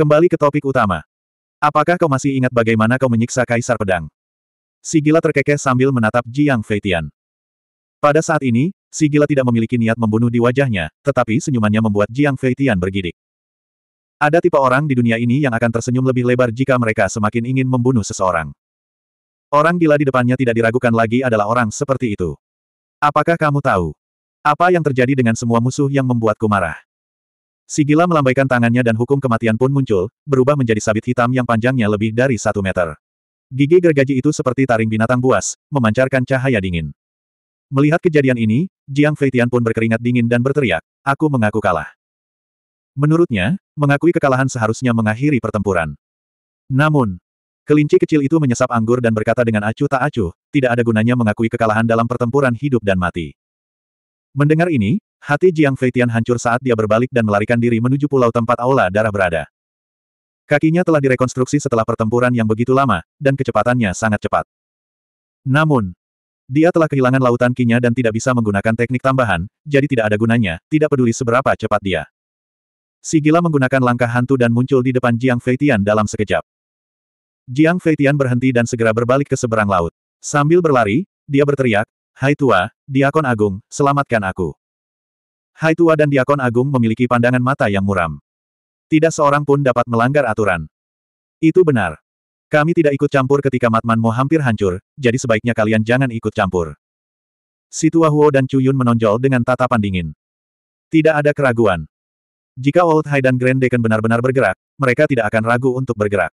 Kembali ke topik utama. Apakah kau masih ingat bagaimana kau menyiksa Kaisar Pedang? Si terkekeh sambil menatap Jiang Feitian. Pada saat ini, si tidak memiliki niat membunuh di wajahnya, tetapi senyumannya membuat Jiang Feitian bergidik. Ada tipe orang di dunia ini yang akan tersenyum lebih lebar jika mereka semakin ingin membunuh seseorang. Orang gila di depannya tidak diragukan lagi adalah orang seperti itu. Apakah kamu tahu? Apa yang terjadi dengan semua musuh yang membuatku marah? Sigila melambaikan tangannya dan hukum kematian pun muncul, berubah menjadi sabit hitam yang panjangnya lebih dari satu meter. Gigi gergaji itu seperti taring binatang buas, memancarkan cahaya dingin. Melihat kejadian ini, Jiang Feitian pun berkeringat dingin dan berteriak, aku mengaku kalah. Menurutnya, mengakui kekalahan seharusnya mengakhiri pertempuran. Namun, kelinci kecil itu menyesap anggur dan berkata dengan acuh tak acuh, tidak ada gunanya mengakui kekalahan dalam pertempuran hidup dan mati. Mendengar ini, Hati Jiang Feitian hancur saat dia berbalik dan melarikan diri menuju pulau tempat aula darah berada. Kakinya telah direkonstruksi setelah pertempuran yang begitu lama, dan kecepatannya sangat cepat. Namun, dia telah kehilangan lautan kinya dan tidak bisa menggunakan teknik tambahan, jadi tidak ada gunanya, tidak peduli seberapa cepat dia. Sigila menggunakan langkah hantu dan muncul di depan Jiang Feitian dalam sekejap. Jiang Feitian berhenti dan segera berbalik ke seberang laut. Sambil berlari, dia berteriak, Hai tua, Diakon Agung, selamatkan aku. Hai Tua dan Diakon Agung memiliki pandangan mata yang muram. Tidak seorang pun dapat melanggar aturan. Itu benar. Kami tidak ikut campur ketika matmanmu hampir hancur, jadi sebaiknya kalian jangan ikut campur. Si Tua Huo dan Cuyun menonjol dengan tatapan dingin. Tidak ada keraguan. Jika Old Hai dan Grand Deacon benar-benar bergerak, mereka tidak akan ragu untuk bergerak.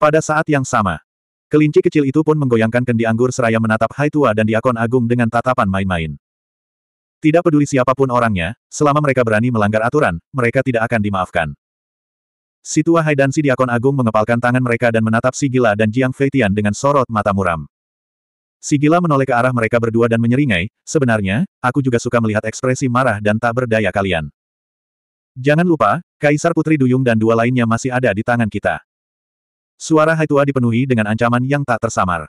Pada saat yang sama, kelinci kecil itu pun menggoyangkan kendi anggur seraya menatap Hai Tua dan Diakon Agung dengan tatapan main-main. Tidak peduli siapapun orangnya, selama mereka berani melanggar aturan, mereka tidak akan dimaafkan. Situa Hai dan si Diakon Agung mengepalkan tangan mereka dan menatap Si Gila dan Jiang Feitian dengan sorot mata muram. Si Gila menoleh ke arah mereka berdua dan menyeringai, sebenarnya, aku juga suka melihat ekspresi marah dan tak berdaya kalian. Jangan lupa, Kaisar Putri Duyung dan dua lainnya masih ada di tangan kita. Suara Hai Tua dipenuhi dengan ancaman yang tak tersamar.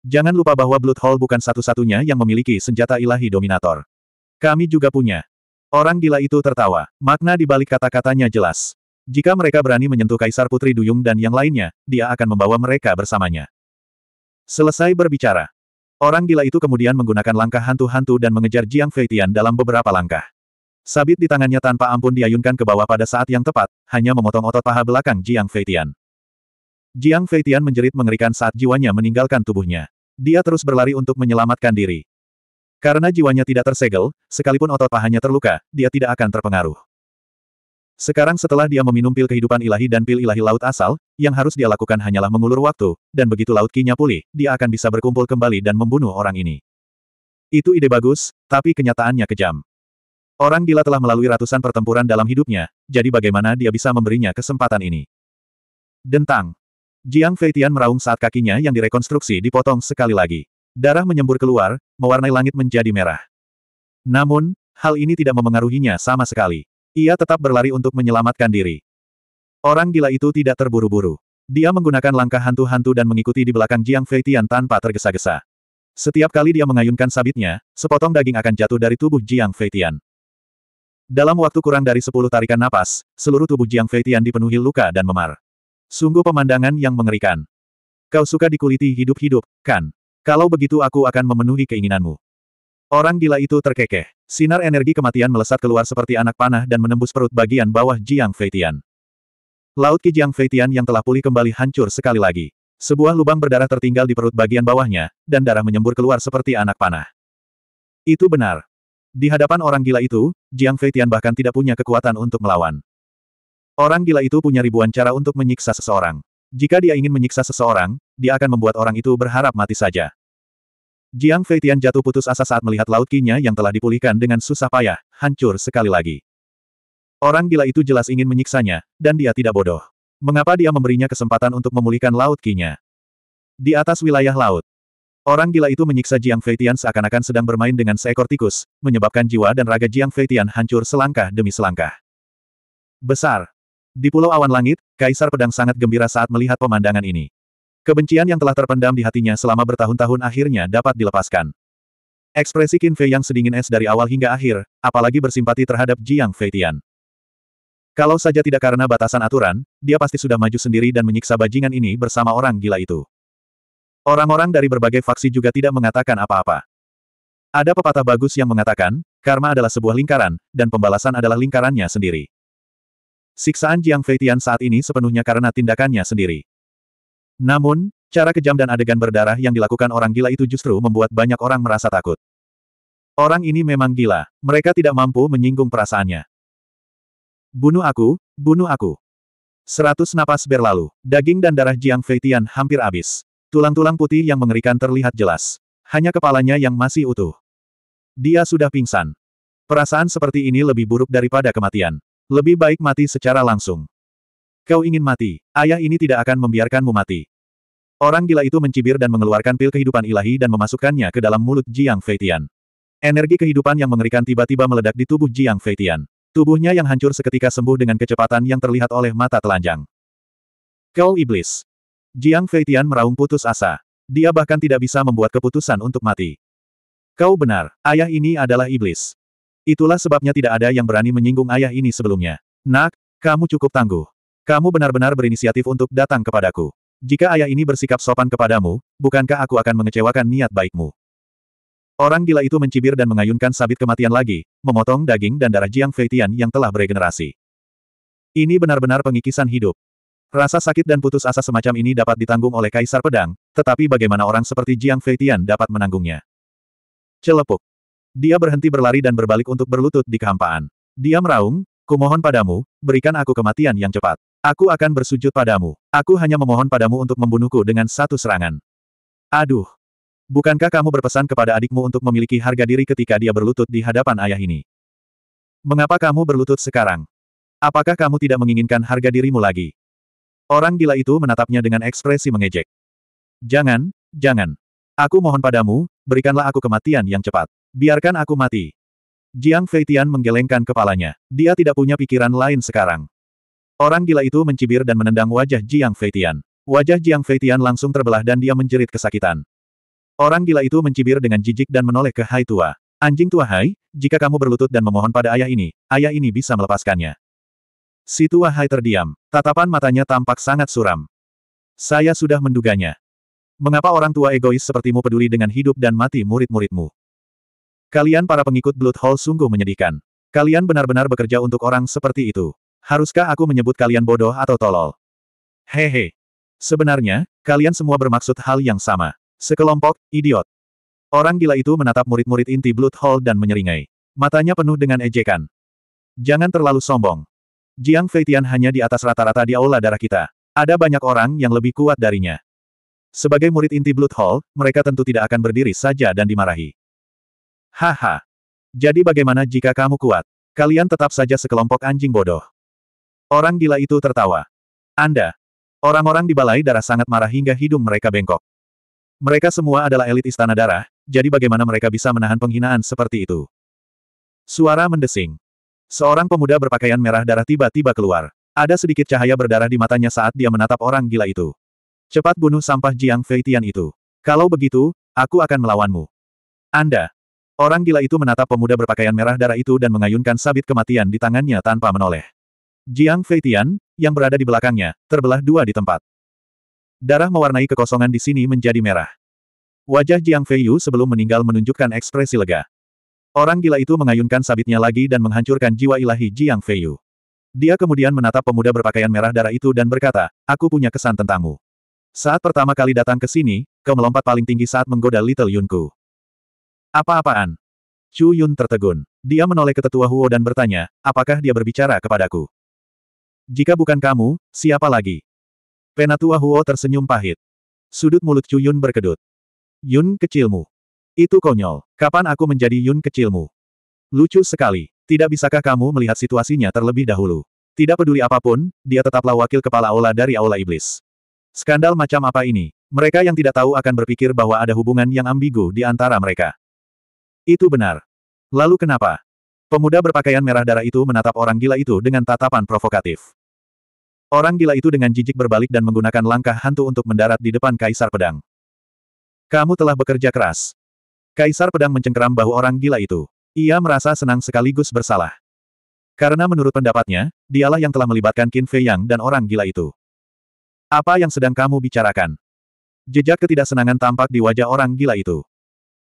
Jangan lupa bahwa Blood Hall bukan satu-satunya yang memiliki senjata ilahi dominator. Kami juga punya. Orang gila itu tertawa. Makna di balik kata-katanya jelas. Jika mereka berani menyentuh Kaisar Putri Duyung dan yang lainnya, dia akan membawa mereka bersamanya. Selesai berbicara. Orang gila itu kemudian menggunakan langkah hantu-hantu dan mengejar Jiang Feitian dalam beberapa langkah. Sabit di tangannya tanpa ampun diayunkan ke bawah pada saat yang tepat, hanya memotong otot paha belakang Jiang Feitian. Jiang Feitian menjerit mengerikan saat jiwanya meninggalkan tubuhnya. Dia terus berlari untuk menyelamatkan diri. Karena jiwanya tidak tersegel, sekalipun otot pahanya terluka, dia tidak akan terpengaruh. Sekarang setelah dia meminum pil kehidupan ilahi dan pil ilahi laut asal, yang harus dia lakukan hanyalah mengulur waktu, dan begitu laut kinya pulih, dia akan bisa berkumpul kembali dan membunuh orang ini. Itu ide bagus, tapi kenyataannya kejam. Orang gila telah melalui ratusan pertempuran dalam hidupnya, jadi bagaimana dia bisa memberinya kesempatan ini? Dentang. Jiang Feitian meraung saat kakinya yang direkonstruksi dipotong sekali lagi. Darah menyembur keluar, mewarnai langit menjadi merah. Namun, hal ini tidak memengaruhinya sama sekali. Ia tetap berlari untuk menyelamatkan diri. Orang gila itu tidak terburu-buru. Dia menggunakan langkah hantu-hantu dan mengikuti di belakang Jiang Feitian tanpa tergesa-gesa. Setiap kali dia mengayunkan sabitnya, sepotong daging akan jatuh dari tubuh Jiang Feitian. Dalam waktu kurang dari sepuluh tarikan napas, seluruh tubuh Jiang Feitian dipenuhi luka dan memar. Sungguh pemandangan yang mengerikan. Kau suka dikuliti hidup-hidup, kan? Kalau begitu aku akan memenuhi keinginanmu. Orang gila itu terkekeh. Sinar energi kematian melesat keluar seperti anak panah dan menembus perut bagian bawah Jiang Feitian. Laut Ki Jiang Feitian yang telah pulih kembali hancur sekali lagi. Sebuah lubang berdarah tertinggal di perut bagian bawahnya, dan darah menyembur keluar seperti anak panah. Itu benar. Di hadapan orang gila itu, Jiang Feitian bahkan tidak punya kekuatan untuk melawan. Orang gila itu punya ribuan cara untuk menyiksa seseorang. Jika dia ingin menyiksa seseorang, dia akan membuat orang itu berharap mati saja. Jiang Feitian jatuh putus asa saat melihat laut kinya yang telah dipulihkan dengan susah payah, hancur sekali lagi. Orang gila itu jelas ingin menyiksanya, dan dia tidak bodoh. Mengapa dia memberinya kesempatan untuk memulihkan laut kinya? Di atas wilayah laut, orang gila itu menyiksa Jiang Feitian seakan-akan sedang bermain dengan seekor tikus, menyebabkan jiwa dan raga Jiang Feitian hancur selangkah demi selangkah. Besar. Di Pulau Awan Langit, Kaisar Pedang sangat gembira saat melihat pemandangan ini. Kebencian yang telah terpendam di hatinya selama bertahun-tahun akhirnya dapat dilepaskan. Ekspresi Qin Fei yang sedingin es dari awal hingga akhir, apalagi bersimpati terhadap Jiang Fei Tian. Kalau saja tidak karena batasan aturan, dia pasti sudah maju sendiri dan menyiksa bajingan ini bersama orang gila itu. Orang-orang dari berbagai faksi juga tidak mengatakan apa-apa. Ada pepatah bagus yang mengatakan, karma adalah sebuah lingkaran, dan pembalasan adalah lingkarannya sendiri. Siksaan Jiang Fei Tian saat ini sepenuhnya karena tindakannya sendiri. Namun, cara kejam dan adegan berdarah yang dilakukan orang gila itu justru membuat banyak orang merasa takut. Orang ini memang gila, mereka tidak mampu menyinggung perasaannya. Bunuh aku, bunuh aku. Seratus napas berlalu, daging dan darah Jiang Feitian hampir habis. Tulang-tulang putih yang mengerikan terlihat jelas. Hanya kepalanya yang masih utuh. Dia sudah pingsan. Perasaan seperti ini lebih buruk daripada kematian. Lebih baik mati secara langsung. Kau ingin mati, ayah ini tidak akan membiarkanmu mati. Orang gila itu mencibir dan mengeluarkan pil kehidupan ilahi dan memasukkannya ke dalam mulut Jiang Feitian. Energi kehidupan yang mengerikan tiba-tiba meledak di tubuh Jiang Feitian. Tubuhnya yang hancur seketika sembuh dengan kecepatan yang terlihat oleh mata telanjang. Kau iblis. Jiang Feitian meraung putus asa. Dia bahkan tidak bisa membuat keputusan untuk mati. Kau benar, ayah ini adalah iblis. Itulah sebabnya tidak ada yang berani menyinggung ayah ini sebelumnya. Nak, kamu cukup tangguh. Kamu benar-benar berinisiatif untuk datang kepadaku. Jika ayah ini bersikap sopan kepadamu, bukankah aku akan mengecewakan niat baikmu? Orang gila itu mencibir dan mengayunkan sabit kematian lagi, memotong daging dan darah Jiang Feitian yang telah beregenerasi. Ini benar-benar pengikisan hidup. Rasa sakit dan putus asa semacam ini dapat ditanggung oleh Kaisar Pedang, tetapi bagaimana orang seperti Jiang Feitian dapat menanggungnya? Celepuk. Dia berhenti berlari dan berbalik untuk berlutut di kehampaan. Dia meraung, kumohon padamu, berikan aku kematian yang cepat. Aku akan bersujud padamu. Aku hanya memohon padamu untuk membunuhku dengan satu serangan. Aduh. Bukankah kamu berpesan kepada adikmu untuk memiliki harga diri ketika dia berlutut di hadapan ayah ini? Mengapa kamu berlutut sekarang? Apakah kamu tidak menginginkan harga dirimu lagi? Orang gila itu menatapnya dengan ekspresi mengejek. Jangan, jangan. Aku mohon padamu, berikanlah aku kematian yang cepat. Biarkan aku mati. Jiang Feitian menggelengkan kepalanya. Dia tidak punya pikiran lain sekarang. Orang gila itu mencibir dan menendang wajah Jiang Feitian. Wajah Jiang Feitian langsung terbelah dan dia menjerit kesakitan. Orang gila itu mencibir dengan jijik dan menoleh ke Hai Tua. Anjing Tua Hai, jika kamu berlutut dan memohon pada ayah ini, ayah ini bisa melepaskannya. Si Tua Hai terdiam. Tatapan matanya tampak sangat suram. Saya sudah menduganya. Mengapa orang tua egois sepertimu peduli dengan hidup dan mati murid-muridmu? Kalian para pengikut Blood Hall sungguh menyedihkan. Kalian benar-benar bekerja untuk orang seperti itu. Haruskah aku menyebut kalian bodoh atau tolol? Hehe. Sebenarnya, kalian semua bermaksud hal yang sama. Sekelompok, idiot. Orang gila itu menatap murid-murid inti Blood Hall dan menyeringai. Matanya penuh dengan ejekan. Jangan terlalu sombong. Jiang Feitian hanya di atas rata-rata di aula darah kita. Ada banyak orang yang lebih kuat darinya. Sebagai murid inti Blood Hall, mereka tentu tidak akan berdiri saja dan dimarahi. Haha. Jadi bagaimana jika kamu kuat? Kalian tetap saja sekelompok anjing bodoh. Orang gila itu tertawa. Anda. Orang-orang di balai darah sangat marah hingga hidung mereka bengkok. Mereka semua adalah elit istana darah, jadi bagaimana mereka bisa menahan penghinaan seperti itu? Suara mendesing. Seorang pemuda berpakaian merah darah tiba-tiba keluar. Ada sedikit cahaya berdarah di matanya saat dia menatap orang gila itu. Cepat bunuh sampah Jiang Feitian itu. Kalau begitu, aku akan melawanmu. Anda. Orang gila itu menatap pemuda berpakaian merah darah itu dan mengayunkan sabit kematian di tangannya tanpa menoleh. Jiang Feitian, yang berada di belakangnya, terbelah dua di tempat. Darah mewarnai kekosongan di sini menjadi merah. Wajah Jiang Feiyu sebelum meninggal menunjukkan ekspresi lega. Orang gila itu mengayunkan sabitnya lagi dan menghancurkan jiwa ilahi Jiang Feiyu. Dia kemudian menatap pemuda berpakaian merah darah itu dan berkata, aku punya kesan tentangmu. Saat pertama kali datang ke sini, kau melompat paling tinggi saat menggoda Little Yunku. Apa-apaan? Chu Yun tertegun. Dia menoleh ke tetua Huo dan bertanya, apakah dia berbicara kepadaku? Jika bukan kamu, siapa lagi? Penatua Huo tersenyum pahit. Sudut mulut Chu Yun berkedut. Yun kecilmu. Itu konyol. Kapan aku menjadi Yun kecilmu? Lucu sekali. Tidak bisakah kamu melihat situasinya terlebih dahulu? Tidak peduli apapun, dia tetaplah wakil kepala aula dari aula iblis. Skandal macam apa ini? Mereka yang tidak tahu akan berpikir bahwa ada hubungan yang ambigu di antara mereka. Itu benar. Lalu kenapa? Pemuda berpakaian merah darah itu menatap orang gila itu dengan tatapan provokatif. Orang gila itu dengan jijik berbalik dan menggunakan langkah hantu untuk mendarat di depan Kaisar Pedang. Kamu telah bekerja keras. Kaisar Pedang mencengkeram bahu orang gila itu. Ia merasa senang sekaligus bersalah. Karena menurut pendapatnya, dialah yang telah melibatkan Qin Fei Yang dan orang gila itu. Apa yang sedang kamu bicarakan? Jejak ketidaksenangan tampak di wajah orang gila itu.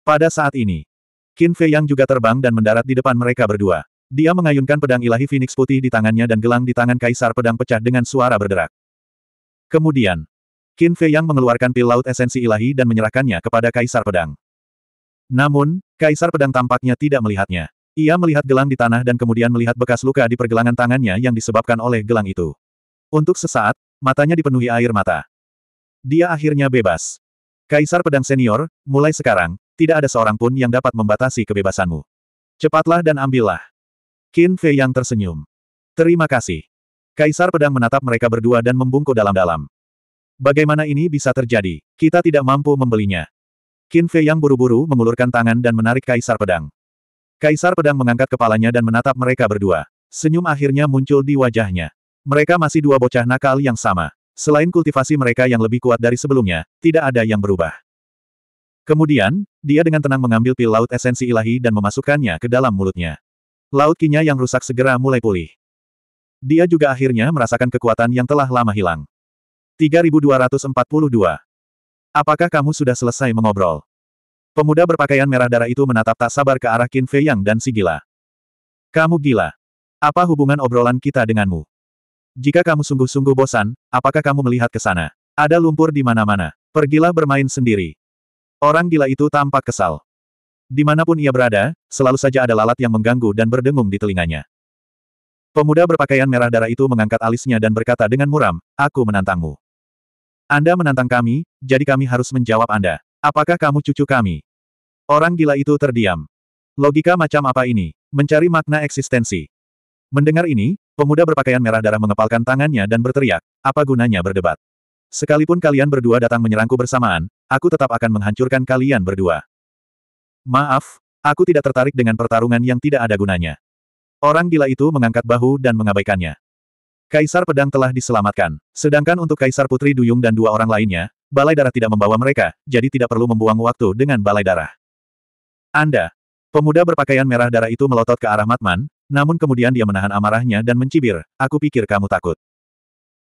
Pada saat ini, Qin Fei Yang juga terbang dan mendarat di depan mereka berdua. Dia mengayunkan pedang ilahi Phoenix putih di tangannya dan gelang di tangan kaisar pedang pecah dengan suara berderak. Kemudian, Qin Fei Yang mengeluarkan pil laut esensi ilahi dan menyerahkannya kepada kaisar pedang. Namun, kaisar pedang tampaknya tidak melihatnya. Ia melihat gelang di tanah dan kemudian melihat bekas luka di pergelangan tangannya yang disebabkan oleh gelang itu. Untuk sesaat, matanya dipenuhi air mata. Dia akhirnya bebas. Kaisar pedang senior, mulai sekarang, tidak ada seorang pun yang dapat membatasi kebebasanmu. Cepatlah dan ambillah. Qin Fei yang tersenyum. Terima kasih. Kaisar pedang menatap mereka berdua dan membungkuk dalam-dalam. Bagaimana ini bisa terjadi? Kita tidak mampu membelinya. Qin Fei yang buru-buru mengulurkan tangan dan menarik Kaisar pedang. Kaisar pedang mengangkat kepalanya dan menatap mereka berdua. Senyum akhirnya muncul di wajahnya. Mereka masih dua bocah nakal yang sama. Selain kultivasi mereka yang lebih kuat dari sebelumnya, tidak ada yang berubah. Kemudian, dia dengan tenang mengambil pil laut esensi ilahi dan memasukkannya ke dalam mulutnya. Laut kinya yang rusak segera mulai pulih. Dia juga akhirnya merasakan kekuatan yang telah lama hilang. 3242. Apakah kamu sudah selesai mengobrol? Pemuda berpakaian merah darah itu menatap tak sabar ke arah Qin Fei Yang dan si gila. Kamu gila. Apa hubungan obrolan kita denganmu? Jika kamu sungguh-sungguh bosan, apakah kamu melihat ke sana? Ada lumpur di mana-mana. Pergilah bermain sendiri. Orang gila itu tampak kesal. Dimanapun ia berada, selalu saja ada lalat yang mengganggu dan berdengung di telinganya. Pemuda berpakaian merah darah itu mengangkat alisnya dan berkata dengan muram, Aku menantangmu. Anda menantang kami, jadi kami harus menjawab Anda. Apakah kamu cucu kami? Orang gila itu terdiam. Logika macam apa ini? Mencari makna eksistensi. Mendengar ini, pemuda berpakaian merah darah mengepalkan tangannya dan berteriak, apa gunanya berdebat? Sekalipun kalian berdua datang menyerangku bersamaan, aku tetap akan menghancurkan kalian berdua. Maaf, aku tidak tertarik dengan pertarungan yang tidak ada gunanya. Orang gila itu mengangkat bahu dan mengabaikannya. Kaisar Pedang telah diselamatkan. Sedangkan untuk Kaisar Putri Duyung dan dua orang lainnya, Balai Darah tidak membawa mereka, jadi tidak perlu membuang waktu dengan Balai Darah. Anda, pemuda berpakaian merah darah itu melotot ke arah Matman, namun kemudian dia menahan amarahnya dan mencibir, aku pikir kamu takut.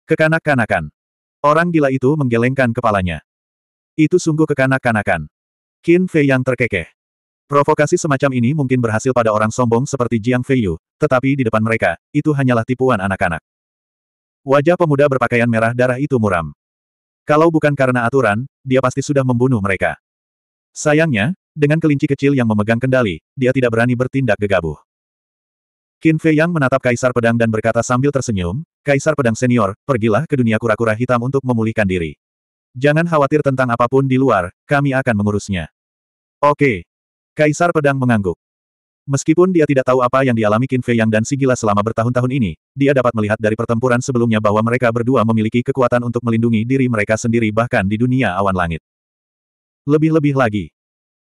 Kekanak-kanakan, Orang gila itu menggelengkan kepalanya. Itu sungguh kekanak-kanakan. Qin Fei yang terkekeh. Provokasi semacam ini mungkin berhasil pada orang sombong seperti Jiang Feiyu, tetapi di depan mereka, itu hanyalah tipuan anak-anak. Wajah pemuda berpakaian merah darah itu muram. Kalau bukan karena aturan, dia pasti sudah membunuh mereka. Sayangnya, dengan kelinci kecil yang memegang kendali, dia tidak berani bertindak gegabah. Qin Fei Yang menatap Kaisar Pedang dan berkata sambil tersenyum, Kaisar Pedang Senior, pergilah ke dunia kura-kura hitam untuk memulihkan diri. Jangan khawatir tentang apapun di luar, kami akan mengurusnya. Oke. Kaisar Pedang mengangguk. Meskipun dia tidak tahu apa yang dialami Qin Fei Yang dan Sigila selama bertahun-tahun ini, dia dapat melihat dari pertempuran sebelumnya bahwa mereka berdua memiliki kekuatan untuk melindungi diri mereka sendiri bahkan di dunia awan langit. Lebih-lebih lagi,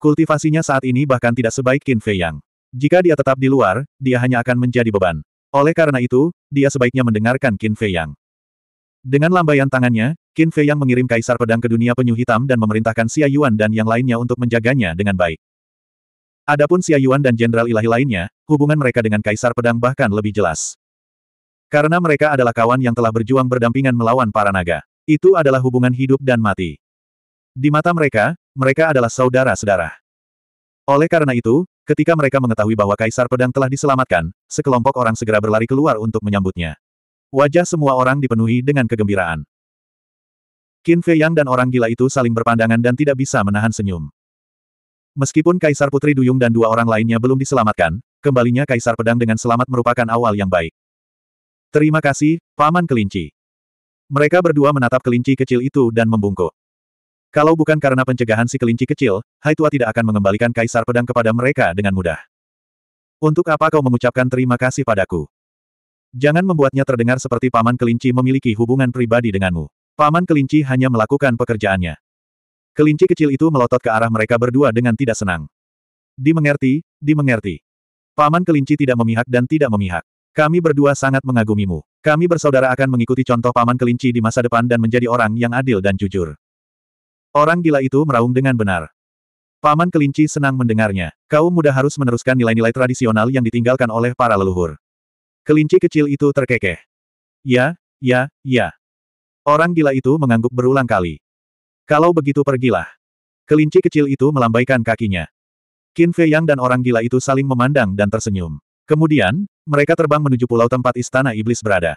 kultivasinya saat ini bahkan tidak sebaik Qin Fei Yang. Jika dia tetap di luar, dia hanya akan menjadi beban. Oleh karena itu, dia sebaiknya mendengarkan Qin Fei Yang. Dengan lambaian tangannya, Qin Fei Yang mengirim kaisar pedang ke dunia penyu hitam dan memerintahkan Xia Yuan dan yang lainnya untuk menjaganya dengan baik. Adapun Xia Yuan dan Jenderal Ilahi lainnya, hubungan mereka dengan kaisar pedang bahkan lebih jelas. Karena mereka adalah kawan yang telah berjuang berdampingan melawan para naga. Itu adalah hubungan hidup dan mati. Di mata mereka, mereka adalah saudara-sedara. Oleh karena itu, Ketika mereka mengetahui bahwa Kaisar Pedang telah diselamatkan, sekelompok orang segera berlari keluar untuk menyambutnya. Wajah semua orang dipenuhi dengan kegembiraan. Qin Fei Yang dan orang gila itu saling berpandangan dan tidak bisa menahan senyum. Meskipun Kaisar Putri Duyung dan dua orang lainnya belum diselamatkan, kembalinya Kaisar Pedang dengan selamat merupakan awal yang baik. Terima kasih, Paman Kelinci. Mereka berdua menatap kelinci kecil itu dan membungkuk. Kalau bukan karena pencegahan si kelinci kecil, Hai tua tidak akan mengembalikan kaisar pedang kepada mereka dengan mudah. Untuk apa kau mengucapkan terima kasih padaku? Jangan membuatnya terdengar seperti paman kelinci memiliki hubungan pribadi denganmu. Paman kelinci hanya melakukan pekerjaannya. Kelinci kecil itu melotot ke arah mereka berdua dengan tidak senang. Dimengerti, dimengerti. Paman kelinci tidak memihak dan tidak memihak. Kami berdua sangat mengagumimu. Kami bersaudara akan mengikuti contoh paman kelinci di masa depan dan menjadi orang yang adil dan jujur. Orang gila itu meraung dengan benar. Paman kelinci senang mendengarnya. Kaum muda harus meneruskan nilai-nilai tradisional yang ditinggalkan oleh para leluhur. Kelinci kecil itu terkekeh. Ya, ya, ya. Orang gila itu mengangguk berulang kali. Kalau begitu pergilah. Kelinci kecil itu melambaikan kakinya. Qin Fei Yang dan orang gila itu saling memandang dan tersenyum. Kemudian, mereka terbang menuju pulau tempat istana iblis berada.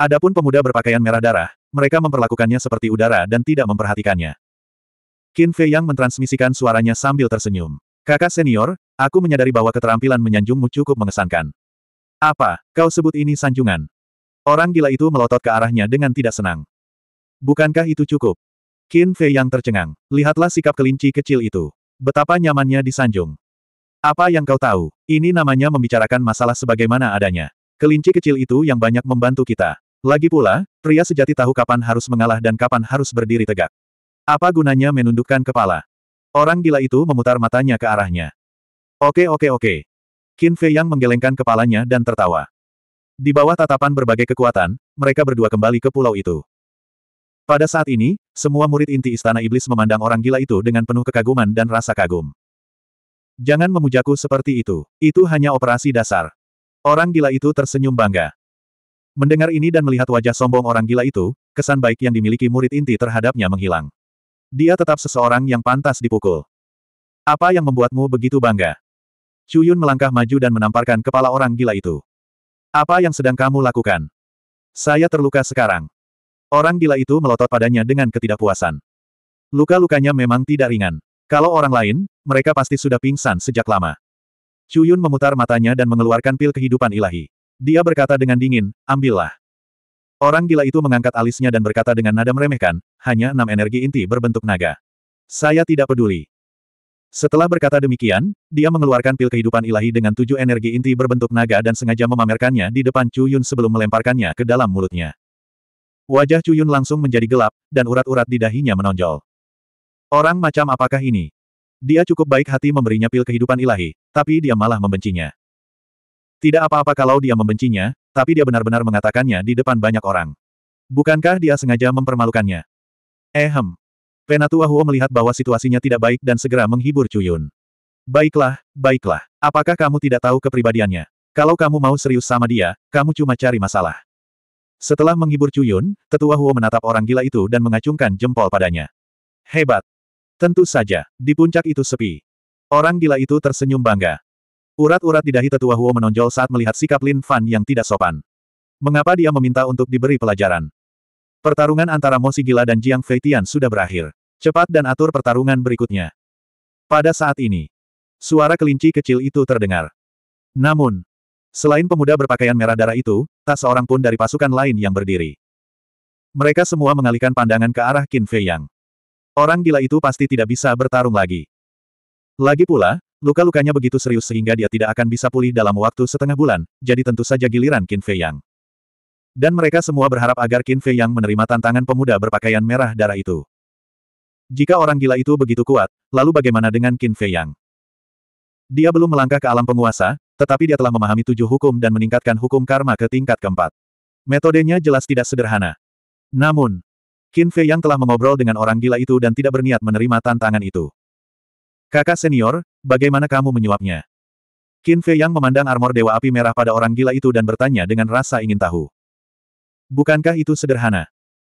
Adapun pemuda berpakaian merah darah, mereka memperlakukannya seperti udara dan tidak memperhatikannya. Qin Fei Yang mentransmisikan suaranya sambil tersenyum. Kakak senior, aku menyadari bahwa keterampilan menyanjungmu cukup mengesankan. Apa, kau sebut ini sanjungan? Orang gila itu melotot ke arahnya dengan tidak senang. Bukankah itu cukup? Qin Fei Yang tercengang. Lihatlah sikap kelinci kecil itu. Betapa nyamannya disanjung. Apa yang kau tahu? Ini namanya membicarakan masalah sebagaimana adanya. Kelinci kecil itu yang banyak membantu kita. Lagi pula, pria sejati tahu kapan harus mengalah dan kapan harus berdiri tegak. Apa gunanya menundukkan kepala? Orang gila itu memutar matanya ke arahnya. Oke oke oke. Qin Fei Yang menggelengkan kepalanya dan tertawa. Di bawah tatapan berbagai kekuatan, mereka berdua kembali ke pulau itu. Pada saat ini, semua murid inti Istana Iblis memandang orang gila itu dengan penuh kekaguman dan rasa kagum. Jangan memujaku seperti itu. Itu hanya operasi dasar. Orang gila itu tersenyum bangga. Mendengar ini dan melihat wajah sombong orang gila itu, kesan baik yang dimiliki murid inti terhadapnya menghilang. Dia tetap seseorang yang pantas dipukul. Apa yang membuatmu begitu bangga? Cuyun melangkah maju dan menamparkan kepala orang gila itu. Apa yang sedang kamu lakukan? Saya terluka sekarang. Orang gila itu melotot padanya dengan ketidakpuasan. Luka-lukanya memang tidak ringan. Kalau orang lain, mereka pasti sudah pingsan sejak lama. Cuyun memutar matanya dan mengeluarkan pil kehidupan ilahi. Dia berkata dengan dingin, ambillah. Orang gila itu mengangkat alisnya dan berkata dengan nada meremehkan, hanya enam energi inti berbentuk naga. Saya tidak peduli. Setelah berkata demikian, dia mengeluarkan pil kehidupan ilahi dengan tujuh energi inti berbentuk naga dan sengaja memamerkannya di depan Chu Yun sebelum melemparkannya ke dalam mulutnya. Wajah Chu Yun langsung menjadi gelap, dan urat-urat di dahinya menonjol. Orang macam apakah ini? Dia cukup baik hati memberinya pil kehidupan ilahi, tapi dia malah membencinya. Tidak apa-apa kalau dia membencinya, tapi dia benar-benar mengatakannya di depan banyak orang. Bukankah dia sengaja mempermalukannya? Ehem. Eh, Penatua Huo melihat bahwa situasinya tidak baik dan segera menghibur Cuyun. Baiklah, baiklah. Apakah kamu tidak tahu kepribadiannya? Kalau kamu mau serius sama dia, kamu cuma cari masalah. Setelah menghibur Cuyun, tetua Huo menatap orang gila itu dan mengacungkan jempol padanya. Hebat. Tentu saja, di puncak itu sepi. Orang gila itu tersenyum bangga. Urat-urat di dahi tetua Huo menonjol saat melihat sikap Lin Fan yang tidak sopan. Mengapa dia meminta untuk diberi pelajaran? Pertarungan antara Mosi Gila dan Jiang Feitian sudah berakhir. Cepat dan atur pertarungan berikutnya. Pada saat ini, suara kelinci kecil itu terdengar. Namun, selain pemuda berpakaian merah darah itu, tak seorang pun dari pasukan lain yang berdiri. Mereka semua mengalihkan pandangan ke arah Qin Fei Yang. Orang gila itu pasti tidak bisa bertarung lagi. Lagi pula, Luka-lukanya begitu serius sehingga dia tidak akan bisa pulih dalam waktu setengah bulan, jadi tentu saja giliran Qin Fei Yang. Dan mereka semua berharap agar Qin Fei Yang menerima tantangan pemuda berpakaian merah darah itu. Jika orang gila itu begitu kuat, lalu bagaimana dengan Qin Fei Yang? Dia belum melangkah ke alam penguasa, tetapi dia telah memahami tujuh hukum dan meningkatkan hukum karma ke tingkat keempat. Metodenya jelas tidak sederhana. Namun, Qin Fei Yang telah mengobrol dengan orang gila itu dan tidak berniat menerima tantangan itu. Kakak senior, Bagaimana kamu menyuapnya? Qin Fei Yang memandang armor Dewa Api Merah pada orang gila itu dan bertanya dengan rasa ingin tahu. Bukankah itu sederhana?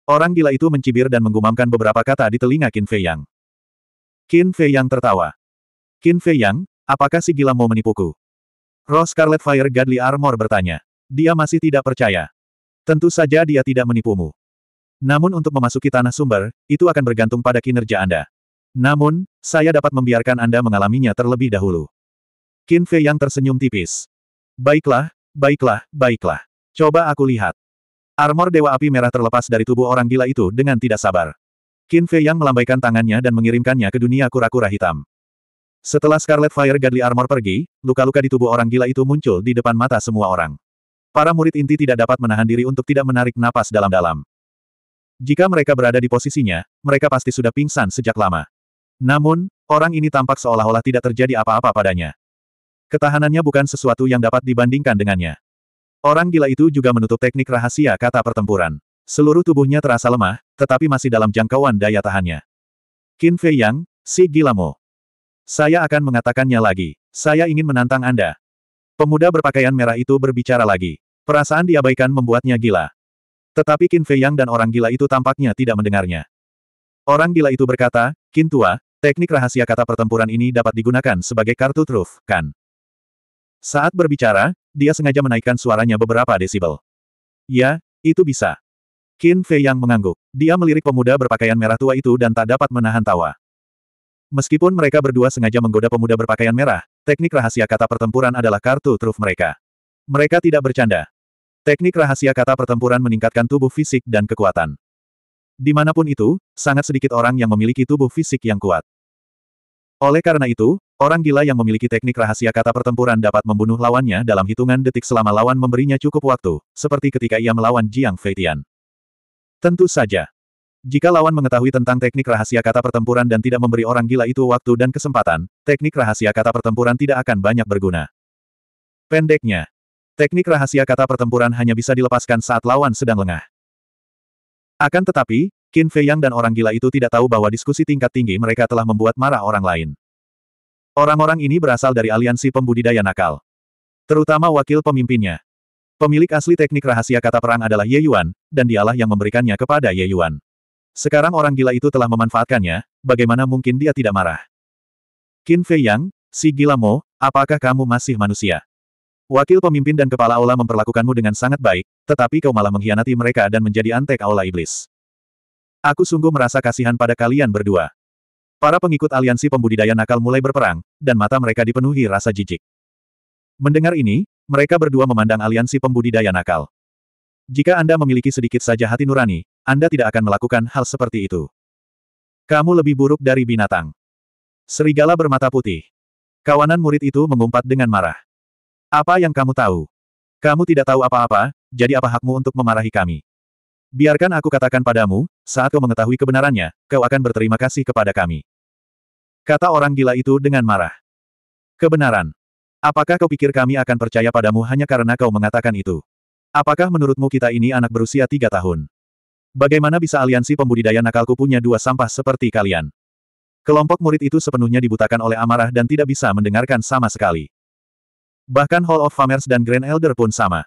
Orang gila itu mencibir dan menggumamkan beberapa kata di telinga Qin Fei Yang. Qin Fei Yang tertawa. Qin Fei Yang, apakah si gila mau menipuku? Rose Scarlet Fire Godly Armor bertanya. Dia masih tidak percaya. Tentu saja dia tidak menipumu. Namun untuk memasuki tanah sumber, itu akan bergantung pada kinerja Anda. Namun, saya dapat membiarkan Anda mengalaminya terlebih dahulu. Qin Fei yang tersenyum tipis. Baiklah, baiklah, baiklah. Coba aku lihat. Armor Dewa Api Merah terlepas dari tubuh orang gila itu dengan tidak sabar. Qin Fei yang melambaikan tangannya dan mengirimkannya ke dunia kura-kura hitam. Setelah Scarlet Fire Godly Armor pergi, luka-luka di tubuh orang gila itu muncul di depan mata semua orang. Para murid inti tidak dapat menahan diri untuk tidak menarik napas dalam-dalam. Jika mereka berada di posisinya, mereka pasti sudah pingsan sejak lama. Namun, orang ini tampak seolah-olah tidak terjadi apa-apa padanya. Ketahanannya bukan sesuatu yang dapat dibandingkan dengannya. Orang gila itu juga menutup teknik rahasia kata pertempuran. Seluruh tubuhnya terasa lemah, tetapi masih dalam jangkauan daya tahannya. Qin Fei Yang, si gilamu. Saya akan mengatakannya lagi. Saya ingin menantang Anda. Pemuda berpakaian merah itu berbicara lagi. Perasaan diabaikan membuatnya gila. Tetapi Qin Fei Yang dan orang gila itu tampaknya tidak mendengarnya. Orang gila itu berkata, Qin Tua, Teknik rahasia kata pertempuran ini dapat digunakan sebagai kartu truf, kan? Saat berbicara, dia sengaja menaikkan suaranya beberapa desibel. Ya, itu bisa. Qin Fei yang mengangguk. Dia melirik pemuda berpakaian merah tua itu dan tak dapat menahan tawa. Meskipun mereka berdua sengaja menggoda pemuda berpakaian merah, teknik rahasia kata pertempuran adalah kartu truf mereka. Mereka tidak bercanda. Teknik rahasia kata pertempuran meningkatkan tubuh fisik dan kekuatan. Dimanapun itu, sangat sedikit orang yang memiliki tubuh fisik yang kuat. Oleh karena itu, orang gila yang memiliki teknik rahasia kata pertempuran dapat membunuh lawannya dalam hitungan detik selama lawan memberinya cukup waktu, seperti ketika ia melawan Jiang Feitian. Tentu saja. Jika lawan mengetahui tentang teknik rahasia kata pertempuran dan tidak memberi orang gila itu waktu dan kesempatan, teknik rahasia kata pertempuran tidak akan banyak berguna. Pendeknya, Teknik rahasia kata pertempuran hanya bisa dilepaskan saat lawan sedang lengah. Akan tetapi, Qin Fei Yang dan orang gila itu tidak tahu bahwa diskusi tingkat tinggi mereka telah membuat marah orang lain. Orang-orang ini berasal dari aliansi pembudidaya nakal. Terutama wakil pemimpinnya. Pemilik asli teknik rahasia kata perang adalah Ye Yuan, dan dialah yang memberikannya kepada Ye Yuan. Sekarang orang gila itu telah memanfaatkannya, bagaimana mungkin dia tidak marah? Qin Fei Yang, si gila Mo, apakah kamu masih manusia? Wakil pemimpin dan kepala aula memperlakukanmu dengan sangat baik, tetapi kau malah mengkhianati mereka dan menjadi antek aula iblis. Aku sungguh merasa kasihan pada kalian berdua. Para pengikut aliansi pembudidaya nakal mulai berperang, dan mata mereka dipenuhi rasa jijik. Mendengar ini, mereka berdua memandang aliansi pembudidaya nakal. Jika Anda memiliki sedikit saja hati nurani, Anda tidak akan melakukan hal seperti itu. Kamu lebih buruk dari binatang. Serigala bermata putih. Kawanan murid itu mengumpat dengan marah. Apa yang kamu tahu? Kamu tidak tahu apa-apa, jadi apa hakmu untuk memarahi kami? Biarkan aku katakan padamu, saat kau mengetahui kebenarannya, kau akan berterima kasih kepada kami. Kata orang gila itu dengan marah. Kebenaran. Apakah kau pikir kami akan percaya padamu hanya karena kau mengatakan itu? Apakah menurutmu kita ini anak berusia tiga tahun? Bagaimana bisa aliansi pembudidaya nakalku punya dua sampah seperti kalian? Kelompok murid itu sepenuhnya dibutakan oleh amarah dan tidak bisa mendengarkan sama sekali. Bahkan Hall of Famers dan Grand Elder pun sama.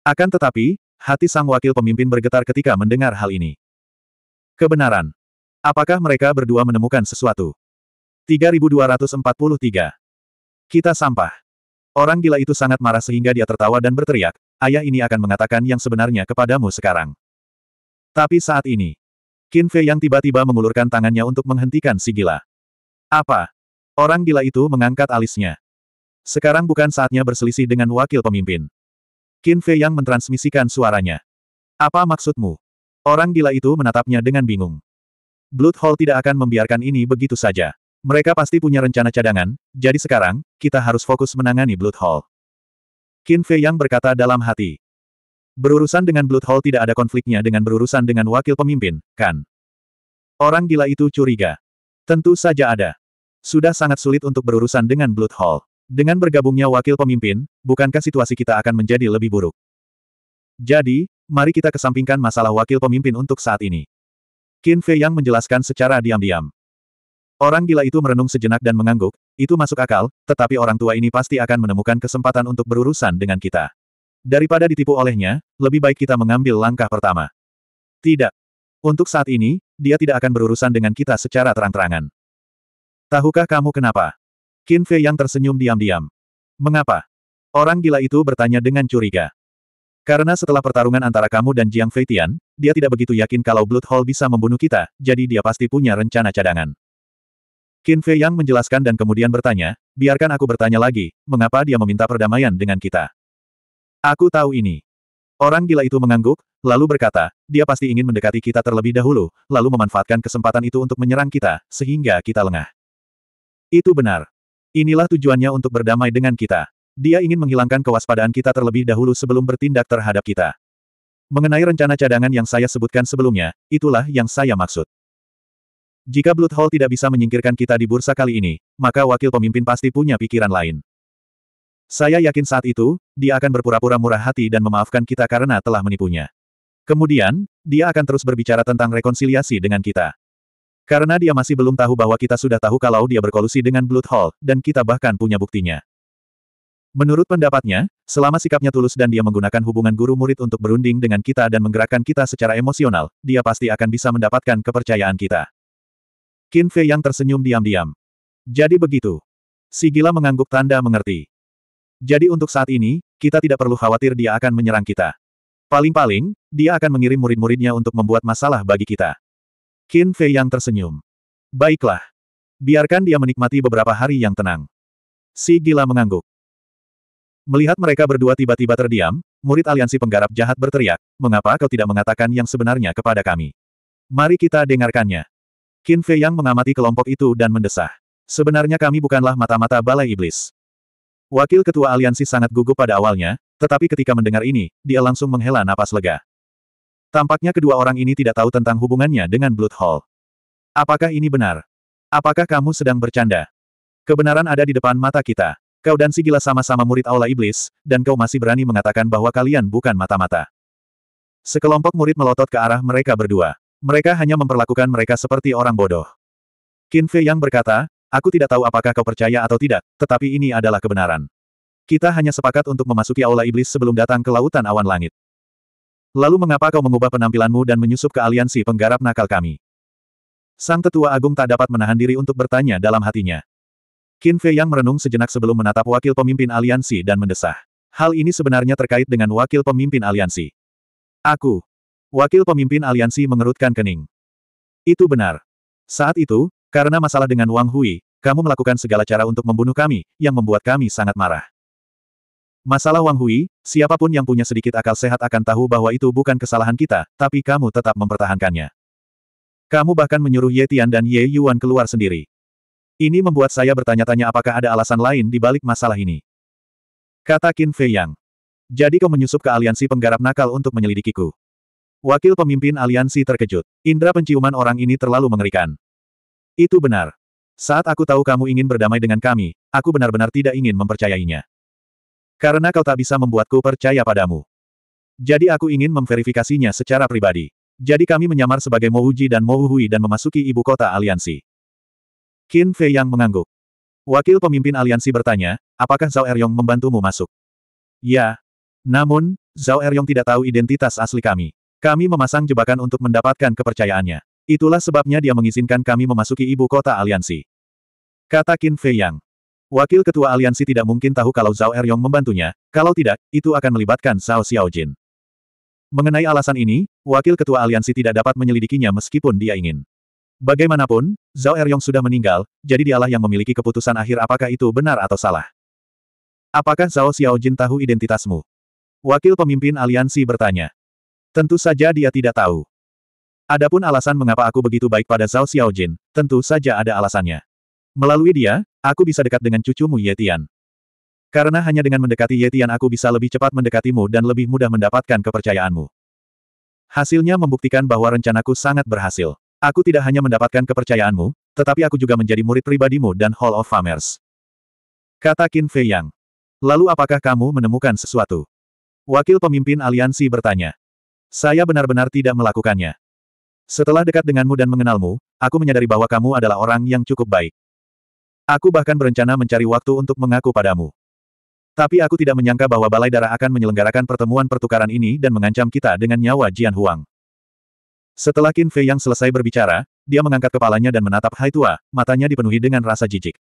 Akan tetapi, hati sang wakil pemimpin bergetar ketika mendengar hal ini. Kebenaran. Apakah mereka berdua menemukan sesuatu? 3243. Kita sampah. Orang gila itu sangat marah sehingga dia tertawa dan berteriak, ayah ini akan mengatakan yang sebenarnya kepadamu sekarang. Tapi saat ini, Qin Fei yang tiba-tiba mengulurkan tangannya untuk menghentikan si gila. Apa? Orang gila itu mengangkat alisnya. Sekarang bukan saatnya berselisih dengan wakil pemimpin. Qin Fei yang mentransmisikan suaranya. Apa maksudmu? Orang gila itu menatapnya dengan bingung. Blood Hall tidak akan membiarkan ini begitu saja. Mereka pasti punya rencana cadangan, jadi sekarang, kita harus fokus menangani Blood Hall. Qin Fei yang berkata dalam hati. Berurusan dengan Blood Hall tidak ada konfliknya dengan berurusan dengan wakil pemimpin, kan? Orang gila itu curiga. Tentu saja ada. Sudah sangat sulit untuk berurusan dengan Blood Hall. Dengan bergabungnya wakil pemimpin, bukankah situasi kita akan menjadi lebih buruk? Jadi, mari kita kesampingkan masalah wakil pemimpin untuk saat ini. Qin Fei Yang menjelaskan secara diam-diam. Orang gila itu merenung sejenak dan mengangguk, itu masuk akal, tetapi orang tua ini pasti akan menemukan kesempatan untuk berurusan dengan kita. Daripada ditipu olehnya, lebih baik kita mengambil langkah pertama. Tidak. Untuk saat ini, dia tidak akan berurusan dengan kita secara terang-terangan. Tahukah kamu kenapa? Qin Fei yang tersenyum diam-diam. Mengapa? Orang gila itu bertanya dengan curiga. Karena setelah pertarungan antara kamu dan Jiang Feitian, dia tidak begitu yakin kalau Blood Hall bisa membunuh kita, jadi dia pasti punya rencana cadangan. Qin Fei Yang menjelaskan dan kemudian bertanya, biarkan aku bertanya lagi, mengapa dia meminta perdamaian dengan kita? Aku tahu ini. Orang gila itu mengangguk, lalu berkata, dia pasti ingin mendekati kita terlebih dahulu, lalu memanfaatkan kesempatan itu untuk menyerang kita, sehingga kita lengah. Itu benar. Inilah tujuannya untuk berdamai dengan kita. Dia ingin menghilangkan kewaspadaan kita terlebih dahulu sebelum bertindak terhadap kita. Mengenai rencana cadangan yang saya sebutkan sebelumnya, itulah yang saya maksud. Jika Blood Hall tidak bisa menyingkirkan kita di bursa kali ini, maka wakil pemimpin pasti punya pikiran lain. Saya yakin saat itu, dia akan berpura-pura murah hati dan memaafkan kita karena telah menipunya. Kemudian, dia akan terus berbicara tentang rekonsiliasi dengan kita. Karena dia masih belum tahu bahwa kita sudah tahu kalau dia berkolusi dengan Blood Hall, dan kita bahkan punya buktinya. Menurut pendapatnya, selama sikapnya tulus dan dia menggunakan hubungan guru-murid untuk berunding dengan kita dan menggerakkan kita secara emosional, dia pasti akan bisa mendapatkan kepercayaan kita. Qin Fei yang tersenyum diam-diam. Jadi begitu. Si gila mengangguk tanda mengerti. Jadi untuk saat ini, kita tidak perlu khawatir dia akan menyerang kita. Paling-paling, dia akan mengirim murid-muridnya untuk membuat masalah bagi kita. Qin Fei yang tersenyum. Baiklah. Biarkan dia menikmati beberapa hari yang tenang. Si gila mengangguk. Melihat mereka berdua tiba-tiba terdiam, murid aliansi penggarap jahat berteriak, mengapa kau tidak mengatakan yang sebenarnya kepada kami? Mari kita dengarkannya. Qin Fei yang mengamati kelompok itu dan mendesah. Sebenarnya kami bukanlah mata-mata balai iblis. Wakil ketua aliansi sangat gugup pada awalnya, tetapi ketika mendengar ini, dia langsung menghela napas lega. Tampaknya kedua orang ini tidak tahu tentang hubungannya dengan Blood Hall. Apakah ini benar? Apakah kamu sedang bercanda? Kebenaran ada di depan mata kita. Kau dan si gila sama-sama murid Aula Iblis, dan kau masih berani mengatakan bahwa kalian bukan mata-mata. Sekelompok murid melotot ke arah mereka berdua. Mereka hanya memperlakukan mereka seperti orang bodoh. Qin Fei yang berkata, aku tidak tahu apakah kau percaya atau tidak, tetapi ini adalah kebenaran. Kita hanya sepakat untuk memasuki Aula Iblis sebelum datang ke Lautan Awan Langit. Lalu mengapa kau mengubah penampilanmu dan menyusup ke aliansi penggarap nakal kami? Sang tetua agung tak dapat menahan diri untuk bertanya dalam hatinya. Qin Fei yang merenung sejenak sebelum menatap wakil pemimpin aliansi dan mendesah. Hal ini sebenarnya terkait dengan wakil pemimpin aliansi. Aku. Wakil pemimpin aliansi mengerutkan kening. Itu benar. Saat itu, karena masalah dengan Wang Hui, kamu melakukan segala cara untuk membunuh kami, yang membuat kami sangat marah. Masalah Wang Hui, siapapun yang punya sedikit akal sehat akan tahu bahwa itu bukan kesalahan kita, tapi kamu tetap mempertahankannya. Kamu bahkan menyuruh Ye Tian dan Ye Yuan keluar sendiri. Ini membuat saya bertanya-tanya apakah ada alasan lain di balik masalah ini. Kata Qin Fei Yang. Jadi kau menyusup ke aliansi penggarap nakal untuk menyelidikiku. Wakil pemimpin aliansi terkejut. Indra penciuman orang ini terlalu mengerikan. Itu benar. Saat aku tahu kamu ingin berdamai dengan kami, aku benar-benar tidak ingin mempercayainya. Karena kau tak bisa membuatku percaya padamu. Jadi aku ingin memverifikasinya secara pribadi. Jadi kami menyamar sebagai Mouji dan Mouhui dan memasuki ibu kota aliansi. Qin Fei yang mengangguk. Wakil pemimpin aliansi bertanya, apakah Zhao Eryong membantumu masuk? Ya. Namun, Zhao Eryong tidak tahu identitas asli kami. Kami memasang jebakan untuk mendapatkan kepercayaannya. Itulah sebabnya dia mengizinkan kami memasuki ibu kota aliansi. Kata Qin Fei Yang. Wakil Ketua Aliansi tidak mungkin tahu kalau Zhao Eryong membantunya, kalau tidak, itu akan melibatkan Zhao Xiaojin. Mengenai alasan ini, Wakil Ketua Aliansi tidak dapat menyelidikinya meskipun dia ingin. Bagaimanapun, Zhao Eryong sudah meninggal, jadi dialah yang memiliki keputusan akhir apakah itu benar atau salah. Apakah Zhao Xiaojin tahu identitasmu? Wakil pemimpin aliansi bertanya. Tentu saja dia tidak tahu. Adapun alasan mengapa aku begitu baik pada Zhao Xiaojin, tentu saja ada alasannya. Melalui dia, Aku bisa dekat dengan cucumu Yetian. Karena hanya dengan mendekati Yetian aku bisa lebih cepat mendekatimu dan lebih mudah mendapatkan kepercayaanmu. Hasilnya membuktikan bahwa rencanaku sangat berhasil. Aku tidak hanya mendapatkan kepercayaanmu, tetapi aku juga menjadi murid pribadimu dan Hall of Famers. Kata Qin Fei Yang. Lalu apakah kamu menemukan sesuatu? Wakil pemimpin aliansi bertanya. Saya benar-benar tidak melakukannya. Setelah dekat denganmu dan mengenalmu, aku menyadari bahwa kamu adalah orang yang cukup baik. Aku bahkan berencana mencari waktu untuk mengaku padamu. Tapi aku tidak menyangka bahwa Balai Darah akan menyelenggarakan pertemuan pertukaran ini dan mengancam kita dengan nyawa Jian Huang. Setelah Qin Fei yang selesai berbicara, dia mengangkat kepalanya dan menatap Hai Tua, matanya dipenuhi dengan rasa jijik.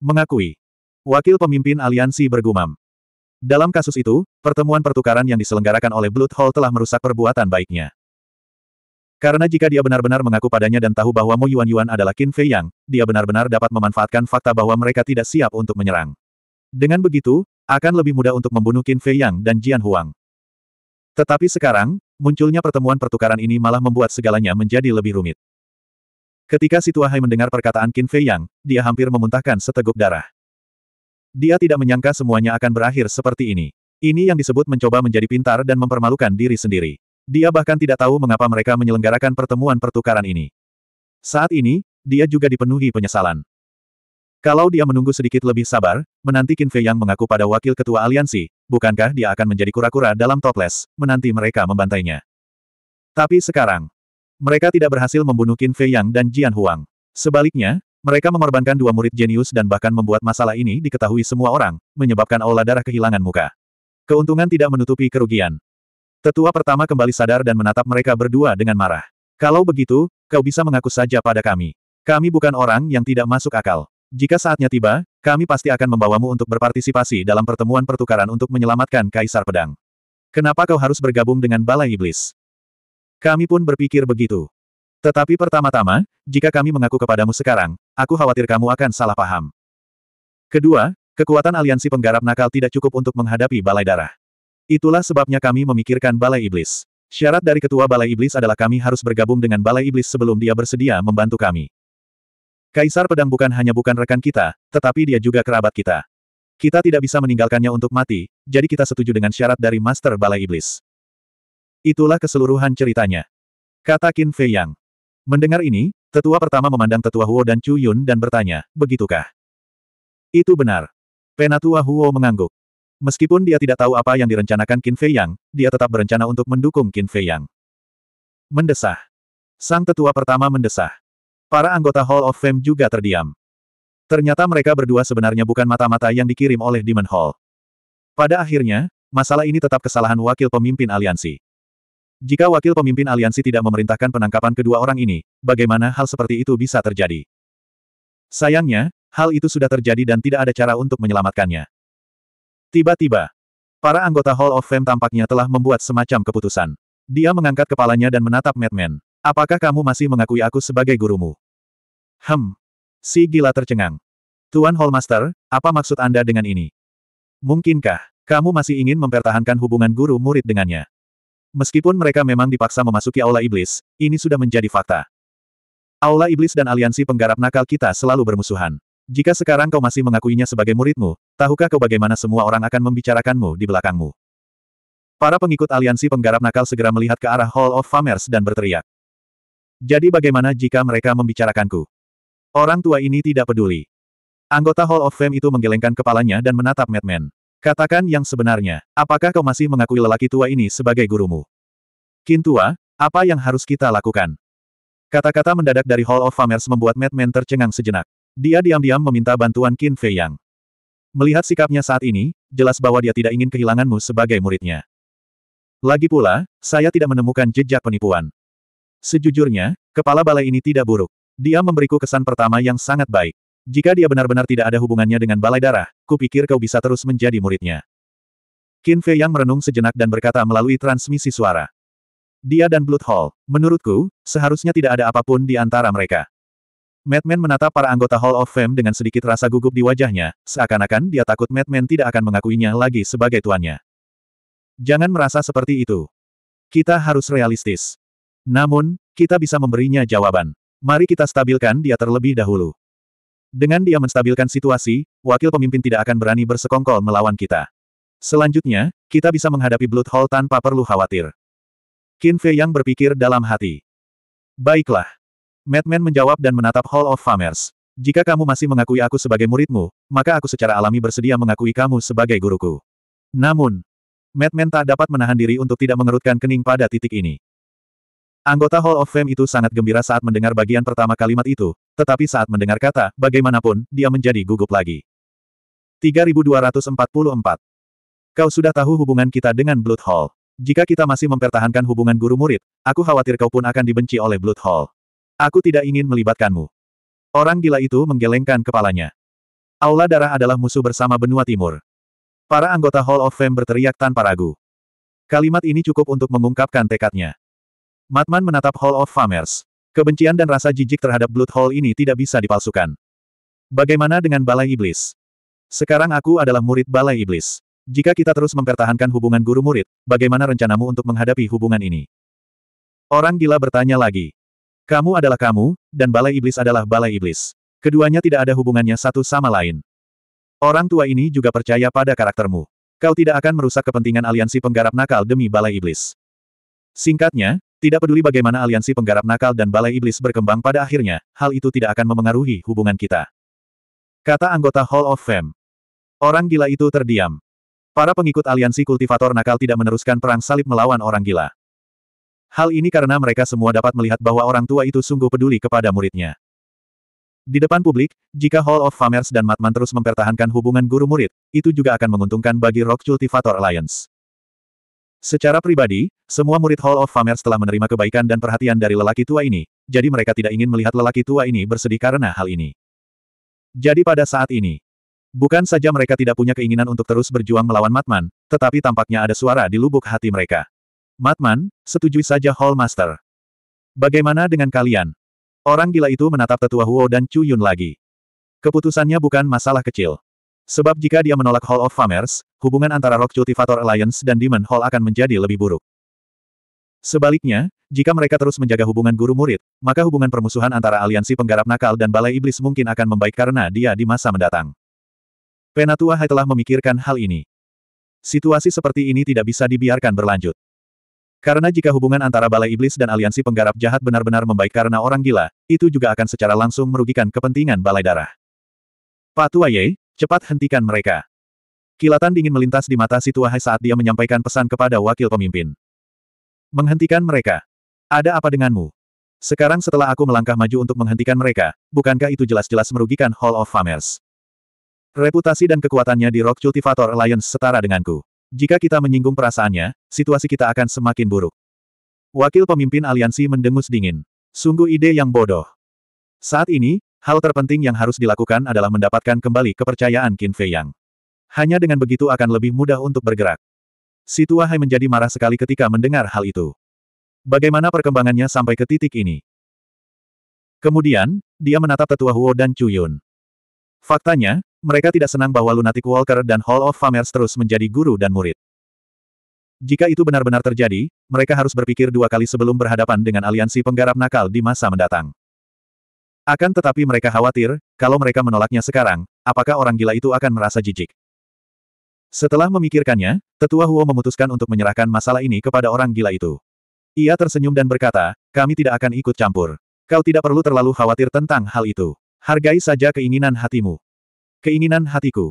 Mengakui. Wakil pemimpin aliansi bergumam. Dalam kasus itu, pertemuan pertukaran yang diselenggarakan oleh Blood Hall telah merusak perbuatan baiknya. Karena jika dia benar-benar mengaku padanya dan tahu bahwa Mo Yuan Yuan adalah Qin Fei Yang, dia benar-benar dapat memanfaatkan fakta bahwa mereka tidak siap untuk menyerang. Dengan begitu, akan lebih mudah untuk membunuh Qin Fei Yang dan Jian Huang. Tetapi sekarang, munculnya pertemuan pertukaran ini malah membuat segalanya menjadi lebih rumit. Ketika Si Tua Hai mendengar perkataan Qin Fei Yang, dia hampir memuntahkan seteguk darah. Dia tidak menyangka semuanya akan berakhir seperti ini. Ini yang disebut mencoba menjadi pintar dan mempermalukan diri sendiri. Dia bahkan tidak tahu mengapa mereka menyelenggarakan pertemuan pertukaran ini. Saat ini, dia juga dipenuhi penyesalan. Kalau dia menunggu sedikit lebih sabar, menanti Qin Fei yang mengaku pada wakil ketua aliansi, bukankah dia akan menjadi kura-kura dalam toples, menanti mereka membantainya. Tapi sekarang, mereka tidak berhasil membunuh Qin Fei Yang dan Jian Huang. Sebaliknya, mereka mengorbankan dua murid jenius dan bahkan membuat masalah ini diketahui semua orang, menyebabkan aula darah kehilangan muka. Keuntungan tidak menutupi kerugian. Tetua pertama kembali sadar dan menatap mereka berdua dengan marah. Kalau begitu, kau bisa mengaku saja pada kami. Kami bukan orang yang tidak masuk akal. Jika saatnya tiba, kami pasti akan membawamu untuk berpartisipasi dalam pertemuan pertukaran untuk menyelamatkan Kaisar Pedang. Kenapa kau harus bergabung dengan Balai Iblis? Kami pun berpikir begitu. Tetapi pertama-tama, jika kami mengaku kepadamu sekarang, aku khawatir kamu akan salah paham. Kedua, kekuatan aliansi penggarap nakal tidak cukup untuk menghadapi Balai Darah. Itulah sebabnya kami memikirkan Balai Iblis. Syarat dari Ketua Balai Iblis adalah kami harus bergabung dengan Balai Iblis sebelum dia bersedia membantu kami. Kaisar Pedang bukan hanya bukan rekan kita, tetapi dia juga kerabat kita. Kita tidak bisa meninggalkannya untuk mati, jadi kita setuju dengan syarat dari Master Balai Iblis. Itulah keseluruhan ceritanya. Kata Qin Fei Yang. Mendengar ini, tetua pertama memandang tetua Huo dan Chu Yun dan bertanya, begitukah? Itu benar. Penatua Huo mengangguk. Meskipun dia tidak tahu apa yang direncanakan Qin Fei Yang, dia tetap berencana untuk mendukung Qin Fei Yang. Mendesah. Sang tetua pertama mendesah. Para anggota Hall of Fame juga terdiam. Ternyata mereka berdua sebenarnya bukan mata-mata yang dikirim oleh Demon Hall. Pada akhirnya, masalah ini tetap kesalahan wakil pemimpin aliansi. Jika wakil pemimpin aliansi tidak memerintahkan penangkapan kedua orang ini, bagaimana hal seperti itu bisa terjadi? Sayangnya, hal itu sudah terjadi dan tidak ada cara untuk menyelamatkannya. Tiba-tiba, para anggota Hall of Fame tampaknya telah membuat semacam keputusan. Dia mengangkat kepalanya dan menatap Madman. Apakah kamu masih mengakui aku sebagai gurumu? Hem. Si gila tercengang. Tuan Hallmaster, apa maksud Anda dengan ini? Mungkinkah, kamu masih ingin mempertahankan hubungan guru-murid dengannya? Meskipun mereka memang dipaksa memasuki Aula Iblis, ini sudah menjadi fakta. Aula Iblis dan aliansi penggarap nakal kita selalu bermusuhan. Jika sekarang kau masih mengakuinya sebagai muridmu, tahukah kau bagaimana semua orang akan membicarakanmu di belakangmu? Para pengikut aliansi penggarap nakal segera melihat ke arah Hall of Famers dan berteriak. Jadi bagaimana jika mereka membicarakanku? Orang tua ini tidak peduli. Anggota Hall of Fame itu menggelengkan kepalanya dan menatap Madman. Katakan yang sebenarnya, apakah kau masih mengakui lelaki tua ini sebagai gurumu? Kintua, apa yang harus kita lakukan? Kata-kata mendadak dari Hall of Famers membuat Madman tercengang sejenak. Dia diam-diam meminta bantuan Qin Fei Yang. Melihat sikapnya saat ini, jelas bahwa dia tidak ingin kehilanganmu sebagai muridnya. Lagi pula, saya tidak menemukan jejak penipuan. Sejujurnya, kepala balai ini tidak buruk. Dia memberiku kesan pertama yang sangat baik. Jika dia benar-benar tidak ada hubungannya dengan balai darah, kupikir kau bisa terus menjadi muridnya. Qin Fei Yang merenung sejenak dan berkata melalui transmisi suara. Dia dan Blood Hall, menurutku, seharusnya tidak ada apapun di antara mereka. Madman menatap para anggota Hall of Fame dengan sedikit rasa gugup di wajahnya, seakan-akan dia takut Madman tidak akan mengakuinya lagi sebagai tuannya. Jangan merasa seperti itu. Kita harus realistis. Namun, kita bisa memberinya jawaban. Mari kita stabilkan dia terlebih dahulu. Dengan dia menstabilkan situasi, wakil pemimpin tidak akan berani bersekongkol melawan kita. Selanjutnya, kita bisa menghadapi Blood Hall tanpa perlu khawatir. Qin Fei yang berpikir dalam hati. Baiklah. Madman menjawab dan menatap Hall of Famers. Jika kamu masih mengakui aku sebagai muridmu, maka aku secara alami bersedia mengakui kamu sebagai guruku. Namun, Madman tak dapat menahan diri untuk tidak mengerutkan kening pada titik ini. Anggota Hall of Fame itu sangat gembira saat mendengar bagian pertama kalimat itu, tetapi saat mendengar kata, bagaimanapun, dia menjadi gugup lagi. 3244. Kau sudah tahu hubungan kita dengan Blood Hall. Jika kita masih mempertahankan hubungan guru-murid, aku khawatir kau pun akan dibenci oleh Blood Hall. Aku tidak ingin melibatkanmu. Orang gila itu menggelengkan kepalanya. Aula darah adalah musuh bersama benua timur. Para anggota Hall of Fame berteriak tanpa ragu. Kalimat ini cukup untuk mengungkapkan tekadnya. Matman menatap Hall of Famers. Kebencian dan rasa jijik terhadap Blood Hall ini tidak bisa dipalsukan. Bagaimana dengan Balai Iblis? Sekarang aku adalah murid Balai Iblis. Jika kita terus mempertahankan hubungan guru-murid, bagaimana rencanamu untuk menghadapi hubungan ini? Orang gila bertanya lagi. Kamu adalah kamu, dan balai iblis adalah balai iblis. Keduanya tidak ada hubungannya satu sama lain. Orang tua ini juga percaya pada karaktermu. Kau tidak akan merusak kepentingan aliansi penggarap nakal demi balai iblis. Singkatnya, tidak peduli bagaimana aliansi penggarap nakal dan balai iblis berkembang pada akhirnya, hal itu tidak akan memengaruhi hubungan kita. Kata anggota Hall of Fame. Orang gila itu terdiam. Para pengikut aliansi kultivator nakal tidak meneruskan perang salib melawan orang gila. Hal ini karena mereka semua dapat melihat bahwa orang tua itu sungguh peduli kepada muridnya. Di depan publik, jika Hall of Famers dan Matman terus mempertahankan hubungan guru-murid, itu juga akan menguntungkan bagi Rock Cultivator Alliance. Secara pribadi, semua murid Hall of Famers telah menerima kebaikan dan perhatian dari lelaki tua ini, jadi mereka tidak ingin melihat lelaki tua ini bersedih karena hal ini. Jadi pada saat ini, bukan saja mereka tidak punya keinginan untuk terus berjuang melawan Matman, tetapi tampaknya ada suara di lubuk hati mereka. Matman, setujui saja Hall Master. Bagaimana dengan kalian? Orang gila itu menatap tetua Huo dan Chu Yun lagi. Keputusannya bukan masalah kecil. Sebab jika dia menolak Hall of Famers, hubungan antara Rock Cultivator Alliance dan Demon Hall akan menjadi lebih buruk. Sebaliknya, jika mereka terus menjaga hubungan guru-murid, maka hubungan permusuhan antara aliansi penggarap nakal dan balai iblis mungkin akan membaik karena dia di masa mendatang. Penatua Hai telah memikirkan hal ini. Situasi seperti ini tidak bisa dibiarkan berlanjut. Karena jika hubungan antara Balai Iblis dan aliansi penggarap jahat benar-benar membaik karena orang gila, itu juga akan secara langsung merugikan kepentingan Balai Darah. Pak Ye, cepat hentikan mereka. Kilatan dingin melintas di mata si Tua Hai saat dia menyampaikan pesan kepada wakil pemimpin. Menghentikan mereka. Ada apa denganmu? Sekarang setelah aku melangkah maju untuk menghentikan mereka, bukankah itu jelas-jelas merugikan Hall of Famers? Reputasi dan kekuatannya di Rock Cultivator Alliance setara denganku. Jika kita menyinggung perasaannya, situasi kita akan semakin buruk. Wakil pemimpin aliansi mendengus dingin. Sungguh ide yang bodoh. Saat ini, hal terpenting yang harus dilakukan adalah mendapatkan kembali kepercayaan Qin Fei Yang. Hanya dengan begitu akan lebih mudah untuk bergerak. Tua Hai menjadi marah sekali ketika mendengar hal itu. Bagaimana perkembangannya sampai ke titik ini? Kemudian, dia menatap tetua Huo dan Chu Yun. Faktanya, mereka tidak senang bahwa Lunatic Walker dan Hall of Famers terus menjadi guru dan murid. Jika itu benar-benar terjadi, mereka harus berpikir dua kali sebelum berhadapan dengan aliansi penggarap nakal di masa mendatang. Akan tetapi mereka khawatir, kalau mereka menolaknya sekarang, apakah orang gila itu akan merasa jijik. Setelah memikirkannya, Tetua Huo memutuskan untuk menyerahkan masalah ini kepada orang gila itu. Ia tersenyum dan berkata, kami tidak akan ikut campur. Kau tidak perlu terlalu khawatir tentang hal itu. Hargai saja keinginan hatimu. Keinginan hatiku.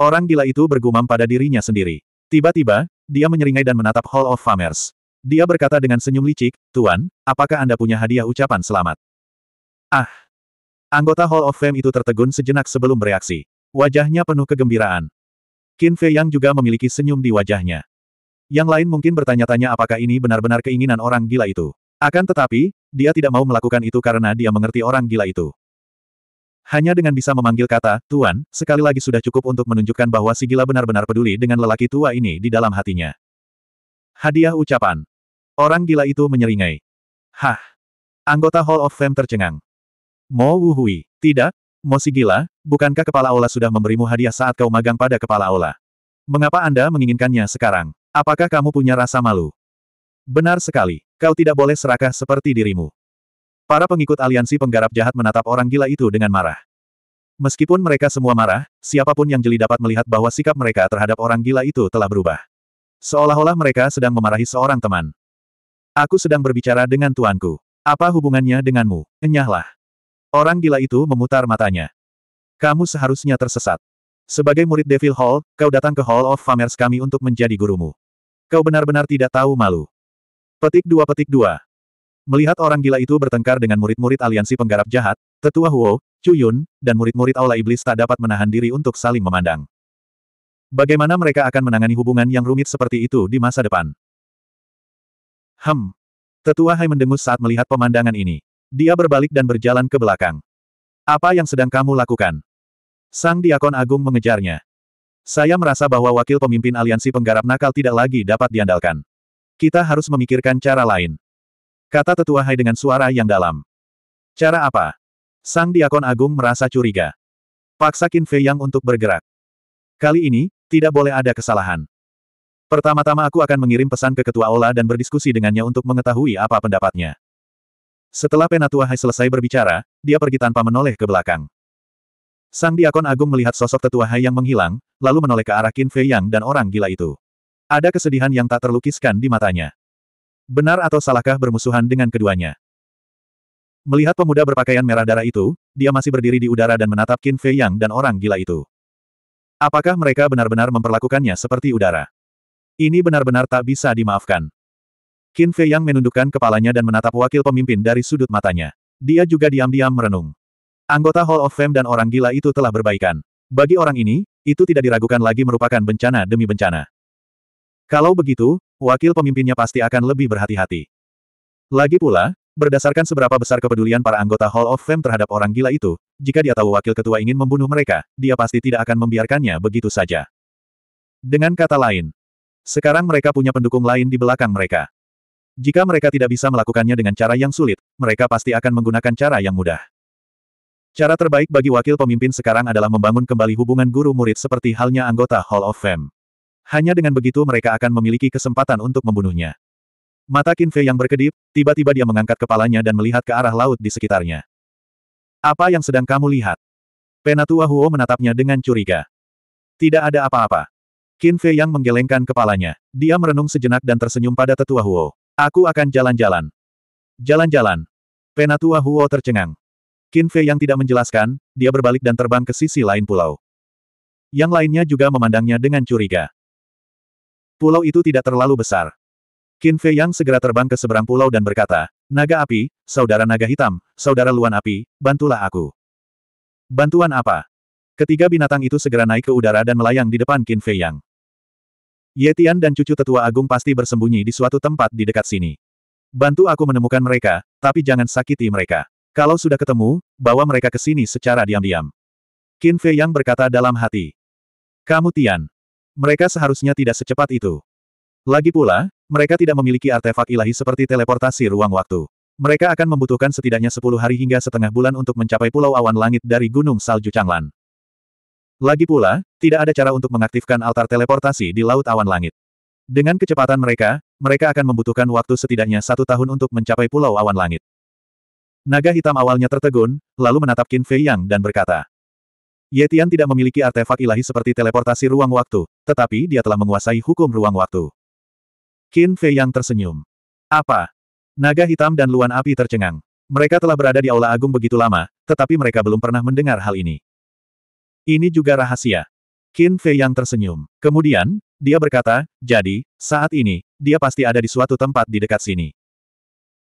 Orang gila itu bergumam pada dirinya sendiri. Tiba-tiba, dia menyeringai dan menatap Hall of Famers. Dia berkata dengan senyum licik, Tuan, apakah Anda punya hadiah ucapan selamat? Ah! Anggota Hall of Fame itu tertegun sejenak sebelum bereaksi. Wajahnya penuh kegembiraan. Qin Fei Yang juga memiliki senyum di wajahnya. Yang lain mungkin bertanya-tanya apakah ini benar-benar keinginan orang gila itu. Akan tetapi, dia tidak mau melakukan itu karena dia mengerti orang gila itu. Hanya dengan bisa memanggil kata, Tuan, sekali lagi sudah cukup untuk menunjukkan bahwa si gila benar-benar peduli dengan lelaki tua ini di dalam hatinya. Hadiah ucapan. Orang gila itu menyeringai. Hah. Anggota Hall of Fame tercengang. Mo Wuhui. Tidak, Mo si gila, bukankah kepala aula sudah memberimu hadiah saat kau magang pada kepala aula? Mengapa Anda menginginkannya sekarang? Apakah kamu punya rasa malu? Benar sekali, kau tidak boleh serakah seperti dirimu. Para pengikut aliansi penggarap jahat menatap orang gila itu dengan marah. Meskipun mereka semua marah, siapapun yang jeli dapat melihat bahwa sikap mereka terhadap orang gila itu telah berubah. Seolah-olah mereka sedang memarahi seorang teman. Aku sedang berbicara dengan tuanku. Apa hubungannya denganmu? Enyahlah. Orang gila itu memutar matanya. Kamu seharusnya tersesat. Sebagai murid Devil Hall, kau datang ke Hall of Famers kami untuk menjadi gurumu. Kau benar-benar tidak tahu malu. Petik dua petik dua. Melihat orang gila itu bertengkar dengan murid-murid aliansi penggarap jahat, tetua Huo, Cuyun, dan murid-murid aula iblis tak dapat menahan diri untuk saling memandang. Bagaimana mereka akan menangani hubungan yang rumit seperti itu di masa depan? Hem. Tetua Hai mendengus saat melihat pemandangan ini. Dia berbalik dan berjalan ke belakang. Apa yang sedang kamu lakukan? Sang Diakon Agung mengejarnya. Saya merasa bahwa wakil pemimpin aliansi penggarap nakal tidak lagi dapat diandalkan. Kita harus memikirkan cara lain. Kata tetua Hai dengan suara yang dalam. Cara apa? Sang diakon agung merasa curiga. paksa Paksakin Fei Yang untuk bergerak. Kali ini, tidak boleh ada kesalahan. Pertama-tama aku akan mengirim pesan ke Ketua Ola dan berdiskusi dengannya untuk mengetahui apa pendapatnya. Setelah Penatua Hai selesai berbicara, dia pergi tanpa menoleh ke belakang. Sang Diakon Agung melihat sosok Tetua Hai yang menghilang, lalu menoleh ke arah Qin Fei Yang dan orang gila itu. Ada kesedihan yang tak terlukiskan di matanya. Benar atau salahkah bermusuhan dengan keduanya? Melihat pemuda berpakaian merah darah itu, dia masih berdiri di udara dan menatap Qin Fei Yang dan orang gila itu. Apakah mereka benar-benar memperlakukannya seperti udara? Ini benar-benar tak bisa dimaafkan. Qin Fei Yang menundukkan kepalanya dan menatap wakil pemimpin dari sudut matanya. Dia juga diam-diam merenung. Anggota Hall of Fame dan orang gila itu telah berbaikan. Bagi orang ini, itu tidak diragukan lagi merupakan bencana demi bencana. Kalau begitu, wakil pemimpinnya pasti akan lebih berhati-hati. Lagi pula, berdasarkan seberapa besar kepedulian para anggota Hall of Fame terhadap orang gila itu, jika dia tahu wakil ketua ingin membunuh mereka, dia pasti tidak akan membiarkannya begitu saja. Dengan kata lain, sekarang mereka punya pendukung lain di belakang mereka. Jika mereka tidak bisa melakukannya dengan cara yang sulit, mereka pasti akan menggunakan cara yang mudah. Cara terbaik bagi wakil pemimpin sekarang adalah membangun kembali hubungan guru-murid seperti halnya anggota Hall of Fame. Hanya dengan begitu mereka akan memiliki kesempatan untuk membunuhnya. Mata Kinfe yang berkedip, tiba-tiba dia mengangkat kepalanya dan melihat ke arah laut di sekitarnya. Apa yang sedang kamu lihat? Penatua Huo menatapnya dengan curiga. Tidak ada apa-apa. Kinfe yang menggelengkan kepalanya. Dia merenung sejenak dan tersenyum pada tetua Huo. Aku akan jalan-jalan. Jalan-jalan. Penatua Huo tercengang. Kinfe yang tidak menjelaskan, dia berbalik dan terbang ke sisi lain pulau. Yang lainnya juga memandangnya dengan curiga. Pulau itu tidak terlalu besar. Qin Fei Yang segera terbang ke seberang pulau dan berkata, Naga api, saudara naga hitam, saudara luan api, bantulah aku. Bantuan apa? Ketiga binatang itu segera naik ke udara dan melayang di depan Qin Fei Yang. Ye Tian dan cucu tetua agung pasti bersembunyi di suatu tempat di dekat sini. Bantu aku menemukan mereka, tapi jangan sakiti mereka. Kalau sudah ketemu, bawa mereka ke sini secara diam-diam. Qin Fei Yang berkata dalam hati. Kamu Tian, mereka seharusnya tidak secepat itu. Lagi pula, mereka tidak memiliki artefak ilahi seperti teleportasi ruang waktu. Mereka akan membutuhkan setidaknya 10 hari hingga setengah bulan untuk mencapai pulau awan langit dari Gunung Salju Changlan. Lagi pula, tidak ada cara untuk mengaktifkan altar teleportasi di Laut Awan Langit. Dengan kecepatan mereka, mereka akan membutuhkan waktu setidaknya satu tahun untuk mencapai pulau awan langit. Naga hitam awalnya tertegun, lalu menatap Qin Fei Yang dan berkata, Yetian tidak memiliki artefak ilahi seperti teleportasi ruang waktu, tetapi dia telah menguasai hukum ruang waktu. Qin Fei yang tersenyum. Apa? Naga hitam dan luan api tercengang. Mereka telah berada di Aula Agung begitu lama, tetapi mereka belum pernah mendengar hal ini. Ini juga rahasia. Qin Fei yang tersenyum. Kemudian, dia berkata, jadi, saat ini, dia pasti ada di suatu tempat di dekat sini.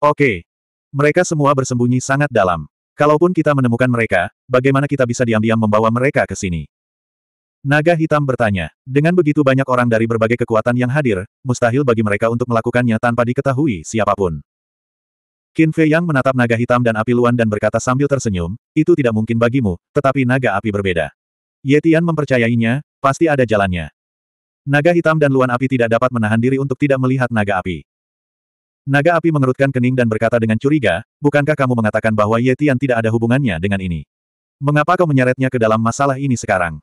Oke. Mereka semua bersembunyi sangat dalam. Kalaupun kita menemukan mereka, bagaimana kita bisa diam-diam membawa mereka ke sini? Naga hitam bertanya. Dengan begitu banyak orang dari berbagai kekuatan yang hadir, mustahil bagi mereka untuk melakukannya tanpa diketahui siapapun. Qin Fei Yang menatap naga hitam dan api luan dan berkata sambil tersenyum, itu tidak mungkin bagimu, tetapi naga api berbeda. Ye Tian mempercayainya, pasti ada jalannya. Naga hitam dan luan api tidak dapat menahan diri untuk tidak melihat naga api. Naga api mengerutkan kening dan berkata dengan curiga, bukankah kamu mengatakan bahwa Yetian tidak ada hubungannya dengan ini? Mengapa kau menyeretnya ke dalam masalah ini sekarang?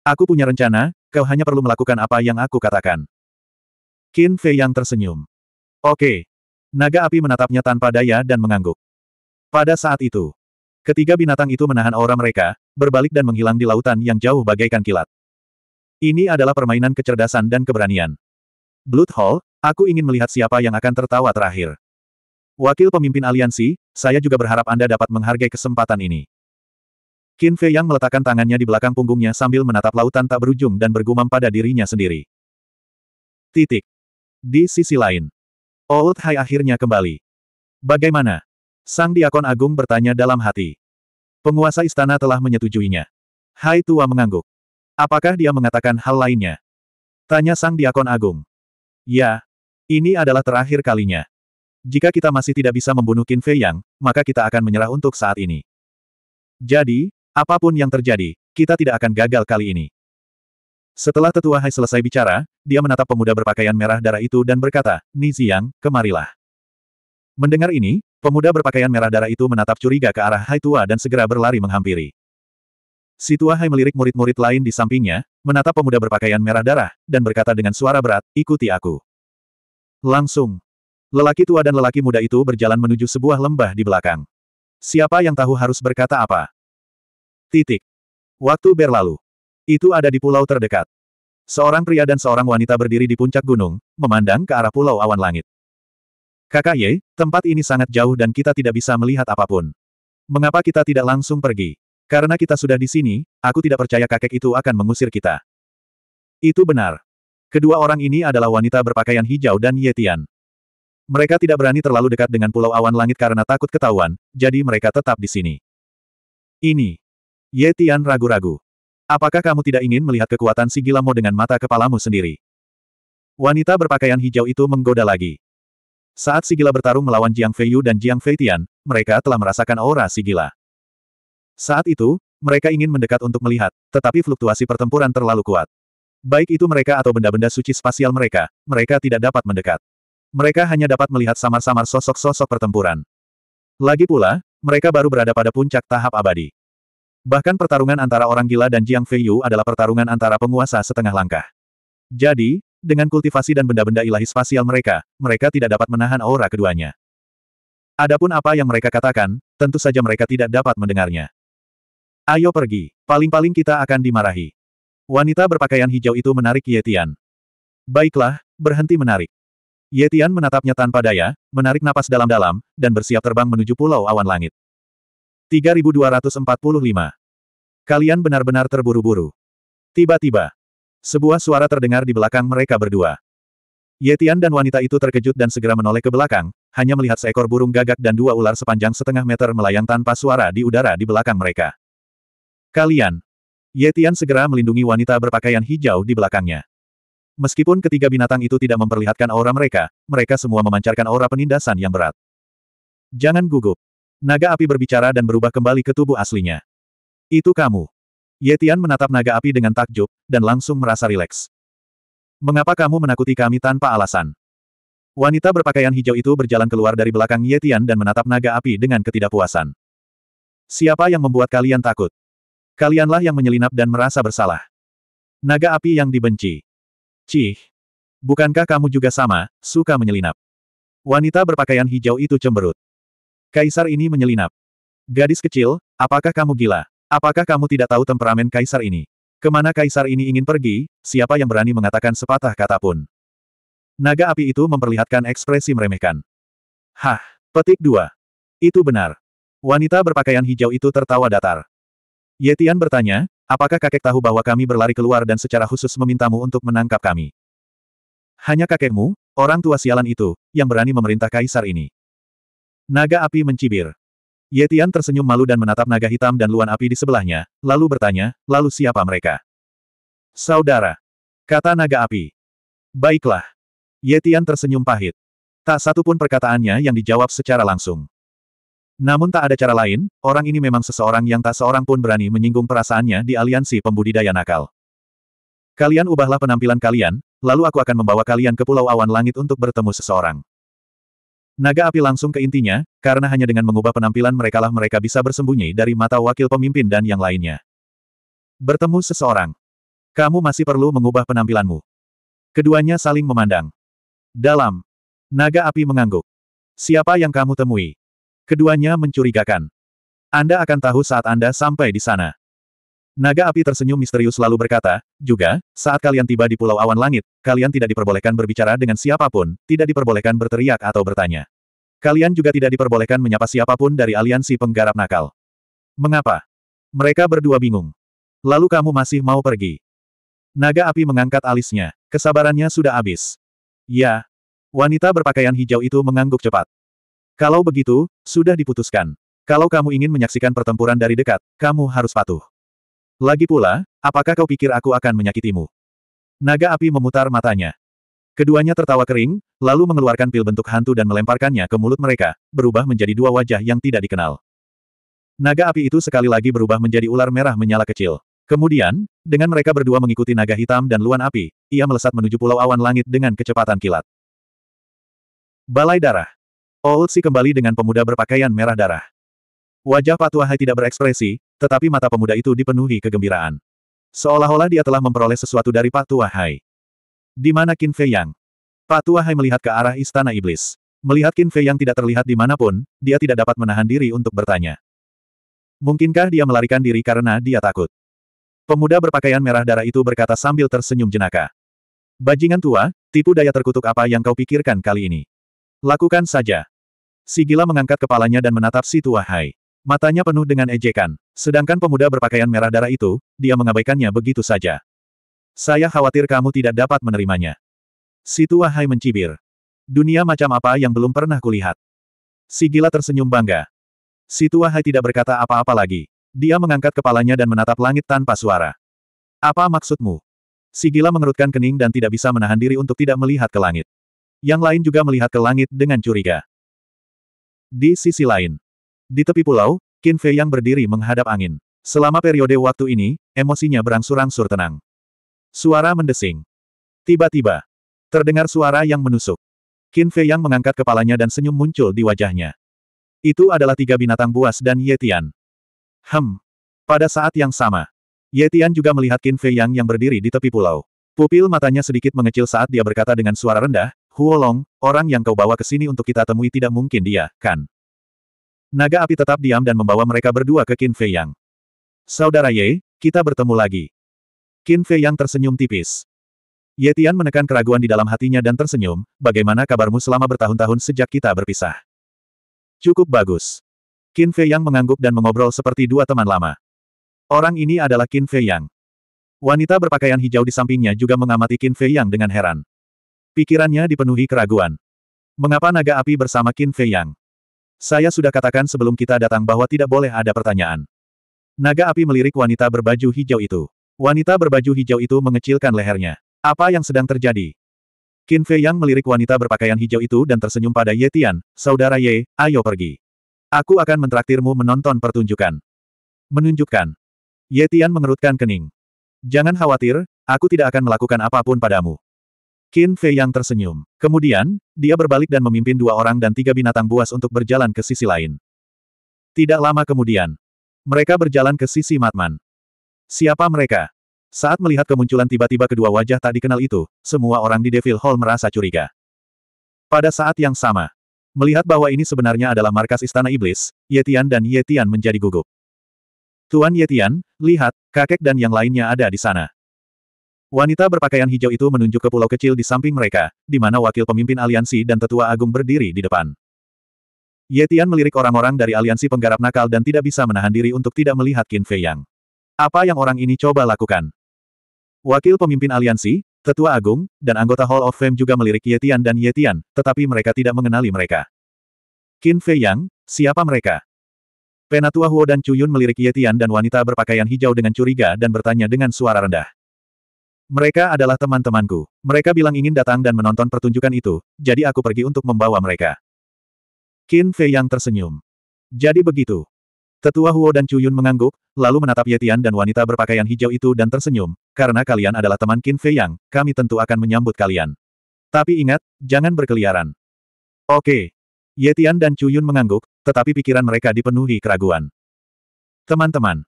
Aku punya rencana, kau hanya perlu melakukan apa yang aku katakan. Qin Fei yang tersenyum. Oke. Naga api menatapnya tanpa daya dan mengangguk. Pada saat itu, ketiga binatang itu menahan aura mereka, berbalik dan menghilang di lautan yang jauh bagaikan kilat. Ini adalah permainan kecerdasan dan keberanian. Blood Hall, aku ingin melihat siapa yang akan tertawa terakhir. Wakil pemimpin aliansi, saya juga berharap Anda dapat menghargai kesempatan ini. Qin Fei yang meletakkan tangannya di belakang punggungnya sambil menatap lautan tak berujung dan bergumam pada dirinya sendiri. Titik. Di sisi lain. Old oh Hai akhirnya kembali. Bagaimana? Sang Diakon Agung bertanya dalam hati. Penguasa istana telah menyetujuinya. Hai Tua mengangguk. Apakah dia mengatakan hal lainnya? Tanya Sang Diakon Agung. Ya. Ini adalah terakhir kalinya. Jika kita masih tidak bisa membunuh Qin Fei Yang, maka kita akan menyerah untuk saat ini. Jadi, apapun yang terjadi, kita tidak akan gagal kali ini. Setelah tetua Hai selesai bicara, dia menatap pemuda berpakaian merah darah itu dan berkata, Ziyang, kemarilah. Mendengar ini, pemuda berpakaian merah darah itu menatap curiga ke arah Hai Tua dan segera berlari menghampiri. Si tua Hai melirik murid-murid lain di sampingnya, menatap pemuda berpakaian merah darah, dan berkata dengan suara berat, ikuti aku. Langsung. Lelaki tua dan lelaki muda itu berjalan menuju sebuah lembah di belakang. Siapa yang tahu harus berkata apa? Titik. Waktu berlalu. Itu ada di pulau terdekat. Seorang pria dan seorang wanita berdiri di puncak gunung, memandang ke arah pulau awan langit. Kakak Ye, tempat ini sangat jauh dan kita tidak bisa melihat apapun. Mengapa kita tidak langsung pergi? Karena kita sudah di sini, aku tidak percaya kakek itu akan mengusir kita. Itu benar. Kedua orang ini adalah wanita berpakaian hijau dan Yetian. Mereka tidak berani terlalu dekat dengan pulau awan langit karena takut ketahuan, jadi mereka tetap di sini. Ini. Yetian ragu-ragu. Apakah kamu tidak ingin melihat kekuatan si gilamu dengan mata kepalamu sendiri? Wanita berpakaian hijau itu menggoda lagi. Saat si gila bertarung melawan Jiang Feiyu dan Jiang Feitian, mereka telah merasakan aura si gila. Saat itu, mereka ingin mendekat untuk melihat, tetapi fluktuasi pertempuran terlalu kuat. Baik itu mereka atau benda-benda suci spasial mereka, mereka tidak dapat mendekat. Mereka hanya dapat melihat samar-samar sosok-sosok pertempuran. Lagi pula, mereka baru berada pada puncak tahap abadi. Bahkan pertarungan antara orang gila dan Jiang Feiyu adalah pertarungan antara penguasa setengah langkah. Jadi, dengan kultivasi dan benda-benda ilahi spasial mereka, mereka tidak dapat menahan aura keduanya. Adapun apa yang mereka katakan, tentu saja mereka tidak dapat mendengarnya. Ayo pergi, paling-paling kita akan dimarahi. Wanita berpakaian hijau itu menarik Yetian. Baiklah, berhenti menarik. Yetian menatapnya tanpa daya, menarik napas dalam-dalam, dan bersiap terbang menuju pulau awan langit. 3245. Kalian benar-benar terburu-buru. Tiba-tiba, sebuah suara terdengar di belakang mereka berdua. Yetian dan wanita itu terkejut dan segera menoleh ke belakang, hanya melihat seekor burung gagak dan dua ular sepanjang setengah meter melayang tanpa suara di udara di belakang mereka. Kalian! Yetian segera melindungi wanita berpakaian hijau di belakangnya. Meskipun ketiga binatang itu tidak memperlihatkan aura mereka, mereka semua memancarkan aura penindasan yang berat. Jangan gugup. Naga api berbicara dan berubah kembali ke tubuh aslinya. Itu kamu. Yetian menatap naga api dengan takjub, dan langsung merasa rileks. Mengapa kamu menakuti kami tanpa alasan? Wanita berpakaian hijau itu berjalan keluar dari belakang Yetian dan menatap naga api dengan ketidakpuasan. Siapa yang membuat kalian takut? Kalianlah yang menyelinap dan merasa bersalah. Naga api yang dibenci. Cih. Bukankah kamu juga sama, suka menyelinap? Wanita berpakaian hijau itu cemberut. Kaisar ini menyelinap. Gadis kecil, apakah kamu gila? Apakah kamu tidak tahu temperamen kaisar ini? Kemana kaisar ini ingin pergi, siapa yang berani mengatakan sepatah kata pun? Naga api itu memperlihatkan ekspresi meremehkan. Hah, petik dua. Itu benar. Wanita berpakaian hijau itu tertawa datar. Yetian bertanya, apakah kakek tahu bahwa kami berlari keluar dan secara khusus memintamu untuk menangkap kami? Hanya kakekmu, orang tua sialan itu, yang berani memerintah kaisar ini. Naga api mencibir. Yetian tersenyum malu dan menatap naga hitam dan luan api di sebelahnya, lalu bertanya, lalu siapa mereka? Saudara. Kata naga api. Baiklah. Yetian tersenyum pahit. Tak satu pun perkataannya yang dijawab secara langsung. Namun tak ada cara lain, orang ini memang seseorang yang tak seorang pun berani menyinggung perasaannya di aliansi pembudidaya nakal. Kalian ubahlah penampilan kalian, lalu aku akan membawa kalian ke Pulau Awan Langit untuk bertemu seseorang. Naga api langsung ke intinya, karena hanya dengan mengubah penampilan merekalah mereka bisa bersembunyi dari mata wakil pemimpin dan yang lainnya. Bertemu seseorang. Kamu masih perlu mengubah penampilanmu. Keduanya saling memandang. Dalam. Naga api mengangguk. Siapa yang kamu temui? Keduanya mencurigakan. Anda akan tahu saat Anda sampai di sana. Naga api tersenyum misterius lalu berkata, juga, saat kalian tiba di Pulau Awan Langit, kalian tidak diperbolehkan berbicara dengan siapapun, tidak diperbolehkan berteriak atau bertanya. Kalian juga tidak diperbolehkan menyapa siapapun dari aliansi penggarap nakal. Mengapa? Mereka berdua bingung. Lalu kamu masih mau pergi. Naga api mengangkat alisnya. Kesabarannya sudah habis. Ya. Wanita berpakaian hijau itu mengangguk cepat. Kalau begitu, sudah diputuskan. Kalau kamu ingin menyaksikan pertempuran dari dekat, kamu harus patuh. Lagi pula, apakah kau pikir aku akan menyakitimu? Naga api memutar matanya. Keduanya tertawa kering, lalu mengeluarkan pil bentuk hantu dan melemparkannya ke mulut mereka, berubah menjadi dua wajah yang tidak dikenal. Naga api itu sekali lagi berubah menjadi ular merah menyala kecil. Kemudian, dengan mereka berdua mengikuti naga hitam dan luan api, ia melesat menuju pulau awan langit dengan kecepatan kilat. Balai darah. Outsi oh, kembali dengan pemuda berpakaian merah darah. Wajah Pak Tuahai tidak berekspresi, tetapi mata pemuda itu dipenuhi kegembiraan. Seolah-olah dia telah memperoleh sesuatu dari Pak Tuahai. Di mana Qin Fei Yang? Pak Tuahai melihat ke arah Istana Iblis. Melihat Qin Fei Yang tidak terlihat di dimanapun, dia tidak dapat menahan diri untuk bertanya. Mungkinkah dia melarikan diri karena dia takut? Pemuda berpakaian merah darah itu berkata sambil tersenyum jenaka. Bajingan tua, tipu daya terkutuk apa yang kau pikirkan kali ini? Lakukan saja. Sigila mengangkat kepalanya dan menatap si tua Hai. Matanya penuh dengan ejekan. Sedangkan pemuda berpakaian merah darah itu, dia mengabaikannya begitu saja. Saya khawatir kamu tidak dapat menerimanya. Si tua Hai mencibir. Dunia macam apa yang belum pernah kulihat. Sigila tersenyum bangga. Si tua Hai tidak berkata apa-apa lagi. Dia mengangkat kepalanya dan menatap langit tanpa suara. Apa maksudmu? Sigila mengerutkan kening dan tidak bisa menahan diri untuk tidak melihat ke langit. Yang lain juga melihat ke langit dengan curiga. Di sisi lain, di tepi pulau, Qin Fei yang berdiri menghadap angin. Selama periode waktu ini, emosinya berangsur-angsur tenang. Suara mendesing. Tiba-tiba, terdengar suara yang menusuk. Qin Fei yang mengangkat kepalanya dan senyum muncul di wajahnya. Itu adalah tiga binatang buas dan Yetian. Hem. Pada saat yang sama, Yetian juga melihat Qin Fei yang yang berdiri di tepi pulau. Pupil matanya sedikit mengecil saat dia berkata dengan suara rendah, Huolong, orang yang kau bawa ke sini untuk kita temui tidak mungkin dia, kan? Naga api tetap diam dan membawa mereka berdua ke Qin Fei Yang. Saudara Ye, kita bertemu lagi. Qin Fei Yang tersenyum tipis. Ye Tian menekan keraguan di dalam hatinya dan tersenyum, bagaimana kabarmu selama bertahun-tahun sejak kita berpisah? Cukup bagus. Qin Fei Yang mengangguk dan mengobrol seperti dua teman lama. Orang ini adalah Qin Fei Yang. Wanita berpakaian hijau di sampingnya juga mengamati Qin Fei Yang dengan heran. Pikirannya dipenuhi keraguan. Mengapa naga api bersama Qin Fei Yang? Saya sudah katakan sebelum kita datang bahwa tidak boleh ada pertanyaan. Naga api melirik wanita berbaju hijau itu. Wanita berbaju hijau itu mengecilkan lehernya. Apa yang sedang terjadi? Qin Fei Yang melirik wanita berpakaian hijau itu dan tersenyum pada Ye Tian, saudara Ye, ayo pergi. Aku akan mentraktirmu menonton pertunjukan. Menunjukkan. Ye Tian mengerutkan kening. Jangan khawatir, aku tidak akan melakukan apapun padamu. Qin Fei yang tersenyum. Kemudian, dia berbalik dan memimpin dua orang dan tiga binatang buas untuk berjalan ke sisi lain. Tidak lama kemudian, mereka berjalan ke sisi Matman. Siapa mereka? Saat melihat kemunculan tiba-tiba kedua wajah tak dikenal itu, semua orang di Devil Hall merasa curiga. Pada saat yang sama, melihat bahwa ini sebenarnya adalah markas Istana Iblis, Yetian dan Yetian menjadi gugup. Tuan Yetian, lihat, kakek dan yang lainnya ada di sana. Wanita berpakaian hijau itu menunjuk ke pulau kecil di samping mereka, di mana wakil pemimpin aliansi dan tetua agung berdiri di depan. Yetian melirik orang-orang dari aliansi penggarap nakal dan tidak bisa menahan diri untuk tidak melihat Qin Fei Yang. Apa yang orang ini coba lakukan? Wakil pemimpin aliansi, tetua agung, dan anggota Hall of Fame juga melirik Yetian dan Yetian, tetapi mereka tidak mengenali mereka. Qin Fei Yang, siapa mereka? Penatua Huo dan Chu Yun melirik Yetian dan wanita berpakaian hijau dengan curiga dan bertanya dengan suara rendah. Mereka adalah teman-temanku. Mereka bilang ingin datang dan menonton pertunjukan itu, jadi aku pergi untuk membawa mereka. Qin Fei yang tersenyum. Jadi begitu. Tetua Huo dan Chu mengangguk, lalu menatap Yetian dan wanita berpakaian hijau itu dan tersenyum, karena kalian adalah teman Qin Fei Yang, kami tentu akan menyambut kalian. Tapi ingat, jangan berkeliaran. Oke. Yetian dan Chu mengangguk, tetapi pikiran mereka dipenuhi keraguan. Teman-teman,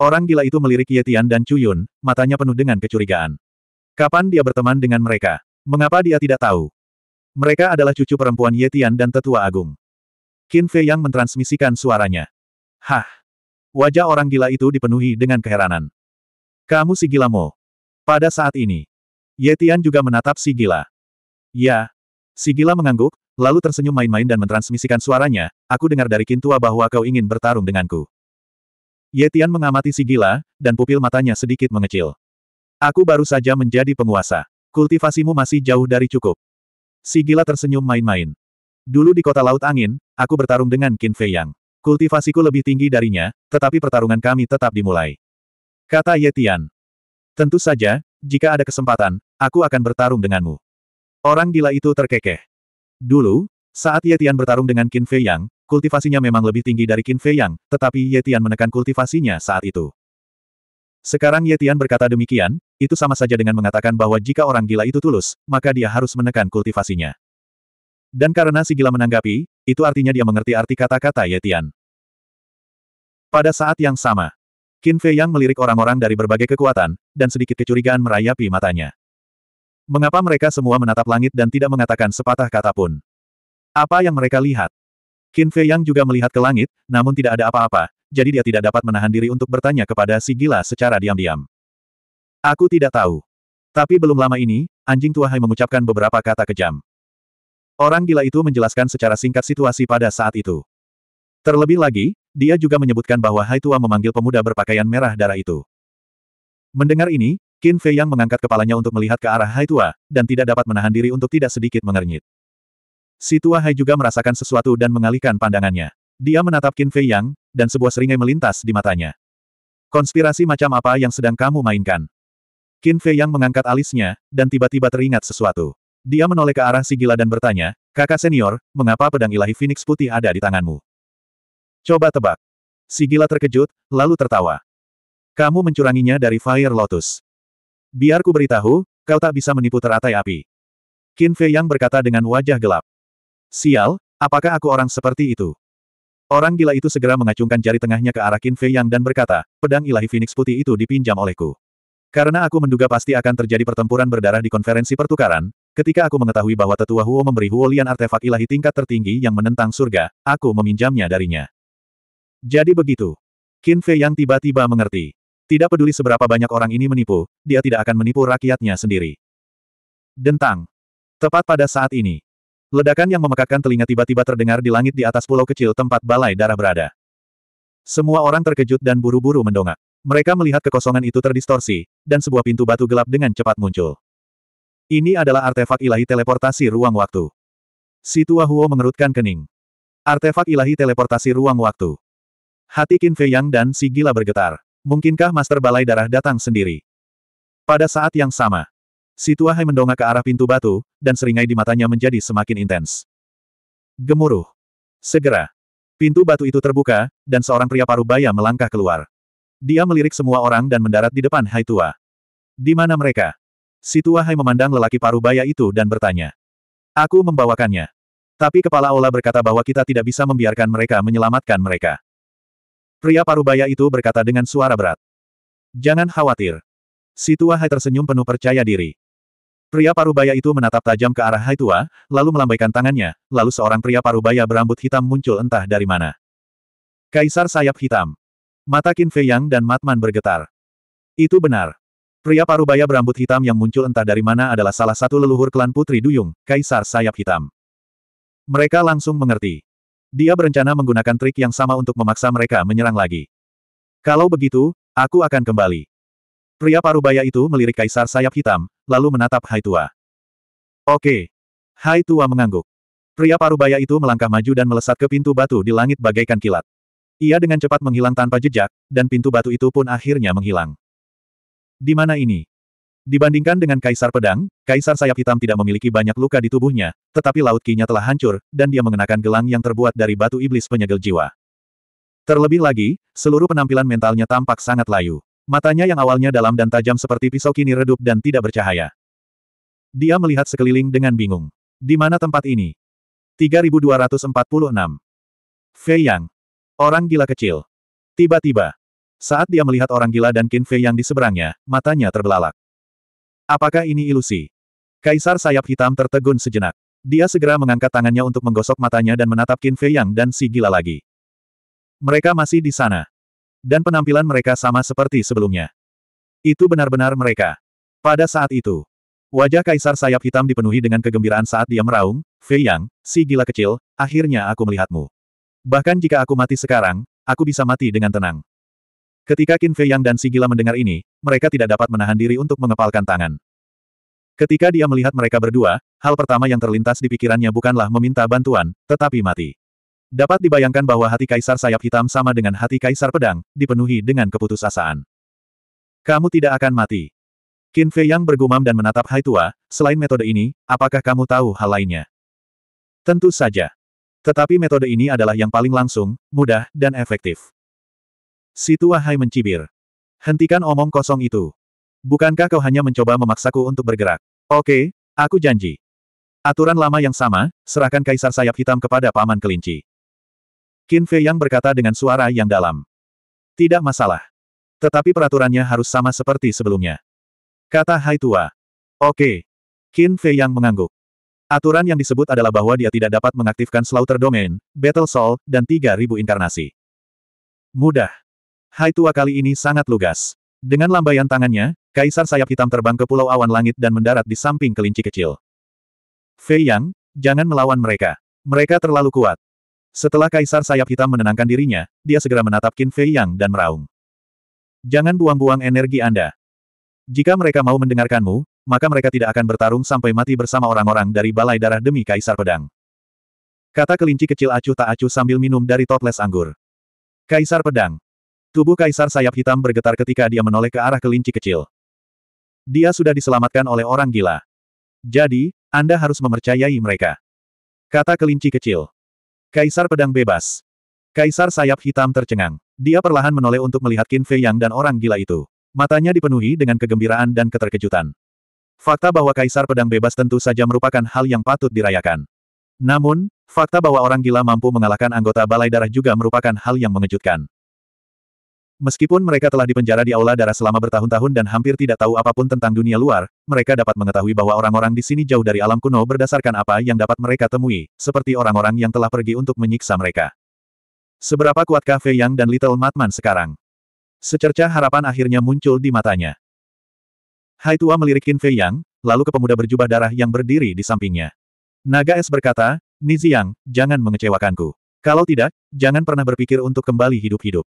Orang gila itu melirik Yetian dan Cuyun, matanya penuh dengan kecurigaan. Kapan dia berteman dengan mereka? Mengapa dia tidak tahu? Mereka adalah cucu perempuan Yetian dan tetua agung. Qin Fei yang mentransmisikan suaranya. Hah! Wajah orang gila itu dipenuhi dengan keheranan. Kamu si gila Mo. Pada saat ini, Yetian juga menatap si gila. Ya. Si gila mengangguk, lalu tersenyum main-main dan mentransmisikan suaranya, aku dengar dari Kintua bahwa kau ingin bertarung denganku. Yetian mengamati si gila, dan pupil matanya sedikit mengecil. Aku baru saja menjadi penguasa. Kultivasimu masih jauh dari cukup. Si gila tersenyum main-main. Dulu di kota Laut Angin, aku bertarung dengan Qin Fei Yang. Kultivasiku lebih tinggi darinya, tetapi pertarungan kami tetap dimulai. Kata Yetian. Tentu saja, jika ada kesempatan, aku akan bertarung denganmu. Orang gila itu terkekeh. Dulu, saat Ye Tian bertarung dengan Qin Fei Yang, kultivasinya memang lebih tinggi dari Qin Fei Yang, tetapi Ye Tian menekan kultivasinya saat itu. Sekarang Ye Tian berkata demikian, itu sama saja dengan mengatakan bahwa jika orang gila itu tulus, maka dia harus menekan kultivasinya. Dan karena si gila menanggapi, itu artinya dia mengerti arti kata-kata Ye Tian. Pada saat yang sama, Qin Fei Yang melirik orang-orang dari berbagai kekuatan, dan sedikit kecurigaan merayapi matanya. Mengapa mereka semua menatap langit dan tidak mengatakan sepatah kata pun? Apa yang mereka lihat? Qin Fei Yang juga melihat ke langit, namun tidak ada apa-apa, jadi dia tidak dapat menahan diri untuk bertanya kepada si gila secara diam-diam. Aku tidak tahu. Tapi belum lama ini, anjing tua Hai mengucapkan beberapa kata kejam. Orang gila itu menjelaskan secara singkat situasi pada saat itu. Terlebih lagi, dia juga menyebutkan bahwa Hai tua memanggil pemuda berpakaian merah darah itu. Mendengar ini, Qin Fei Yang mengangkat kepalanya untuk melihat ke arah Hai tua, dan tidak dapat menahan diri untuk tidak sedikit mengernyit. Si tua Hai juga merasakan sesuatu dan mengalihkan pandangannya. Dia menatap Qin Fei Yang, dan sebuah seringai melintas di matanya. Konspirasi macam apa yang sedang kamu mainkan? Qin Fei Yang mengangkat alisnya, dan tiba-tiba teringat sesuatu. Dia menoleh ke arah si gila dan bertanya, kakak senior, mengapa pedang ilahi Phoenix putih ada di tanganmu? Coba tebak. Si gila terkejut, lalu tertawa. Kamu mencuranginya dari Fire Lotus. Biar ku beritahu, kau tak bisa menipu teratai api. Qin Fei Yang berkata dengan wajah gelap. Sial, apakah aku orang seperti itu? Orang gila itu segera mengacungkan jari tengahnya ke arah Qin Fei Yang dan berkata, pedang ilahi Phoenix putih itu dipinjam olehku. Karena aku menduga pasti akan terjadi pertempuran berdarah di konferensi pertukaran, ketika aku mengetahui bahwa tetua Huo memberi Huo Lian artefak ilahi tingkat tertinggi yang menentang surga, aku meminjamnya darinya. Jadi begitu. Qin Fei Yang tiba-tiba mengerti. Tidak peduli seberapa banyak orang ini menipu, dia tidak akan menipu rakyatnya sendiri. Dentang. Tepat pada saat ini, Ledakan yang memekakkan telinga tiba-tiba terdengar di langit di atas pulau kecil tempat balai darah berada. Semua orang terkejut dan buru-buru mendongak. Mereka melihat kekosongan itu terdistorsi, dan sebuah pintu batu gelap dengan cepat muncul. Ini adalah artefak ilahi teleportasi ruang waktu. Si tua Huo mengerutkan kening. Artefak ilahi teleportasi ruang waktu. Hati Qin Fei Yang dan si gila bergetar. Mungkinkah Master Balai Darah datang sendiri? Pada saat yang sama, Si tua Hai mendongak ke arah pintu batu, dan seringai di matanya menjadi semakin intens. Gemuruh. Segera. Pintu batu itu terbuka, dan seorang pria paruh baya melangkah keluar. Dia melirik semua orang dan mendarat di depan Hai tua. Di mana mereka? Si tua Hai memandang lelaki paruh baya itu dan bertanya. Aku membawakannya. Tapi kepala Ola berkata bahwa kita tidak bisa membiarkan mereka menyelamatkan mereka. Pria paruh baya itu berkata dengan suara berat. Jangan khawatir. Si tua Hai tersenyum penuh percaya diri. Pria parubaya itu menatap tajam ke arah Hai Tua, lalu melambaikan tangannya, lalu seorang pria parubaya berambut hitam muncul entah dari mana. Kaisar Sayap Hitam. Mata Qin Fei Yang dan Matman bergetar. Itu benar. Pria parubaya berambut hitam yang muncul entah dari mana adalah salah satu leluhur klan Putri Duyung, Kaisar Sayap Hitam. Mereka langsung mengerti. Dia berencana menggunakan trik yang sama untuk memaksa mereka menyerang lagi. Kalau begitu, aku akan kembali. Pria parubaya itu melirik Kaisar Sayap Hitam, lalu menatap Hai Tua. Oke. Hai Tua mengangguk. Pria parubaya itu melangkah maju dan melesat ke pintu batu di langit bagaikan kilat. Ia dengan cepat menghilang tanpa jejak, dan pintu batu itu pun akhirnya menghilang. Di mana ini? Dibandingkan dengan Kaisar Pedang, Kaisar Sayap Hitam tidak memiliki banyak luka di tubuhnya, tetapi laut kinya telah hancur, dan dia mengenakan gelang yang terbuat dari batu iblis penyegel jiwa. Terlebih lagi, seluruh penampilan mentalnya tampak sangat layu. Matanya yang awalnya dalam dan tajam seperti pisau kini redup dan tidak bercahaya. Dia melihat sekeliling dengan bingung. Di mana tempat ini? 3246. Fei Yang. Orang gila kecil. Tiba-tiba. Saat dia melihat orang gila dan Qin Fei Yang di seberangnya, matanya terbelalak. Apakah ini ilusi? Kaisar sayap hitam tertegun sejenak. Dia segera mengangkat tangannya untuk menggosok matanya dan menatap Qin Fei Yang dan si gila lagi. Mereka masih di sana. Dan penampilan mereka sama seperti sebelumnya. Itu benar-benar mereka. Pada saat itu, wajah kaisar sayap hitam dipenuhi dengan kegembiraan saat dia meraung, Fei Yang, si gila kecil, akhirnya aku melihatmu. Bahkan jika aku mati sekarang, aku bisa mati dengan tenang. Ketika Qin Fei Yang dan si gila mendengar ini, mereka tidak dapat menahan diri untuk mengepalkan tangan. Ketika dia melihat mereka berdua, hal pertama yang terlintas di pikirannya bukanlah meminta bantuan, tetapi mati. Dapat dibayangkan bahwa hati kaisar sayap hitam sama dengan hati kaisar pedang, dipenuhi dengan keputusasaan. Kamu tidak akan mati. Qin Fei Yang bergumam dan menatap Hai Tua, selain metode ini, apakah kamu tahu hal lainnya? Tentu saja. Tetapi metode ini adalah yang paling langsung, mudah, dan efektif. Si Tua Hai mencibir. Hentikan omong kosong itu. Bukankah kau hanya mencoba memaksaku untuk bergerak? Oke, aku janji. Aturan lama yang sama, serahkan kaisar sayap hitam kepada paman kelinci. Qin Fei Yang berkata dengan suara yang dalam. Tidak masalah. Tetapi peraturannya harus sama seperti sebelumnya. Kata Hai Tua. Oke. Qin Fei Yang mengangguk. Aturan yang disebut adalah bahwa dia tidak dapat mengaktifkan Slaughter Domain, Battle Soul, dan 3000 inkarnasi. Mudah. Hai Tua kali ini sangat lugas. Dengan lambaian tangannya, kaisar sayap hitam terbang ke pulau awan langit dan mendarat di samping kelinci kecil. Fei Yang, jangan melawan mereka. Mereka terlalu kuat. Setelah kaisar sayap hitam menenangkan dirinya, dia segera menatap Qin Fei Yang dan meraung. Jangan buang-buang energi Anda. Jika mereka mau mendengarkanmu, maka mereka tidak akan bertarung sampai mati bersama orang-orang dari Balai Darah demi Kaisar Pedang. Kata kelinci kecil acuh tak acuh sambil minum dari toples anggur. Kaisar Pedang. Tubuh Kaisar sayap hitam bergetar ketika dia menoleh ke arah kelinci kecil. Dia sudah diselamatkan oleh orang gila. Jadi, Anda harus mempercayai mereka. Kata kelinci kecil. Kaisar Pedang Bebas. Kaisar Sayap Hitam tercengang. Dia perlahan menoleh untuk melihat Qin Fei Yang dan orang gila itu. Matanya dipenuhi dengan kegembiraan dan keterkejutan. Fakta bahwa Kaisar Pedang Bebas tentu saja merupakan hal yang patut dirayakan. Namun, fakta bahwa orang gila mampu mengalahkan anggota Balai Darah juga merupakan hal yang mengejutkan. Meskipun mereka telah dipenjara di Aula Darah selama bertahun-tahun dan hampir tidak tahu apapun tentang dunia luar, mereka dapat mengetahui bahwa orang-orang di sini jauh dari alam kuno berdasarkan apa yang dapat mereka temui, seperti orang-orang yang telah pergi untuk menyiksa mereka. Seberapa kuat Fei Yang dan Little Matman sekarang? Secerca harapan akhirnya muncul di matanya. Hai Tua melirikin Fei Yang, lalu ke pemuda berjubah darah yang berdiri di sampingnya. Naga Es berkata, Nizi jangan mengecewakanku. Kalau tidak, jangan pernah berpikir untuk kembali hidup-hidup.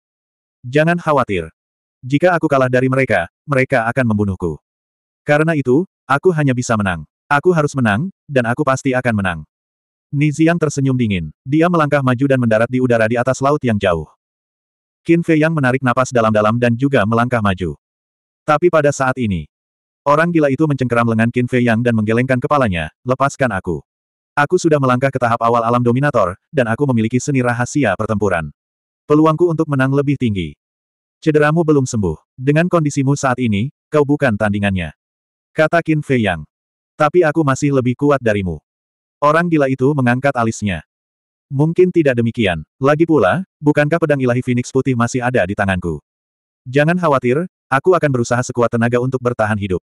Jangan khawatir. Jika aku kalah dari mereka, mereka akan membunuhku. Karena itu, aku hanya bisa menang. Aku harus menang, dan aku pasti akan menang. Niziang tersenyum dingin. Dia melangkah maju dan mendarat di udara di atas laut yang jauh. Qin Fei yang menarik napas dalam-dalam dan juga melangkah maju. Tapi pada saat ini, orang gila itu mencengkeram lengan Qin Fei yang dan menggelengkan kepalanya, lepaskan aku. Aku sudah melangkah ke tahap awal alam dominator, dan aku memiliki seni rahasia pertempuran. Peluangku untuk menang lebih tinggi. Cederamu belum sembuh. Dengan kondisimu saat ini, kau bukan tandingannya. Kata Qin Fei Yang. Tapi aku masih lebih kuat darimu. Orang gila itu mengangkat alisnya. Mungkin tidak demikian. Lagi pula, bukankah pedang ilahi Phoenix putih masih ada di tanganku? Jangan khawatir, aku akan berusaha sekuat tenaga untuk bertahan hidup.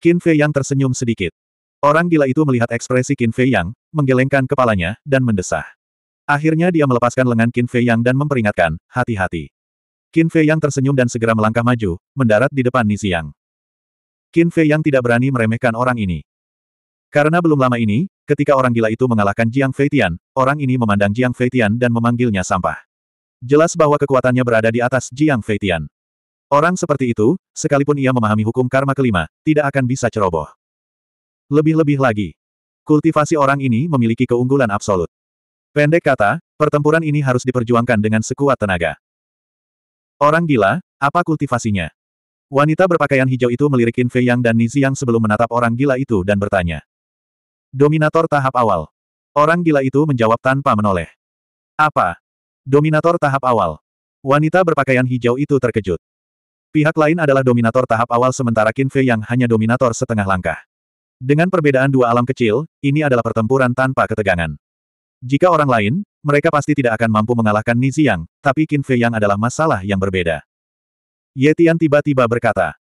Qin Fei Yang tersenyum sedikit. Orang gila itu melihat ekspresi Qin Fei Yang, menggelengkan kepalanya, dan mendesah. Akhirnya dia melepaskan lengan Qin Fei Yang dan memperingatkan, hati-hati. Qin Fei Yang tersenyum dan segera melangkah maju, mendarat di depan Nisi Yang. Qin Fei Yang tidak berani meremehkan orang ini. Karena belum lama ini, ketika orang gila itu mengalahkan Jiang Tian, orang ini memandang Jiang Tian dan memanggilnya sampah. Jelas bahwa kekuatannya berada di atas Jiang Tian. Orang seperti itu, sekalipun ia memahami hukum karma kelima, tidak akan bisa ceroboh. Lebih-lebih lagi, kultivasi orang ini memiliki keunggulan absolut. Pendek kata, pertempuran ini harus diperjuangkan dengan sekuat tenaga. Orang gila, apa kultivasinya? Wanita berpakaian hijau itu melirik Fei Yang dan Nizi yang sebelum menatap orang gila itu dan bertanya. Dominator tahap awal. Orang gila itu menjawab tanpa menoleh. Apa? Dominator tahap awal. Wanita berpakaian hijau itu terkejut. Pihak lain adalah dominator tahap awal sementara Qin Fei Yang hanya dominator setengah langkah. Dengan perbedaan dua alam kecil, ini adalah pertempuran tanpa ketegangan. Jika orang lain, mereka pasti tidak akan mampu mengalahkan Niziang, tapi Qin Fei Yang adalah masalah yang berbeda. Yetian tiba-tiba berkata.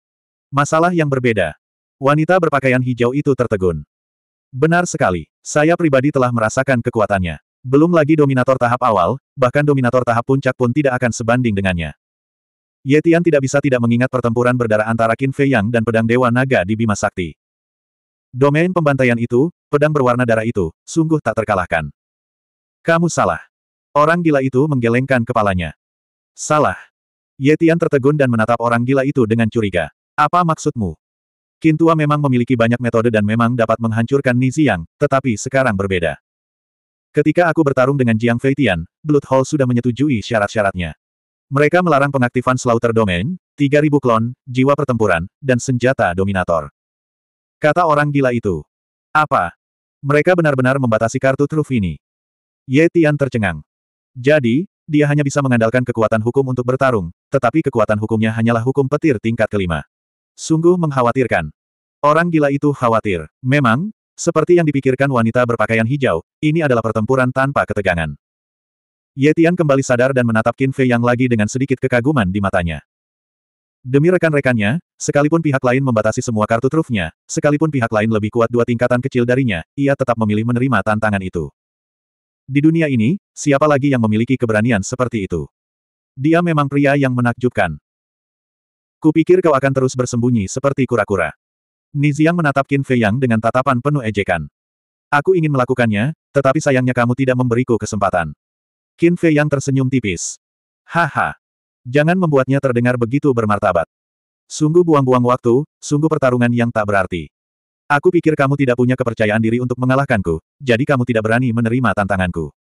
Masalah yang berbeda. Wanita berpakaian hijau itu tertegun. Benar sekali. Saya pribadi telah merasakan kekuatannya. Belum lagi dominator tahap awal, bahkan dominator tahap puncak pun tidak akan sebanding dengannya. Yetian tidak bisa tidak mengingat pertempuran berdarah antara Qin Fei Yang dan pedang Dewa Naga di Bima Sakti. Domain pembantaian itu, pedang berwarna darah itu, sungguh tak terkalahkan. Kamu salah. Orang gila itu menggelengkan kepalanya. Salah. Yetian tertegun dan menatap orang gila itu dengan curiga. Apa maksudmu? Kintua memang memiliki banyak metode dan memang dapat menghancurkan Niziang, tetapi sekarang berbeda. Ketika aku bertarung dengan Jiang Feitian, Blood Hall sudah menyetujui syarat-syaratnya. Mereka melarang pengaktifan Slaughter Domain, 3000 klon, jiwa pertempuran, dan senjata dominator. Kata orang gila itu. Apa? Mereka benar-benar membatasi kartu truf ini. Ye Tian tercengang. Jadi, dia hanya bisa mengandalkan kekuatan hukum untuk bertarung, tetapi kekuatan hukumnya hanyalah hukum petir tingkat kelima. Sungguh mengkhawatirkan. Orang gila itu khawatir. Memang, seperti yang dipikirkan wanita berpakaian hijau, ini adalah pertempuran tanpa ketegangan. Ye Tian kembali sadar dan menatap Qin Fei Yang lagi dengan sedikit kekaguman di matanya. Demi rekan-rekannya, sekalipun pihak lain membatasi semua kartu trufnya, sekalipun pihak lain lebih kuat dua tingkatan kecil darinya, ia tetap memilih menerima tantangan itu. Di dunia ini, siapa lagi yang memiliki keberanian seperti itu? Dia memang pria yang menakjubkan. Kupikir kau akan terus bersembunyi seperti kura-kura. Niziang menatap Qin Fei Yang dengan tatapan penuh ejekan. Aku ingin melakukannya, tetapi sayangnya kamu tidak memberiku kesempatan. Qin Fei Yang tersenyum tipis. Haha. Jangan membuatnya terdengar begitu bermartabat. Sungguh buang-buang waktu, sungguh pertarungan yang tak berarti. Aku pikir kamu tidak punya kepercayaan diri untuk mengalahkanku, jadi kamu tidak berani menerima tantanganku.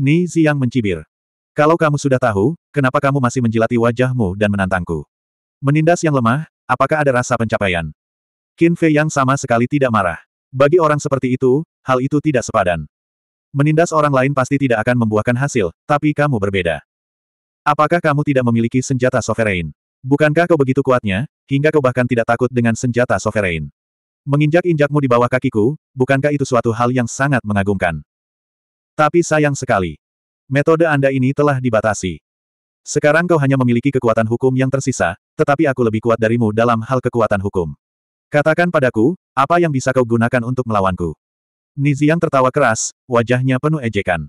Ni Ziyang mencibir. Kalau kamu sudah tahu, kenapa kamu masih menjilati wajahmu dan menantangku? Menindas yang lemah, apakah ada rasa pencapaian? Qin Fei yang sama sekali tidak marah. Bagi orang seperti itu, hal itu tidak sepadan. Menindas orang lain pasti tidak akan membuahkan hasil, tapi kamu berbeda. Apakah kamu tidak memiliki senjata sovereign? Bukankah kau begitu kuatnya, hingga kau bahkan tidak takut dengan senjata sovereign? Menginjak-injakmu di bawah kakiku, bukankah itu suatu hal yang sangat mengagumkan? Tapi sayang sekali. Metode Anda ini telah dibatasi. Sekarang kau hanya memiliki kekuatan hukum yang tersisa, tetapi aku lebih kuat darimu dalam hal kekuatan hukum. Katakan padaku, apa yang bisa kau gunakan untuk melawanku? Niziang tertawa keras, wajahnya penuh ejekan.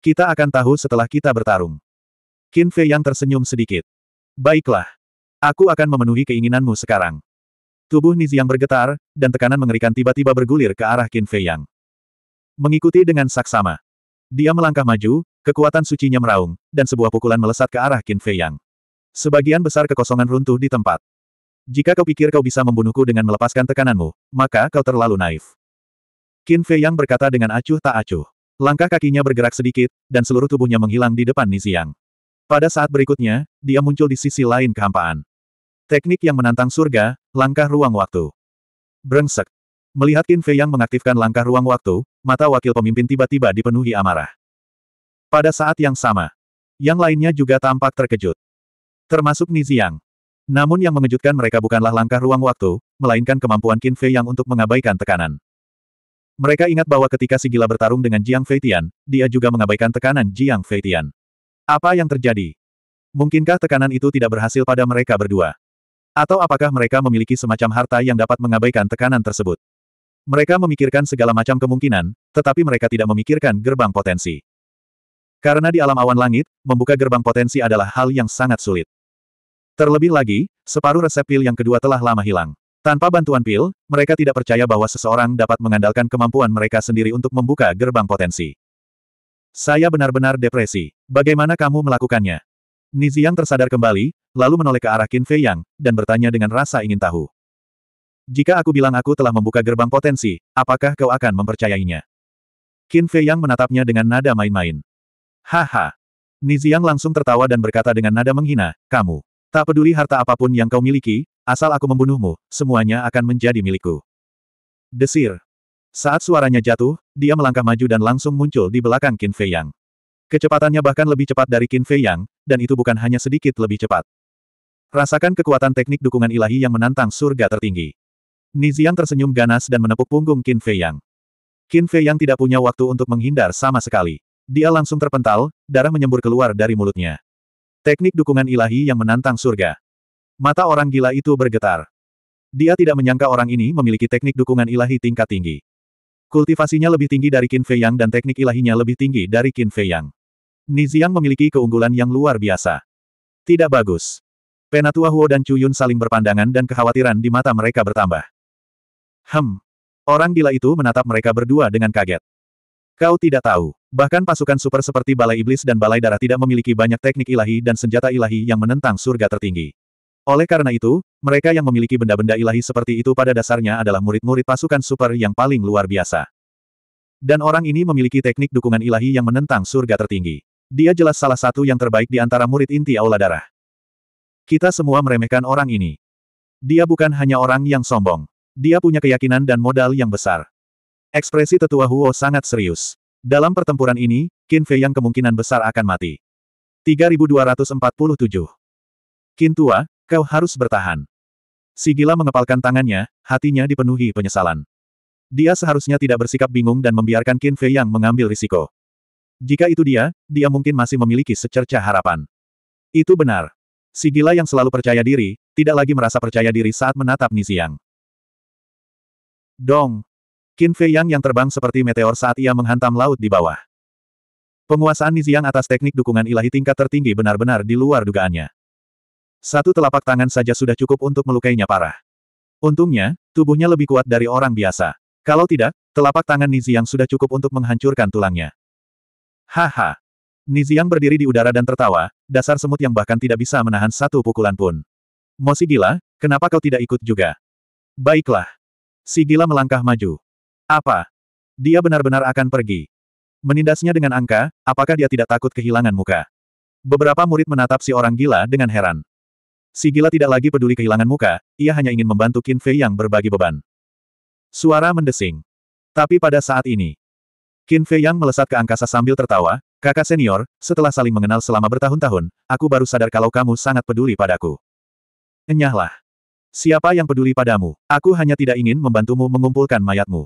Kita akan tahu setelah kita bertarung. Qin Fei yang tersenyum sedikit. Baiklah. Aku akan memenuhi keinginanmu sekarang. Tubuh Niziang bergetar, dan tekanan mengerikan tiba-tiba bergulir ke arah Qin Fei Yang. Mengikuti dengan saksama. Dia melangkah maju, kekuatan sucinya meraung, dan sebuah pukulan melesat ke arah Qin Fei Yang. Sebagian besar kekosongan runtuh di tempat. Jika kau pikir kau bisa membunuhku dengan melepaskan tekananmu, maka kau terlalu naif. Qin Fei Yang berkata dengan acuh tak acuh. Langkah kakinya bergerak sedikit, dan seluruh tubuhnya menghilang di depan Niziang. Pada saat berikutnya, dia muncul di sisi lain kehampaan. Teknik yang menantang surga, Langkah ruang waktu. Brengsek. Melihat Qin Fei yang mengaktifkan langkah ruang waktu, mata wakil pemimpin tiba-tiba dipenuhi amarah. Pada saat yang sama, yang lainnya juga tampak terkejut. Termasuk Niziang. Namun yang mengejutkan mereka bukanlah langkah ruang waktu, melainkan kemampuan Qin Fei yang untuk mengabaikan tekanan. Mereka ingat bahwa ketika si gila bertarung dengan Jiang Feitian, dia juga mengabaikan tekanan Jiang Feitian. Apa yang terjadi? Mungkinkah tekanan itu tidak berhasil pada mereka berdua? Atau apakah mereka memiliki semacam harta yang dapat mengabaikan tekanan tersebut? Mereka memikirkan segala macam kemungkinan, tetapi mereka tidak memikirkan gerbang potensi. Karena di alam awan langit, membuka gerbang potensi adalah hal yang sangat sulit. Terlebih lagi, separuh resep pil yang kedua telah lama hilang. Tanpa bantuan pil, mereka tidak percaya bahwa seseorang dapat mengandalkan kemampuan mereka sendiri untuk membuka gerbang potensi. Saya benar-benar depresi. Bagaimana kamu melakukannya? Niziang tersadar kembali, lalu menoleh ke arah Qin Fei Yang, dan bertanya dengan rasa ingin tahu. Jika aku bilang aku telah membuka gerbang potensi, apakah kau akan mempercayainya? Qin Fei Yang menatapnya dengan nada main-main. Haha. Niziang langsung tertawa dan berkata dengan nada menghina, kamu. Tak peduli harta apapun yang kau miliki, asal aku membunuhmu, semuanya akan menjadi milikku. Desir. Saat suaranya jatuh, dia melangkah maju dan langsung muncul di belakang Qin Fei Yang. Kecepatannya bahkan lebih cepat dari Qin Fei Yang, dan itu bukan hanya sedikit lebih cepat. Rasakan kekuatan teknik dukungan ilahi yang menantang surga tertinggi. Niziang tersenyum ganas dan menepuk punggung Qin Fei Yang. Qin Fei Yang tidak punya waktu untuk menghindar sama sekali. Dia langsung terpental, darah menyembur keluar dari mulutnya. Teknik dukungan ilahi yang menantang surga. Mata orang gila itu bergetar. Dia tidak menyangka orang ini memiliki teknik dukungan ilahi tingkat tinggi. Kultivasinya lebih tinggi dari Qin Fei Yang dan teknik ilahinya lebih tinggi dari Qin Fei Yang. Niziang memiliki keunggulan yang luar biasa. Tidak bagus. Penatua Huo dan Cuyun saling berpandangan dan kekhawatiran di mata mereka bertambah. Hem. Orang gila itu menatap mereka berdua dengan kaget. Kau tidak tahu. Bahkan pasukan super seperti Balai Iblis dan Balai Darah tidak memiliki banyak teknik ilahi dan senjata ilahi yang menentang surga tertinggi. Oleh karena itu, mereka yang memiliki benda-benda ilahi seperti itu pada dasarnya adalah murid-murid pasukan super yang paling luar biasa. Dan orang ini memiliki teknik dukungan ilahi yang menentang surga tertinggi. Dia jelas salah satu yang terbaik di antara murid inti Aula Darah. Kita semua meremehkan orang ini. Dia bukan hanya orang yang sombong. Dia punya keyakinan dan modal yang besar. Ekspresi tetua Huo sangat serius. Dalam pertempuran ini, Qin Fei yang kemungkinan besar akan mati. 3247. Qin Tua, kau harus bertahan. Sigila mengepalkan tangannya, hatinya dipenuhi penyesalan. Dia seharusnya tidak bersikap bingung dan membiarkan Qin Fei yang mengambil risiko. Jika itu dia, dia mungkin masih memiliki secerca harapan. Itu benar. Si gila yang selalu percaya diri, tidak lagi merasa percaya diri saat menatap Niziang. Dong! Qin Fei Yang yang terbang seperti meteor saat ia menghantam laut di bawah. Penguasaan Niziang atas teknik dukungan ilahi tingkat tertinggi benar-benar di luar dugaannya. Satu telapak tangan saja sudah cukup untuk melukainya parah. Untungnya, tubuhnya lebih kuat dari orang biasa. Kalau tidak, telapak tangan Nizi yang sudah cukup untuk menghancurkan tulangnya. Haha. Niziang berdiri di udara dan tertawa, dasar semut yang bahkan tidak bisa menahan satu pukulan pun. Mo si gila, kenapa kau tidak ikut juga? Baiklah. Si gila melangkah maju. Apa? Dia benar-benar akan pergi. Menindasnya dengan angka, apakah dia tidak takut kehilangan muka? Beberapa murid menatap si orang gila dengan heran. Si gila tidak lagi peduli kehilangan muka, ia hanya ingin membantu Qin Fei yang berbagi beban. Suara mendesing. Tapi pada saat ini, Qin Fei Yang melesat ke angkasa sambil tertawa, kakak senior, setelah saling mengenal selama bertahun-tahun, aku baru sadar kalau kamu sangat peduli padaku. Enyahlah. Siapa yang peduli padamu? Aku hanya tidak ingin membantumu mengumpulkan mayatmu.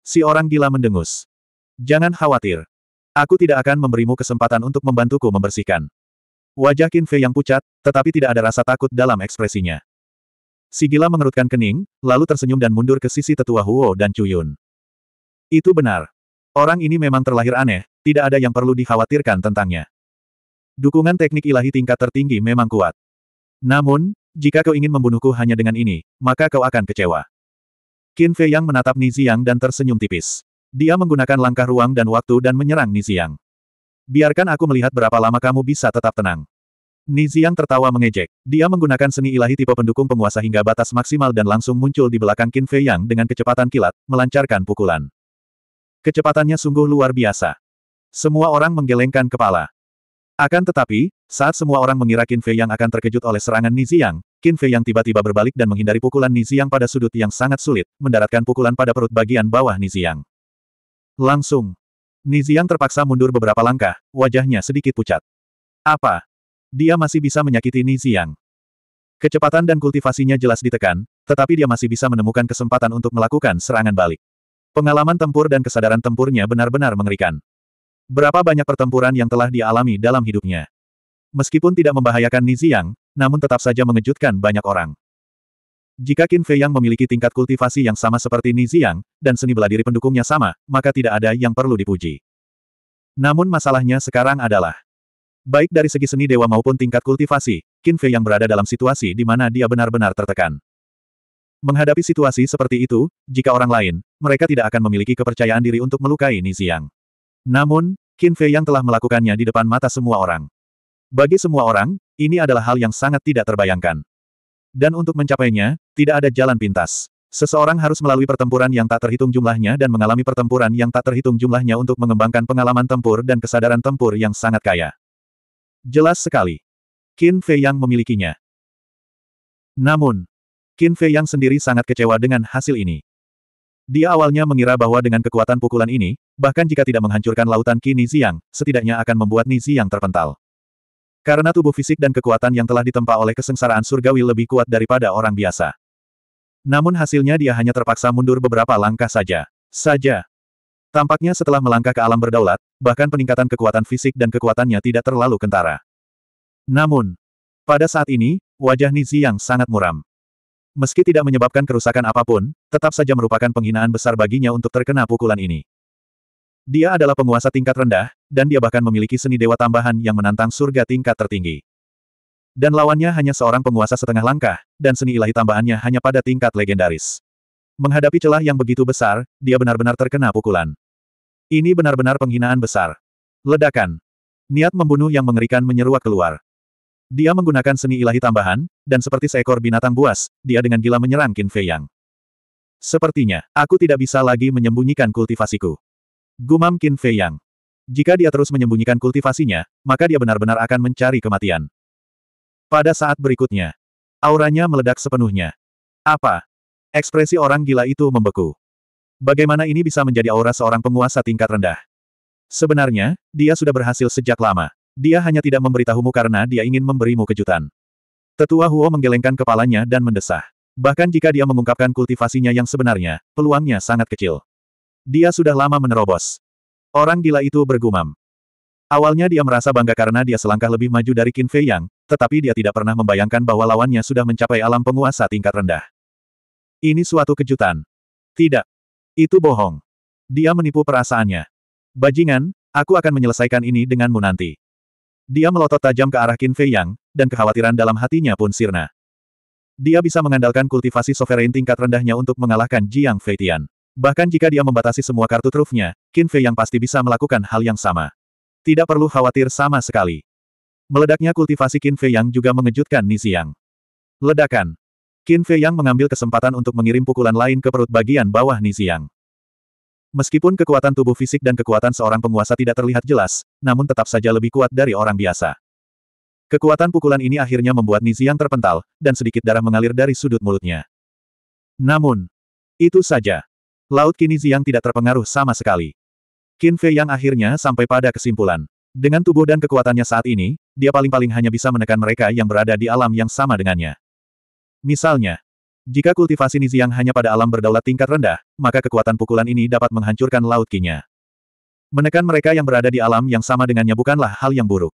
Si orang gila mendengus. Jangan khawatir. Aku tidak akan memberimu kesempatan untuk membantuku membersihkan. Wajah Qin Fei yang pucat, tetapi tidak ada rasa takut dalam ekspresinya. Si gila mengerutkan kening, lalu tersenyum dan mundur ke sisi tetua Huo dan Chuyun. Itu benar. Orang ini memang terlahir aneh, tidak ada yang perlu dikhawatirkan tentangnya. Dukungan teknik ilahi tingkat tertinggi memang kuat. Namun, jika kau ingin membunuhku hanya dengan ini, maka kau akan kecewa. Qin Fei Yang menatap Niziang dan tersenyum tipis. Dia menggunakan langkah ruang dan waktu dan menyerang Niziang. Biarkan aku melihat berapa lama kamu bisa tetap tenang. Niziang tertawa mengejek. Dia menggunakan seni ilahi tipe pendukung penguasa hingga batas maksimal dan langsung muncul di belakang Qin Fei Yang dengan kecepatan kilat, melancarkan pukulan. Kecepatannya sungguh luar biasa. Semua orang menggelengkan kepala. Akan tetapi, saat semua orang mengira Qin Fei yang akan terkejut oleh serangan Niziang, Qin Fei yang tiba-tiba berbalik dan menghindari pukulan Niziang pada sudut yang sangat sulit, mendaratkan pukulan pada perut bagian bawah Niziang. Langsung. Niziang terpaksa mundur beberapa langkah, wajahnya sedikit pucat. Apa? Dia masih bisa menyakiti Niziang. Kecepatan dan kultivasinya jelas ditekan, tetapi dia masih bisa menemukan kesempatan untuk melakukan serangan balik. Pengalaman tempur dan kesadaran tempurnya benar-benar mengerikan. Berapa banyak pertempuran yang telah dialami dalam hidupnya. Meskipun tidak membahayakan Niziang, namun tetap saja mengejutkan banyak orang. Jika Qin Fei yang memiliki tingkat kultivasi yang sama seperti Niziang, dan seni bela diri pendukungnya sama, maka tidak ada yang perlu dipuji. Namun masalahnya sekarang adalah, baik dari segi seni dewa maupun tingkat kultivasi, Qin Fei yang berada dalam situasi di mana dia benar-benar tertekan. Menghadapi situasi seperti itu, jika orang lain, mereka tidak akan memiliki kepercayaan diri untuk melukai Niziang. Namun, Qin Fei yang telah melakukannya di depan mata semua orang. Bagi semua orang, ini adalah hal yang sangat tidak terbayangkan. Dan untuk mencapainya, tidak ada jalan pintas. Seseorang harus melalui pertempuran yang tak terhitung jumlahnya dan mengalami pertempuran yang tak terhitung jumlahnya untuk mengembangkan pengalaman tempur dan kesadaran tempur yang sangat kaya. Jelas sekali. Qin Fei yang memilikinya. Namun, Qin Fei yang sendiri sangat kecewa dengan hasil ini. Dia awalnya mengira bahwa dengan kekuatan pukulan ini, bahkan jika tidak menghancurkan lautan Qin Ziang, setidaknya akan membuat Ziang terpental. Karena tubuh fisik dan kekuatan yang telah ditempa oleh kesengsaraan surgawi lebih kuat daripada orang biasa. Namun hasilnya dia hanya terpaksa mundur beberapa langkah saja. Saja. Tampaknya setelah melangkah ke alam berdaulat, bahkan peningkatan kekuatan fisik dan kekuatannya tidak terlalu kentara. Namun, pada saat ini, wajah Yang sangat muram. Meski tidak menyebabkan kerusakan apapun, tetap saja merupakan penghinaan besar baginya untuk terkena pukulan ini. Dia adalah penguasa tingkat rendah, dan dia bahkan memiliki seni dewa tambahan yang menantang surga tingkat tertinggi. Dan lawannya hanya seorang penguasa setengah langkah, dan seni ilahi tambahannya hanya pada tingkat legendaris. Menghadapi celah yang begitu besar, dia benar-benar terkena pukulan. Ini benar-benar penghinaan besar. Ledakan. Niat membunuh yang mengerikan menyeruak keluar. Dia menggunakan seni ilahi tambahan, dan seperti seekor binatang buas, dia dengan gila menyerang Qin Fei Yang. Sepertinya, aku tidak bisa lagi menyembunyikan kultivasiku. Gumam Qin Fei Yang. Jika dia terus menyembunyikan kultivasinya, maka dia benar-benar akan mencari kematian. Pada saat berikutnya, auranya meledak sepenuhnya. Apa? Ekspresi orang gila itu membeku. Bagaimana ini bisa menjadi aura seorang penguasa tingkat rendah? Sebenarnya, dia sudah berhasil sejak lama. Dia hanya tidak memberitahumu karena dia ingin memberimu kejutan. Tetua Huo menggelengkan kepalanya dan mendesah. Bahkan jika dia mengungkapkan kultivasinya yang sebenarnya, peluangnya sangat kecil. Dia sudah lama menerobos. Orang gila itu bergumam. Awalnya dia merasa bangga karena dia selangkah lebih maju dari Qin Fei Yang, tetapi dia tidak pernah membayangkan bahwa lawannya sudah mencapai alam penguasa tingkat rendah. Ini suatu kejutan. Tidak. Itu bohong. Dia menipu perasaannya. Bajingan, aku akan menyelesaikan ini denganmu nanti. Dia melotot tajam ke arah Qin Fei Yang, dan kekhawatiran dalam hatinya pun sirna. Dia bisa mengandalkan kultivasi sovereign tingkat rendahnya untuk mengalahkan Jiang Fei Tian. Bahkan jika dia membatasi semua kartu trufnya, Qin Fei Yang pasti bisa melakukan hal yang sama. Tidak perlu khawatir sama sekali. Meledaknya kultivasi Qin Fei Yang juga mengejutkan Niziang. Ledakan. Qin Fei Yang mengambil kesempatan untuk mengirim pukulan lain ke perut bagian bawah Niziang. Meskipun kekuatan tubuh fisik dan kekuatan seorang penguasa tidak terlihat jelas, namun tetap saja lebih kuat dari orang biasa. Kekuatan pukulan ini akhirnya membuat Nizi yang terpental, dan sedikit darah mengalir dari sudut mulutnya. Namun, itu saja. Laut kini Ziang tidak terpengaruh sama sekali. Qin Fei yang akhirnya sampai pada kesimpulan. Dengan tubuh dan kekuatannya saat ini, dia paling-paling hanya bisa menekan mereka yang berada di alam yang sama dengannya. Misalnya, jika kultivasi Niziang hanya pada alam berdaulat tingkat rendah, maka kekuatan pukulan ini dapat menghancurkan laut kinya. Menekan mereka yang berada di alam yang sama dengannya bukanlah hal yang buruk.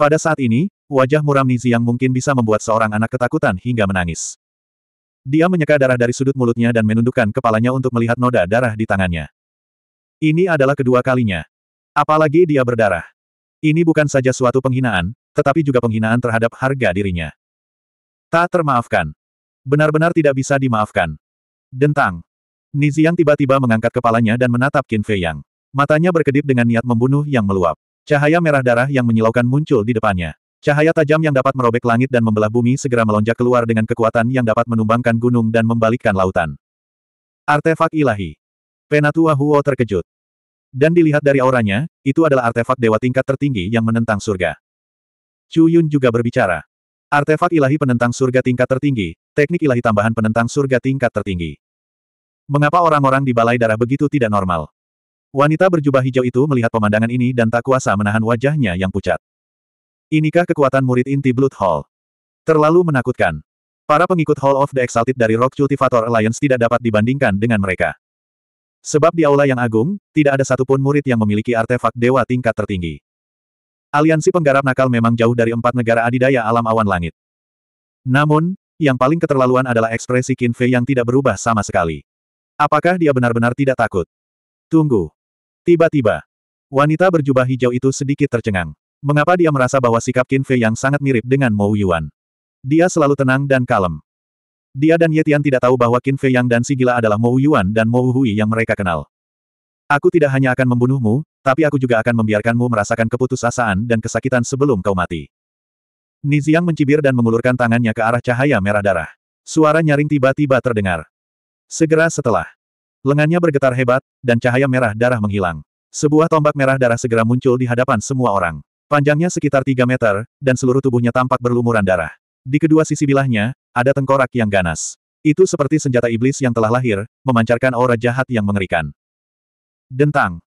Pada saat ini, wajah muram Niziang mungkin bisa membuat seorang anak ketakutan hingga menangis. Dia menyeka darah dari sudut mulutnya dan menundukkan kepalanya untuk melihat noda darah di tangannya. Ini adalah kedua kalinya. Apalagi dia berdarah. Ini bukan saja suatu penghinaan, tetapi juga penghinaan terhadap harga dirinya. Tak termaafkan. Benar-benar tidak bisa dimaafkan. Dentang. Niziang tiba-tiba mengangkat kepalanya dan menatap Qin Fei Yang. Matanya berkedip dengan niat membunuh yang meluap. Cahaya merah darah yang menyilaukan muncul di depannya. Cahaya tajam yang dapat merobek langit dan membelah bumi segera melonjak keluar dengan kekuatan yang dapat menumbangkan gunung dan membalikkan lautan. Artefak ilahi. Penatua Huo terkejut. Dan dilihat dari auranya, itu adalah artefak dewa tingkat tertinggi yang menentang surga. Chu Yun juga berbicara. Artefak ilahi penentang surga tingkat tertinggi, teknik ilahi tambahan penentang surga tingkat tertinggi. Mengapa orang-orang di balai darah begitu tidak normal? Wanita berjubah hijau itu melihat pemandangan ini dan tak kuasa menahan wajahnya yang pucat. Inikah kekuatan murid inti Blood Hall? Terlalu menakutkan. Para pengikut Hall of the Exalted dari Rock Cultivator Alliance tidak dapat dibandingkan dengan mereka. Sebab di aula yang agung, tidak ada satupun murid yang memiliki artefak dewa tingkat tertinggi. Aliansi penggarap nakal memang jauh dari empat negara adidaya alam awan langit. Namun, yang paling keterlaluan adalah ekspresi Qin Fei yang tidak berubah sama sekali. Apakah dia benar-benar tidak takut? Tunggu. Tiba-tiba, wanita berjubah hijau itu sedikit tercengang. Mengapa dia merasa bahwa sikap Qin Fei yang sangat mirip dengan Mo Yuan? Dia selalu tenang dan kalem. Dia dan Yetian tidak tahu bahwa Qin Fei Yang dan si gila adalah Mo Yuan dan Mo Hui yang mereka kenal. Aku tidak hanya akan membunuhmu, tapi aku juga akan membiarkanmu merasakan keputusasaan dan kesakitan sebelum kau mati. Niziang mencibir dan mengulurkan tangannya ke arah cahaya merah darah. Suara nyaring tiba-tiba terdengar. Segera setelah, lengannya bergetar hebat, dan cahaya merah darah menghilang. Sebuah tombak merah darah segera muncul di hadapan semua orang. Panjangnya sekitar 3 meter, dan seluruh tubuhnya tampak berlumuran darah. Di kedua sisi bilahnya, ada tengkorak yang ganas. Itu seperti senjata iblis yang telah lahir, memancarkan aura jahat yang mengerikan. Dentang.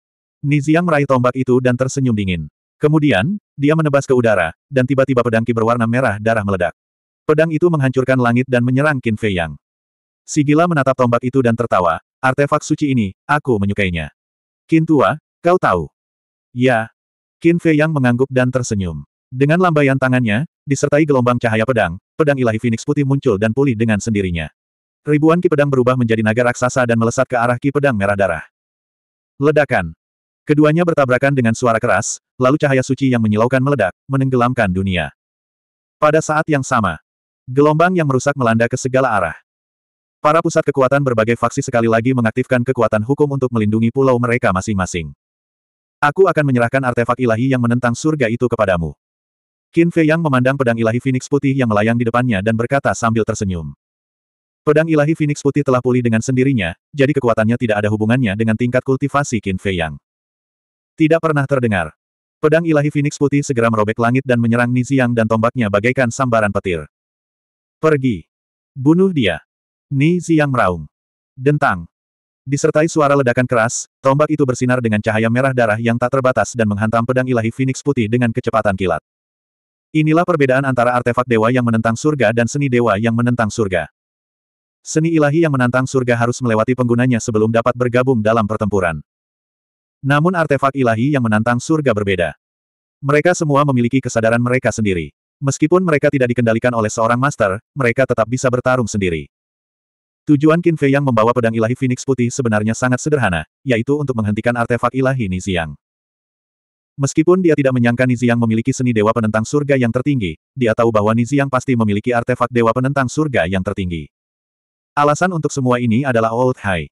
Niziang meraih tombak itu dan tersenyum dingin. Kemudian, dia menebas ke udara, dan tiba-tiba pedang ki berwarna merah darah meledak. Pedang itu menghancurkan langit dan menyerang Qin Fei Yang. Si gila menatap tombak itu dan tertawa, artefak suci ini, aku menyukainya. Qin tua, kau tahu. Ya. Qin Fei Yang mengangguk dan tersenyum. Dengan lambaian tangannya, disertai gelombang cahaya pedang, pedang ilahi Phoenix putih muncul dan pulih dengan sendirinya. Ribuan ki pedang berubah menjadi naga raksasa dan melesat ke arah ki pedang merah darah. Ledakan. Keduanya bertabrakan dengan suara keras, lalu cahaya suci yang menyilaukan meledak, menenggelamkan dunia. Pada saat yang sama, gelombang yang merusak melanda ke segala arah. Para pusat kekuatan berbagai faksi sekali lagi mengaktifkan kekuatan hukum untuk melindungi pulau mereka masing-masing. Aku akan menyerahkan artefak ilahi yang menentang surga itu kepadamu. Qin Fei Yang memandang pedang ilahi Phoenix putih yang melayang di depannya dan berkata sambil tersenyum. Pedang ilahi Phoenix putih telah pulih dengan sendirinya, jadi kekuatannya tidak ada hubungannya dengan tingkat kultivasi Qin Fei Yang. Tidak pernah terdengar. Pedang ilahi Phoenix putih segera merobek langit dan menyerang Niziang dan tombaknya bagaikan sambaran petir. Pergi. Bunuh dia. Niziang meraung. Dentang. Disertai suara ledakan keras, tombak itu bersinar dengan cahaya merah darah yang tak terbatas dan menghantam pedang ilahi Phoenix putih dengan kecepatan kilat. Inilah perbedaan antara artefak dewa yang menentang surga dan seni dewa yang menentang surga. Seni ilahi yang menantang surga harus melewati penggunanya sebelum dapat bergabung dalam pertempuran. Namun artefak ilahi yang menantang surga berbeda. Mereka semua memiliki kesadaran mereka sendiri. Meskipun mereka tidak dikendalikan oleh seorang master, mereka tetap bisa bertarung sendiri. Tujuan Qin Fei yang membawa pedang ilahi Phoenix Putih sebenarnya sangat sederhana, yaitu untuk menghentikan artefak ilahi Niziang. Meskipun dia tidak menyangka Niziang memiliki seni dewa penentang surga yang tertinggi, dia tahu bahwa Niziang pasti memiliki artefak dewa penentang surga yang tertinggi. Alasan untuk semua ini adalah Old High.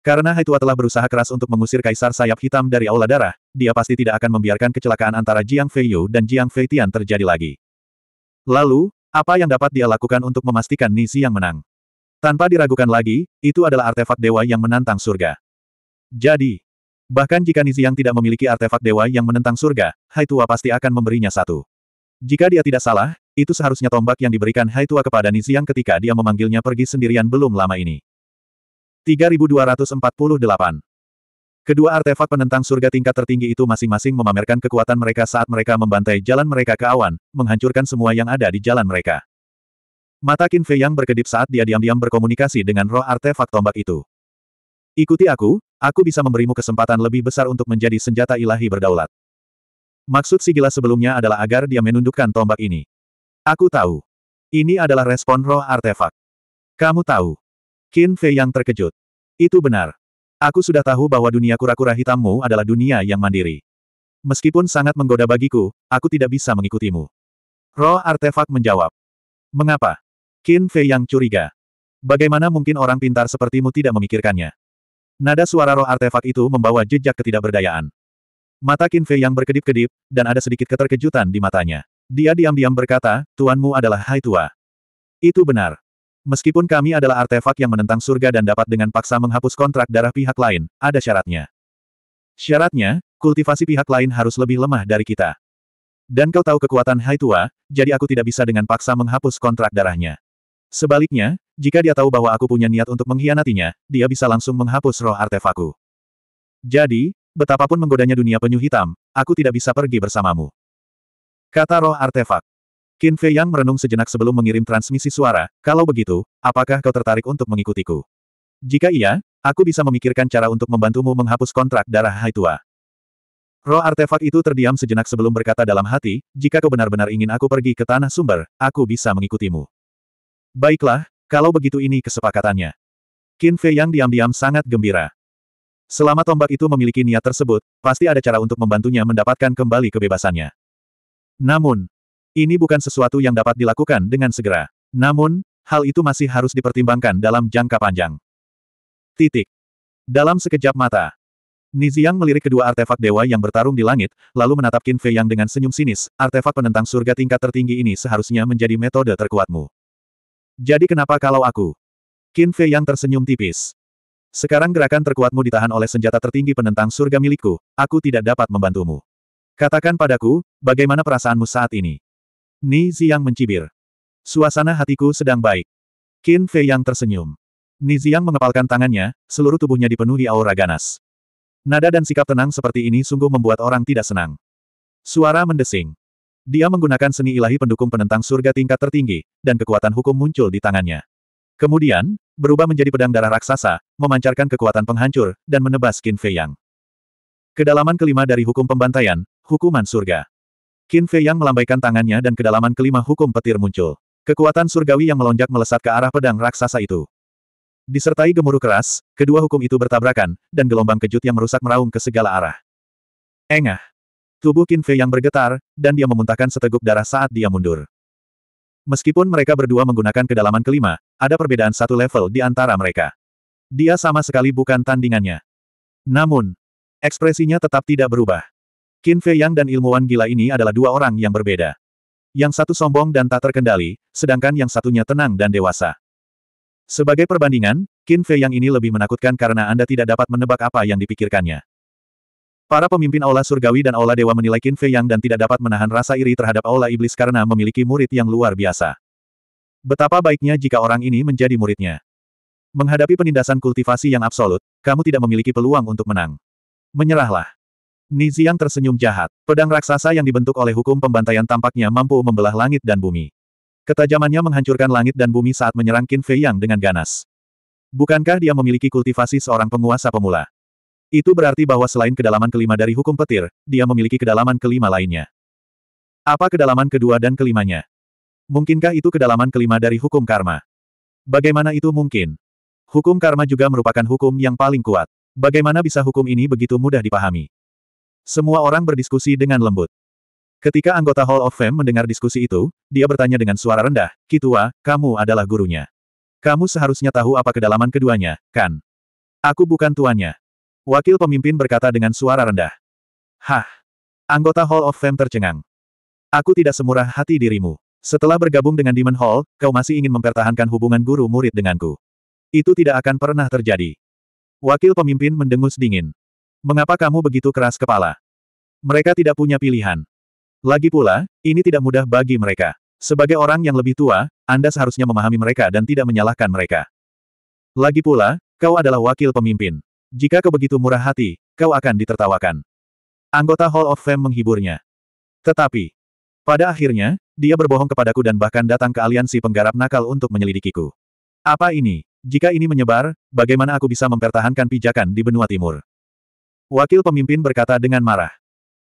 Karena Haitua telah berusaha keras untuk mengusir Kaisar Sayap Hitam dari Aula Darah, dia pasti tidak akan membiarkan kecelakaan antara Jiang Feiyu dan Jiang Feitian terjadi lagi. Lalu, apa yang dapat dia lakukan untuk memastikan Nisi yang menang? Tanpa diragukan lagi, itu adalah artefak dewa yang menantang surga. Jadi, bahkan jika Nisi yang tidak memiliki artefak dewa yang menentang surga, Haitua pasti akan memberinya satu. Jika dia tidak salah, itu seharusnya tombak yang diberikan Haitua kepada Nisi yang ketika dia memanggilnya pergi sendirian belum lama ini. 3248. Kedua artefak penentang surga tingkat tertinggi itu masing-masing memamerkan kekuatan mereka saat mereka membantai jalan mereka ke awan, menghancurkan semua yang ada di jalan mereka. Mata Qin Fei yang berkedip saat dia diam-diam berkomunikasi dengan roh artefak tombak itu. Ikuti aku, aku bisa memberimu kesempatan lebih besar untuk menjadi senjata ilahi berdaulat. Maksud sigila sebelumnya adalah agar dia menundukkan tombak ini. Aku tahu. Ini adalah respon roh artefak. Kamu tahu. Qin Fei yang terkejut. Itu benar. Aku sudah tahu bahwa dunia kura-kura hitammu adalah dunia yang mandiri. Meskipun sangat menggoda bagiku, aku tidak bisa mengikutimu. Roh artefak menjawab. Mengapa? Qin Fei yang curiga. Bagaimana mungkin orang pintar sepertimu tidak memikirkannya? Nada suara roh artefak itu membawa jejak ketidakberdayaan. Mata Qin Fei yang berkedip-kedip, dan ada sedikit keterkejutan di matanya. Dia diam-diam berkata, Tuanmu adalah Hai Tua. Itu benar. Meskipun kami adalah artefak yang menentang surga dan dapat dengan paksa menghapus kontrak darah pihak lain, ada syaratnya. Syaratnya, kultivasi pihak lain harus lebih lemah dari kita. Dan kau tahu kekuatan Hai Tua, jadi aku tidak bisa dengan paksa menghapus kontrak darahnya. Sebaliknya, jika dia tahu bahwa aku punya niat untuk mengkhianatinya, dia bisa langsung menghapus roh artefakku. Jadi, betapapun menggodanya dunia penyu hitam, aku tidak bisa pergi bersamamu. Kata roh artefak. Qin Fei Yang merenung sejenak sebelum mengirim transmisi suara, kalau begitu, apakah kau tertarik untuk mengikutiku? Jika iya, aku bisa memikirkan cara untuk membantumu menghapus kontrak darah Hai Tua. Roh artefak itu terdiam sejenak sebelum berkata dalam hati, jika kau benar-benar ingin aku pergi ke tanah sumber, aku bisa mengikutimu. Baiklah, kalau begitu ini kesepakatannya. Qin Fei Yang diam-diam sangat gembira. Selama tombak itu memiliki niat tersebut, pasti ada cara untuk membantunya mendapatkan kembali kebebasannya. Namun, ini bukan sesuatu yang dapat dilakukan dengan segera. Namun, hal itu masih harus dipertimbangkan dalam jangka panjang. Titik. Dalam sekejap mata, Niziang melirik kedua artefak dewa yang bertarung di langit, lalu menatap Qin Fei Yang dengan senyum sinis, artefak penentang surga tingkat tertinggi ini seharusnya menjadi metode terkuatmu. Jadi kenapa kalau aku? Qin Fei Yang tersenyum tipis. Sekarang gerakan terkuatmu ditahan oleh senjata tertinggi penentang surga milikku, aku tidak dapat membantumu. Katakan padaku, bagaimana perasaanmu saat ini? Ni Ziyang mencibir. Suasana hatiku sedang baik. Qin Fei yang tersenyum. Ni Ziyang mengepalkan tangannya, seluruh tubuhnya dipenuhi aura ganas. Nada dan sikap tenang seperti ini sungguh membuat orang tidak senang. Suara mendesing. Dia menggunakan seni ilahi pendukung penentang surga tingkat tertinggi, dan kekuatan hukum muncul di tangannya. Kemudian, berubah menjadi pedang darah raksasa, memancarkan kekuatan penghancur, dan menebas Qin Fei Yang. Kedalaman kelima dari hukum pembantaian, hukuman surga. Qin Fei yang melambaikan tangannya dan kedalaman kelima hukum petir muncul. Kekuatan surgawi yang melonjak melesat ke arah pedang raksasa itu. Disertai gemuruh keras, kedua hukum itu bertabrakan, dan gelombang kejut yang merusak meraung ke segala arah. Engah. Tubuh Qin Fei yang bergetar, dan dia memuntahkan seteguk darah saat dia mundur. Meskipun mereka berdua menggunakan kedalaman kelima, ada perbedaan satu level di antara mereka. Dia sama sekali bukan tandingannya. Namun, ekspresinya tetap tidak berubah. Qin Fei Yang dan ilmuwan gila ini adalah dua orang yang berbeda. Yang satu sombong dan tak terkendali, sedangkan yang satunya tenang dan dewasa. Sebagai perbandingan, Qin Fei Yang ini lebih menakutkan karena Anda tidak dapat menebak apa yang dipikirkannya. Para pemimpin Aula Surgawi dan Aula Dewa menilai Qin Fei Yang dan tidak dapat menahan rasa iri terhadap Aula Iblis karena memiliki murid yang luar biasa. Betapa baiknya jika orang ini menjadi muridnya. Menghadapi penindasan kultivasi yang absolut, kamu tidak memiliki peluang untuk menang. Menyerahlah. Niziang tersenyum jahat. Pedang raksasa yang dibentuk oleh hukum pembantaian tampaknya mampu membelah langit dan bumi. Ketajamannya menghancurkan langit dan bumi saat menyerang Qin Fei Yang dengan ganas. Bukankah dia memiliki kultivasi seorang penguasa pemula? Itu berarti bahwa selain kedalaman kelima dari hukum petir, dia memiliki kedalaman kelima lainnya. Apa kedalaman kedua dan kelimanya? Mungkinkah itu kedalaman kelima dari hukum karma? Bagaimana itu mungkin? Hukum karma juga merupakan hukum yang paling kuat. Bagaimana bisa hukum ini begitu mudah dipahami? Semua orang berdiskusi dengan lembut. Ketika anggota Hall of Fame mendengar diskusi itu, dia bertanya dengan suara rendah, Kitua, kamu adalah gurunya. Kamu seharusnya tahu apa kedalaman keduanya, kan? Aku bukan tuannya. Wakil pemimpin berkata dengan suara rendah. Hah! Anggota Hall of Fame tercengang. Aku tidak semurah hati dirimu. Setelah bergabung dengan Demon Hall, kau masih ingin mempertahankan hubungan guru-murid denganku. Itu tidak akan pernah terjadi. Wakil pemimpin mendengus dingin. Mengapa kamu begitu keras kepala? Mereka tidak punya pilihan. Lagi pula, ini tidak mudah bagi mereka. Sebagai orang yang lebih tua, Anda seharusnya memahami mereka dan tidak menyalahkan mereka. Lagi pula, kau adalah wakil pemimpin. Jika kau begitu murah hati, kau akan ditertawakan. Anggota Hall of Fame menghiburnya. Tetapi, pada akhirnya, dia berbohong kepadaku dan bahkan datang ke aliansi penggarap nakal untuk menyelidikiku. Apa ini? Jika ini menyebar, bagaimana aku bisa mempertahankan pijakan di benua timur? Wakil pemimpin berkata dengan marah.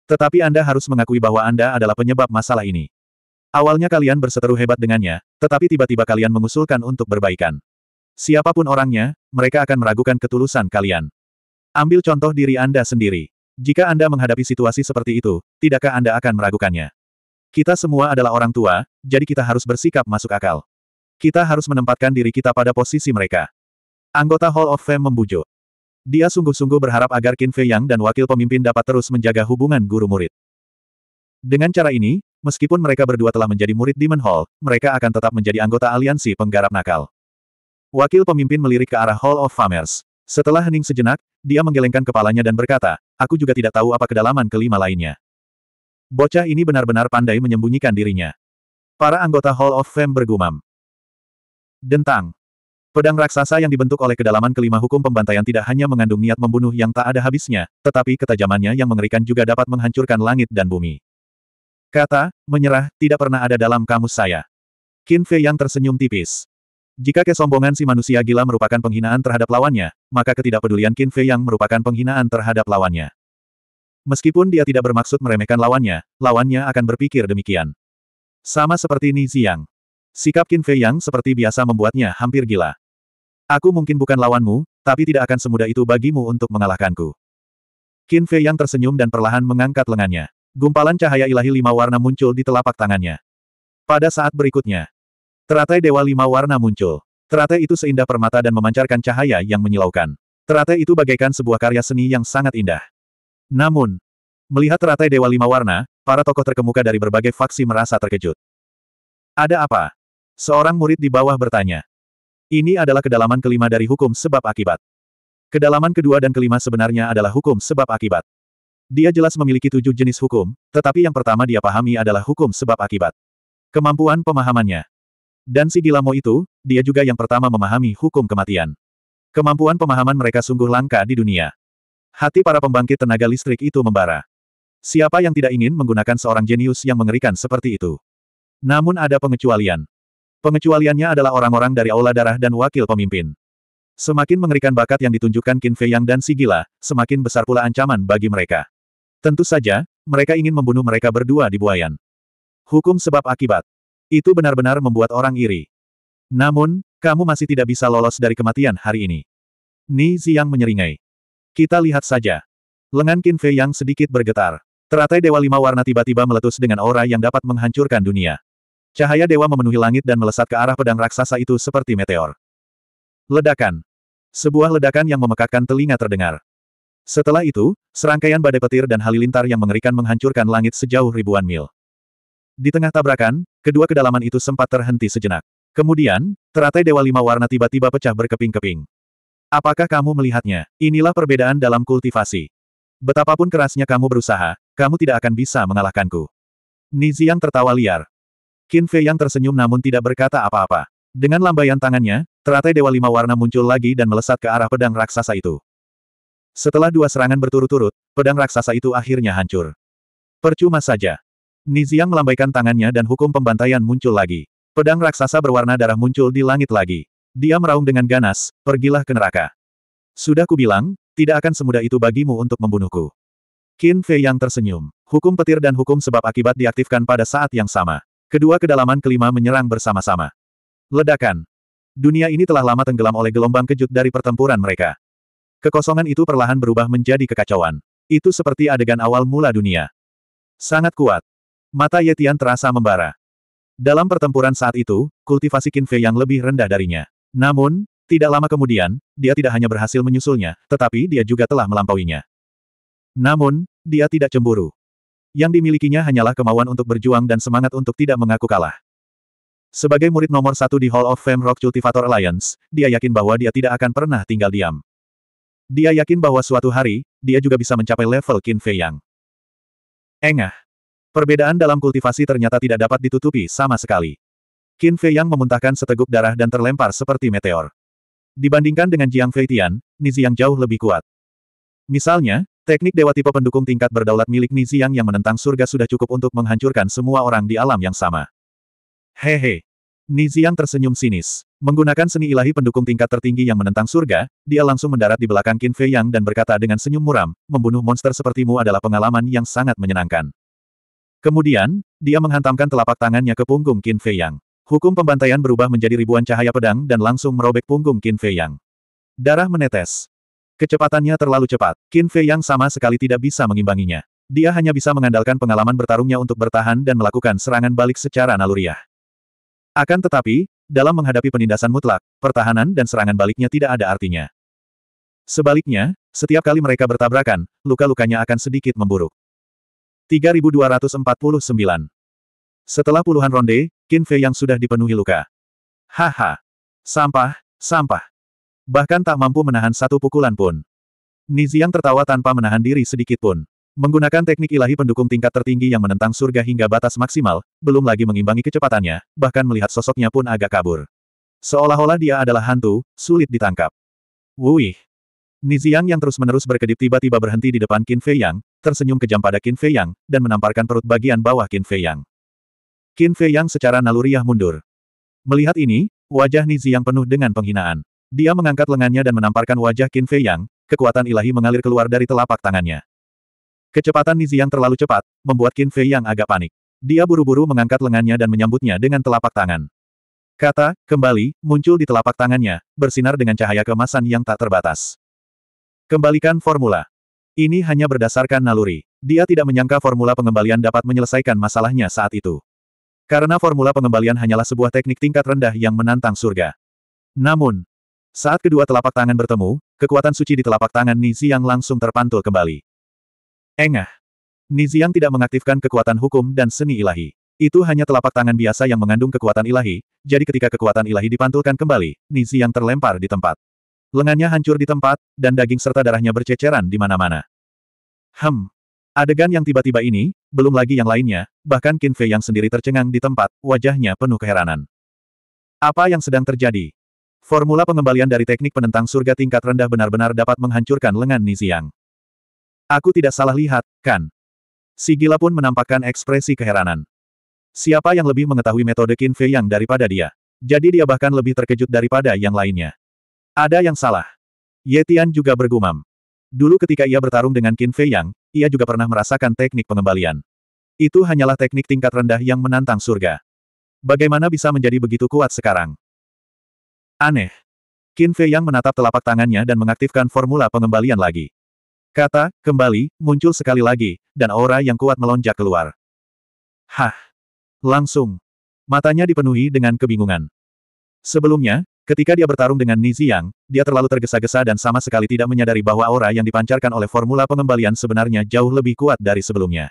Tetapi Anda harus mengakui bahwa Anda adalah penyebab masalah ini. Awalnya kalian berseteru hebat dengannya, tetapi tiba-tiba kalian mengusulkan untuk berbaikan. Siapapun orangnya, mereka akan meragukan ketulusan kalian. Ambil contoh diri Anda sendiri. Jika Anda menghadapi situasi seperti itu, tidakkah Anda akan meragukannya? Kita semua adalah orang tua, jadi kita harus bersikap masuk akal. Kita harus menempatkan diri kita pada posisi mereka. Anggota Hall of Fame membujuk. Dia sungguh-sungguh berharap agar Qin Fei Yang dan wakil pemimpin dapat terus menjaga hubungan guru-murid. Dengan cara ini, meskipun mereka berdua telah menjadi murid Demon Hall, mereka akan tetap menjadi anggota aliansi penggarap nakal. Wakil pemimpin melirik ke arah Hall of Famers. Setelah hening sejenak, dia menggelengkan kepalanya dan berkata, aku juga tidak tahu apa kedalaman kelima lainnya. Bocah ini benar-benar pandai menyembunyikan dirinya. Para anggota Hall of Fame bergumam. Dentang. Pedang raksasa yang dibentuk oleh kedalaman kelima hukum pembantaian tidak hanya mengandung niat membunuh yang tak ada habisnya, tetapi ketajamannya yang mengerikan juga dapat menghancurkan langit dan bumi. Kata, menyerah, tidak pernah ada dalam kamus saya. Qin Fei yang tersenyum tipis. Jika kesombongan si manusia gila merupakan penghinaan terhadap lawannya, maka ketidakpedulian Qin Fei yang merupakan penghinaan terhadap lawannya. Meskipun dia tidak bermaksud meremehkan lawannya, lawannya akan berpikir demikian. Sama seperti Ni Ziyang. Sikap Qin Fei yang seperti biasa membuatnya hampir gila. Aku mungkin bukan lawanmu, tapi tidak akan semudah itu bagimu untuk mengalahkanku. Qin Fei yang tersenyum dan perlahan mengangkat lengannya. Gumpalan cahaya ilahi lima warna muncul di telapak tangannya. Pada saat berikutnya, teratai dewa lima warna muncul. Teratai itu seindah permata dan memancarkan cahaya yang menyilaukan. Teratai itu bagaikan sebuah karya seni yang sangat indah. Namun, melihat teratai dewa lima warna, para tokoh terkemuka dari berbagai faksi merasa terkejut. Ada apa? Seorang murid di bawah bertanya. Ini adalah kedalaman kelima dari hukum sebab akibat. Kedalaman kedua dan kelima sebenarnya adalah hukum sebab akibat. Dia jelas memiliki tujuh jenis hukum, tetapi yang pertama dia pahami adalah hukum sebab akibat. Kemampuan pemahamannya. Dan si Gilamo itu, dia juga yang pertama memahami hukum kematian. Kemampuan pemahaman mereka sungguh langka di dunia. Hati para pembangkit tenaga listrik itu membara. Siapa yang tidak ingin menggunakan seorang jenius yang mengerikan seperti itu? Namun ada pengecualian. Pengecualiannya adalah orang-orang dari Aula Darah dan Wakil Pemimpin. Semakin mengerikan bakat yang ditunjukkan Qin Fei Yang dan Sigila, semakin besar pula ancaman bagi mereka. Tentu saja, mereka ingin membunuh mereka berdua di Buayan. Hukum sebab akibat. Itu benar-benar membuat orang iri. Namun, kamu masih tidak bisa lolos dari kematian hari ini. Ni Ziyang menyeringai. Kita lihat saja. Lengan Qin Fei Yang sedikit bergetar. Teratai Dewa Lima Warna tiba-tiba meletus dengan aura yang dapat menghancurkan dunia. Cahaya dewa memenuhi langit dan melesat ke arah pedang raksasa itu seperti meteor. Ledakan. Sebuah ledakan yang memekakkan telinga terdengar. Setelah itu, serangkaian badai petir dan halilintar yang mengerikan menghancurkan langit sejauh ribuan mil. Di tengah tabrakan, kedua kedalaman itu sempat terhenti sejenak. Kemudian, teratai Dewa Lima Warna tiba-tiba pecah berkeping-keping. Apakah kamu melihatnya? Inilah perbedaan dalam kultivasi. Betapapun kerasnya kamu berusaha, kamu tidak akan bisa mengalahkanku. Nizi yang tertawa liar. Qin Fei yang tersenyum namun tidak berkata apa-apa. Dengan lambaian tangannya, teratai Dewa Lima Warna muncul lagi dan melesat ke arah pedang raksasa itu. Setelah dua serangan berturut-turut, pedang raksasa itu akhirnya hancur. Percuma saja. Niziang melambaikan tangannya dan hukum pembantaian muncul lagi. Pedang raksasa berwarna darah muncul di langit lagi. Dia meraung dengan ganas, pergilah ke neraka. Sudah kubilang, tidak akan semudah itu bagimu untuk membunuhku. Qin Fei yang tersenyum. Hukum petir dan hukum sebab akibat diaktifkan pada saat yang sama. Kedua kedalaman kelima menyerang bersama-sama. Ledakan. Dunia ini telah lama tenggelam oleh gelombang kejut dari pertempuran mereka. Kekosongan itu perlahan berubah menjadi kekacauan. Itu seperti adegan awal mula dunia. Sangat kuat. Mata Yetian terasa membara. Dalam pertempuran saat itu, kultivasi Kinfe yang lebih rendah darinya. Namun, tidak lama kemudian, dia tidak hanya berhasil menyusulnya, tetapi dia juga telah melampauinya. Namun, dia tidak cemburu. Yang dimilikinya hanyalah kemauan untuk berjuang dan semangat untuk tidak mengaku kalah. Sebagai murid nomor satu di Hall of Fame Rock Cultivator Alliance, dia yakin bahwa dia tidak akan pernah tinggal diam. Dia yakin bahwa suatu hari, dia juga bisa mencapai level Qin Fei Yang. Engah. Perbedaan dalam kultivasi ternyata tidak dapat ditutupi sama sekali. Qin Fei Yang memuntahkan seteguk darah dan terlempar seperti meteor. Dibandingkan dengan Jiang Fei Tian, Nizi yang jauh lebih kuat. Misalnya, Teknik dewa tipe pendukung tingkat berdaulat milik Niziang yang menentang surga sudah cukup untuk menghancurkan semua orang di alam yang sama. Hehe. Niziang tersenyum sinis. Menggunakan seni ilahi pendukung tingkat tertinggi yang menentang surga, dia langsung mendarat di belakang Qin Fei Yang dan berkata dengan senyum muram, membunuh monster sepertimu adalah pengalaman yang sangat menyenangkan. Kemudian, dia menghantamkan telapak tangannya ke punggung Qin Fei Yang. Hukum pembantaian berubah menjadi ribuan cahaya pedang dan langsung merobek punggung Qin Fei Yang. Darah menetes. Kecepatannya terlalu cepat. Qin Fei yang sama sekali tidak bisa mengimbanginya. Dia hanya bisa mengandalkan pengalaman bertarungnya untuk bertahan dan melakukan serangan balik secara naluriah. Akan tetapi, dalam menghadapi penindasan mutlak, pertahanan dan serangan baliknya tidak ada artinya. Sebaliknya, setiap kali mereka bertabrakan, luka-lukanya akan sedikit memburuk. 3249 Setelah puluhan ronde, Qin Fei yang sudah dipenuhi luka. Haha! Sampah, sampah! Bahkan tak mampu menahan satu pukulan pun. Niziang tertawa tanpa menahan diri sedikit pun. Menggunakan teknik ilahi pendukung tingkat tertinggi yang menentang surga hingga batas maksimal, belum lagi mengimbangi kecepatannya, bahkan melihat sosoknya pun agak kabur. Seolah-olah dia adalah hantu, sulit ditangkap. Wuih! Niziang yang terus-menerus berkedip tiba-tiba berhenti di depan Qin Fei Yang, tersenyum kejam pada Qin Fei Yang, dan menamparkan perut bagian bawah Qin Fei Yang. Qin Fei Yang secara naluriah mundur. Melihat ini, wajah Niziang penuh dengan penghinaan. Dia mengangkat lengannya dan menamparkan wajah Qin Fei Yang, kekuatan ilahi mengalir keluar dari telapak tangannya. Kecepatan Nizi yang terlalu cepat, membuat Qin Fei Yang agak panik. Dia buru-buru mengangkat lengannya dan menyambutnya dengan telapak tangan. Kata, kembali, muncul di telapak tangannya, bersinar dengan cahaya kemasan yang tak terbatas. Kembalikan formula. Ini hanya berdasarkan naluri. Dia tidak menyangka formula pengembalian dapat menyelesaikan masalahnya saat itu. Karena formula pengembalian hanyalah sebuah teknik tingkat rendah yang menantang surga. Namun, saat kedua telapak tangan bertemu, kekuatan suci di telapak tangan Niziang langsung terpantul kembali. Engah. Niziang tidak mengaktifkan kekuatan hukum dan seni ilahi. Itu hanya telapak tangan biasa yang mengandung kekuatan ilahi, jadi ketika kekuatan ilahi dipantulkan kembali, Niziang terlempar di tempat. Lengannya hancur di tempat, dan daging serta darahnya berceceran di mana-mana. Hem. Adegan yang tiba-tiba ini, belum lagi yang lainnya, bahkan Qin Fei yang sendiri tercengang di tempat, wajahnya penuh keheranan. Apa yang sedang terjadi? Formula pengembalian dari teknik penentang surga tingkat rendah benar-benar dapat menghancurkan lengan Niziang. Aku tidak salah lihat, kan? Si gila pun menampakkan ekspresi keheranan. Siapa yang lebih mengetahui metode Qin Fei Yang daripada dia? Jadi dia bahkan lebih terkejut daripada yang lainnya. Ada yang salah. Yetian juga bergumam. Dulu ketika ia bertarung dengan Qin Fei Yang, ia juga pernah merasakan teknik pengembalian. Itu hanyalah teknik tingkat rendah yang menantang surga. Bagaimana bisa menjadi begitu kuat sekarang? Aneh. Qin Fei Yang menatap telapak tangannya dan mengaktifkan formula pengembalian lagi. Kata, kembali, muncul sekali lagi, dan aura yang kuat melonjak keluar. Hah! Langsung. Matanya dipenuhi dengan kebingungan. Sebelumnya, Ketika dia bertarung dengan Niziang, dia terlalu tergesa-gesa dan sama sekali tidak menyadari bahwa aura yang dipancarkan oleh formula pengembalian sebenarnya jauh lebih kuat dari sebelumnya.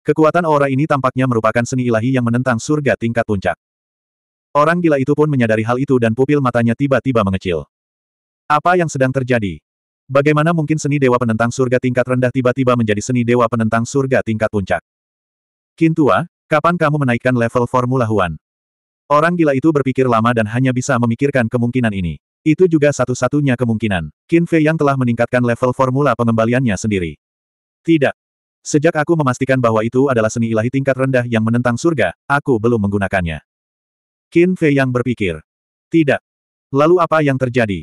Kekuatan aura ini tampaknya merupakan seni ilahi yang menentang surga tingkat puncak. Orang gila itu pun menyadari hal itu dan pupil matanya tiba-tiba mengecil. Apa yang sedang terjadi? Bagaimana mungkin seni dewa penentang surga tingkat rendah tiba-tiba menjadi seni dewa penentang surga tingkat puncak? Kintua, kapan kamu menaikkan level Formula Huan? Orang gila itu berpikir lama dan hanya bisa memikirkan kemungkinan ini. Itu juga satu-satunya kemungkinan. Qin Fei yang telah meningkatkan level formula pengembaliannya sendiri. Tidak. Sejak aku memastikan bahwa itu adalah seni ilahi tingkat rendah yang menentang surga, aku belum menggunakannya. Qin Fei yang berpikir. Tidak. Lalu apa yang terjadi?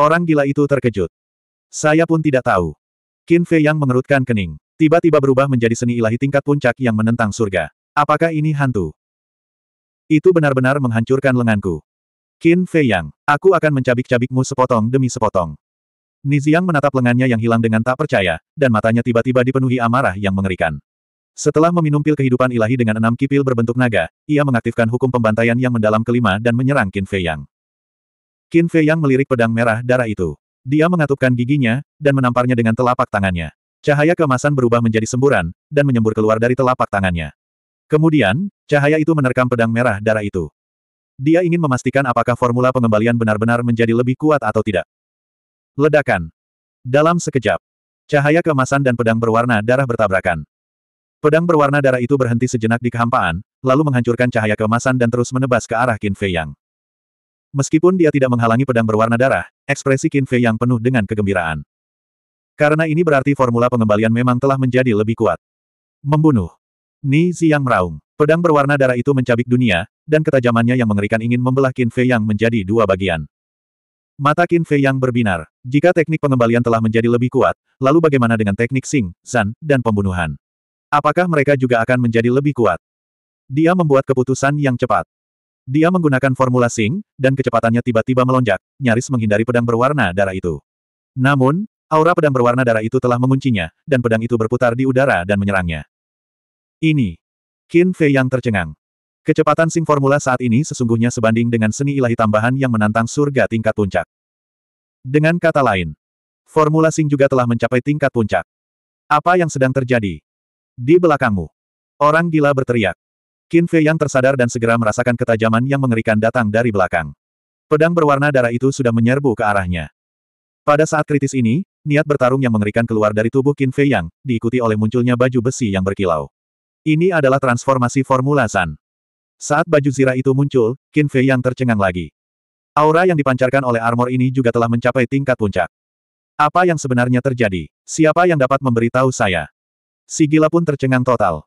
Orang gila itu terkejut. Saya pun tidak tahu. Qin Fei yang mengerutkan kening. Tiba-tiba berubah menjadi seni ilahi tingkat puncak yang menentang surga. Apakah ini hantu? Itu benar-benar menghancurkan lenganku. Qin Fei yang, aku akan mencabik-cabikmu sepotong demi sepotong. Niziang menatap lengannya yang hilang dengan tak percaya, dan matanya tiba-tiba dipenuhi amarah yang mengerikan. Setelah meminum pil kehidupan ilahi dengan enam kipil berbentuk naga, ia mengaktifkan hukum pembantaian yang mendalam kelima dan menyerang Qin Fei Yang. Qin Fei Yang melirik pedang merah darah itu. Dia mengatupkan giginya, dan menamparnya dengan telapak tangannya. Cahaya kemasan berubah menjadi semburan, dan menyembur keluar dari telapak tangannya. Kemudian, cahaya itu menerkam pedang merah darah itu. Dia ingin memastikan apakah formula pengembalian benar-benar menjadi lebih kuat atau tidak. Ledakan. Dalam sekejap, cahaya kemasan dan pedang berwarna darah bertabrakan. Pedang berwarna darah itu berhenti sejenak di kehampaan, lalu menghancurkan cahaya keemasan dan terus menebas ke arah Qin Fei Yang. Meskipun dia tidak menghalangi pedang berwarna darah, ekspresi Qin Fei Yang penuh dengan kegembiraan. Karena ini berarti formula pengembalian memang telah menjadi lebih kuat. Membunuh. Ni Ziyang meraung. Pedang berwarna darah itu mencabik dunia, dan ketajamannya yang mengerikan ingin membelah Qin Fei Yang menjadi dua bagian. Mata Qin Fei Yang berbinar. Jika teknik pengembalian telah menjadi lebih kuat, lalu bagaimana dengan teknik Sing, Zan, dan pembunuhan? Apakah mereka juga akan menjadi lebih kuat? Dia membuat keputusan yang cepat. Dia menggunakan formula Sing, dan kecepatannya tiba-tiba melonjak, nyaris menghindari pedang berwarna darah itu. Namun, aura pedang berwarna darah itu telah menguncinya, dan pedang itu berputar di udara dan menyerangnya. Ini. Qin Fei yang tercengang. Kecepatan Sing formula saat ini sesungguhnya sebanding dengan seni ilahi tambahan yang menantang surga tingkat puncak. Dengan kata lain, formula Sing juga telah mencapai tingkat puncak. Apa yang sedang terjadi? Di belakangmu. Orang gila berteriak. Qin Fei yang tersadar dan segera merasakan ketajaman yang mengerikan datang dari belakang. Pedang berwarna darah itu sudah menyerbu ke arahnya. Pada saat kritis ini, niat bertarung yang mengerikan keluar dari tubuh Qin Fei yang, diikuti oleh munculnya baju besi yang berkilau. Ini adalah transformasi formula San. Saat baju zirah itu muncul, Qin Fei yang tercengang lagi. Aura yang dipancarkan oleh armor ini juga telah mencapai tingkat puncak. Apa yang sebenarnya terjadi? Siapa yang dapat memberitahu saya? Sigila pun tercengang total.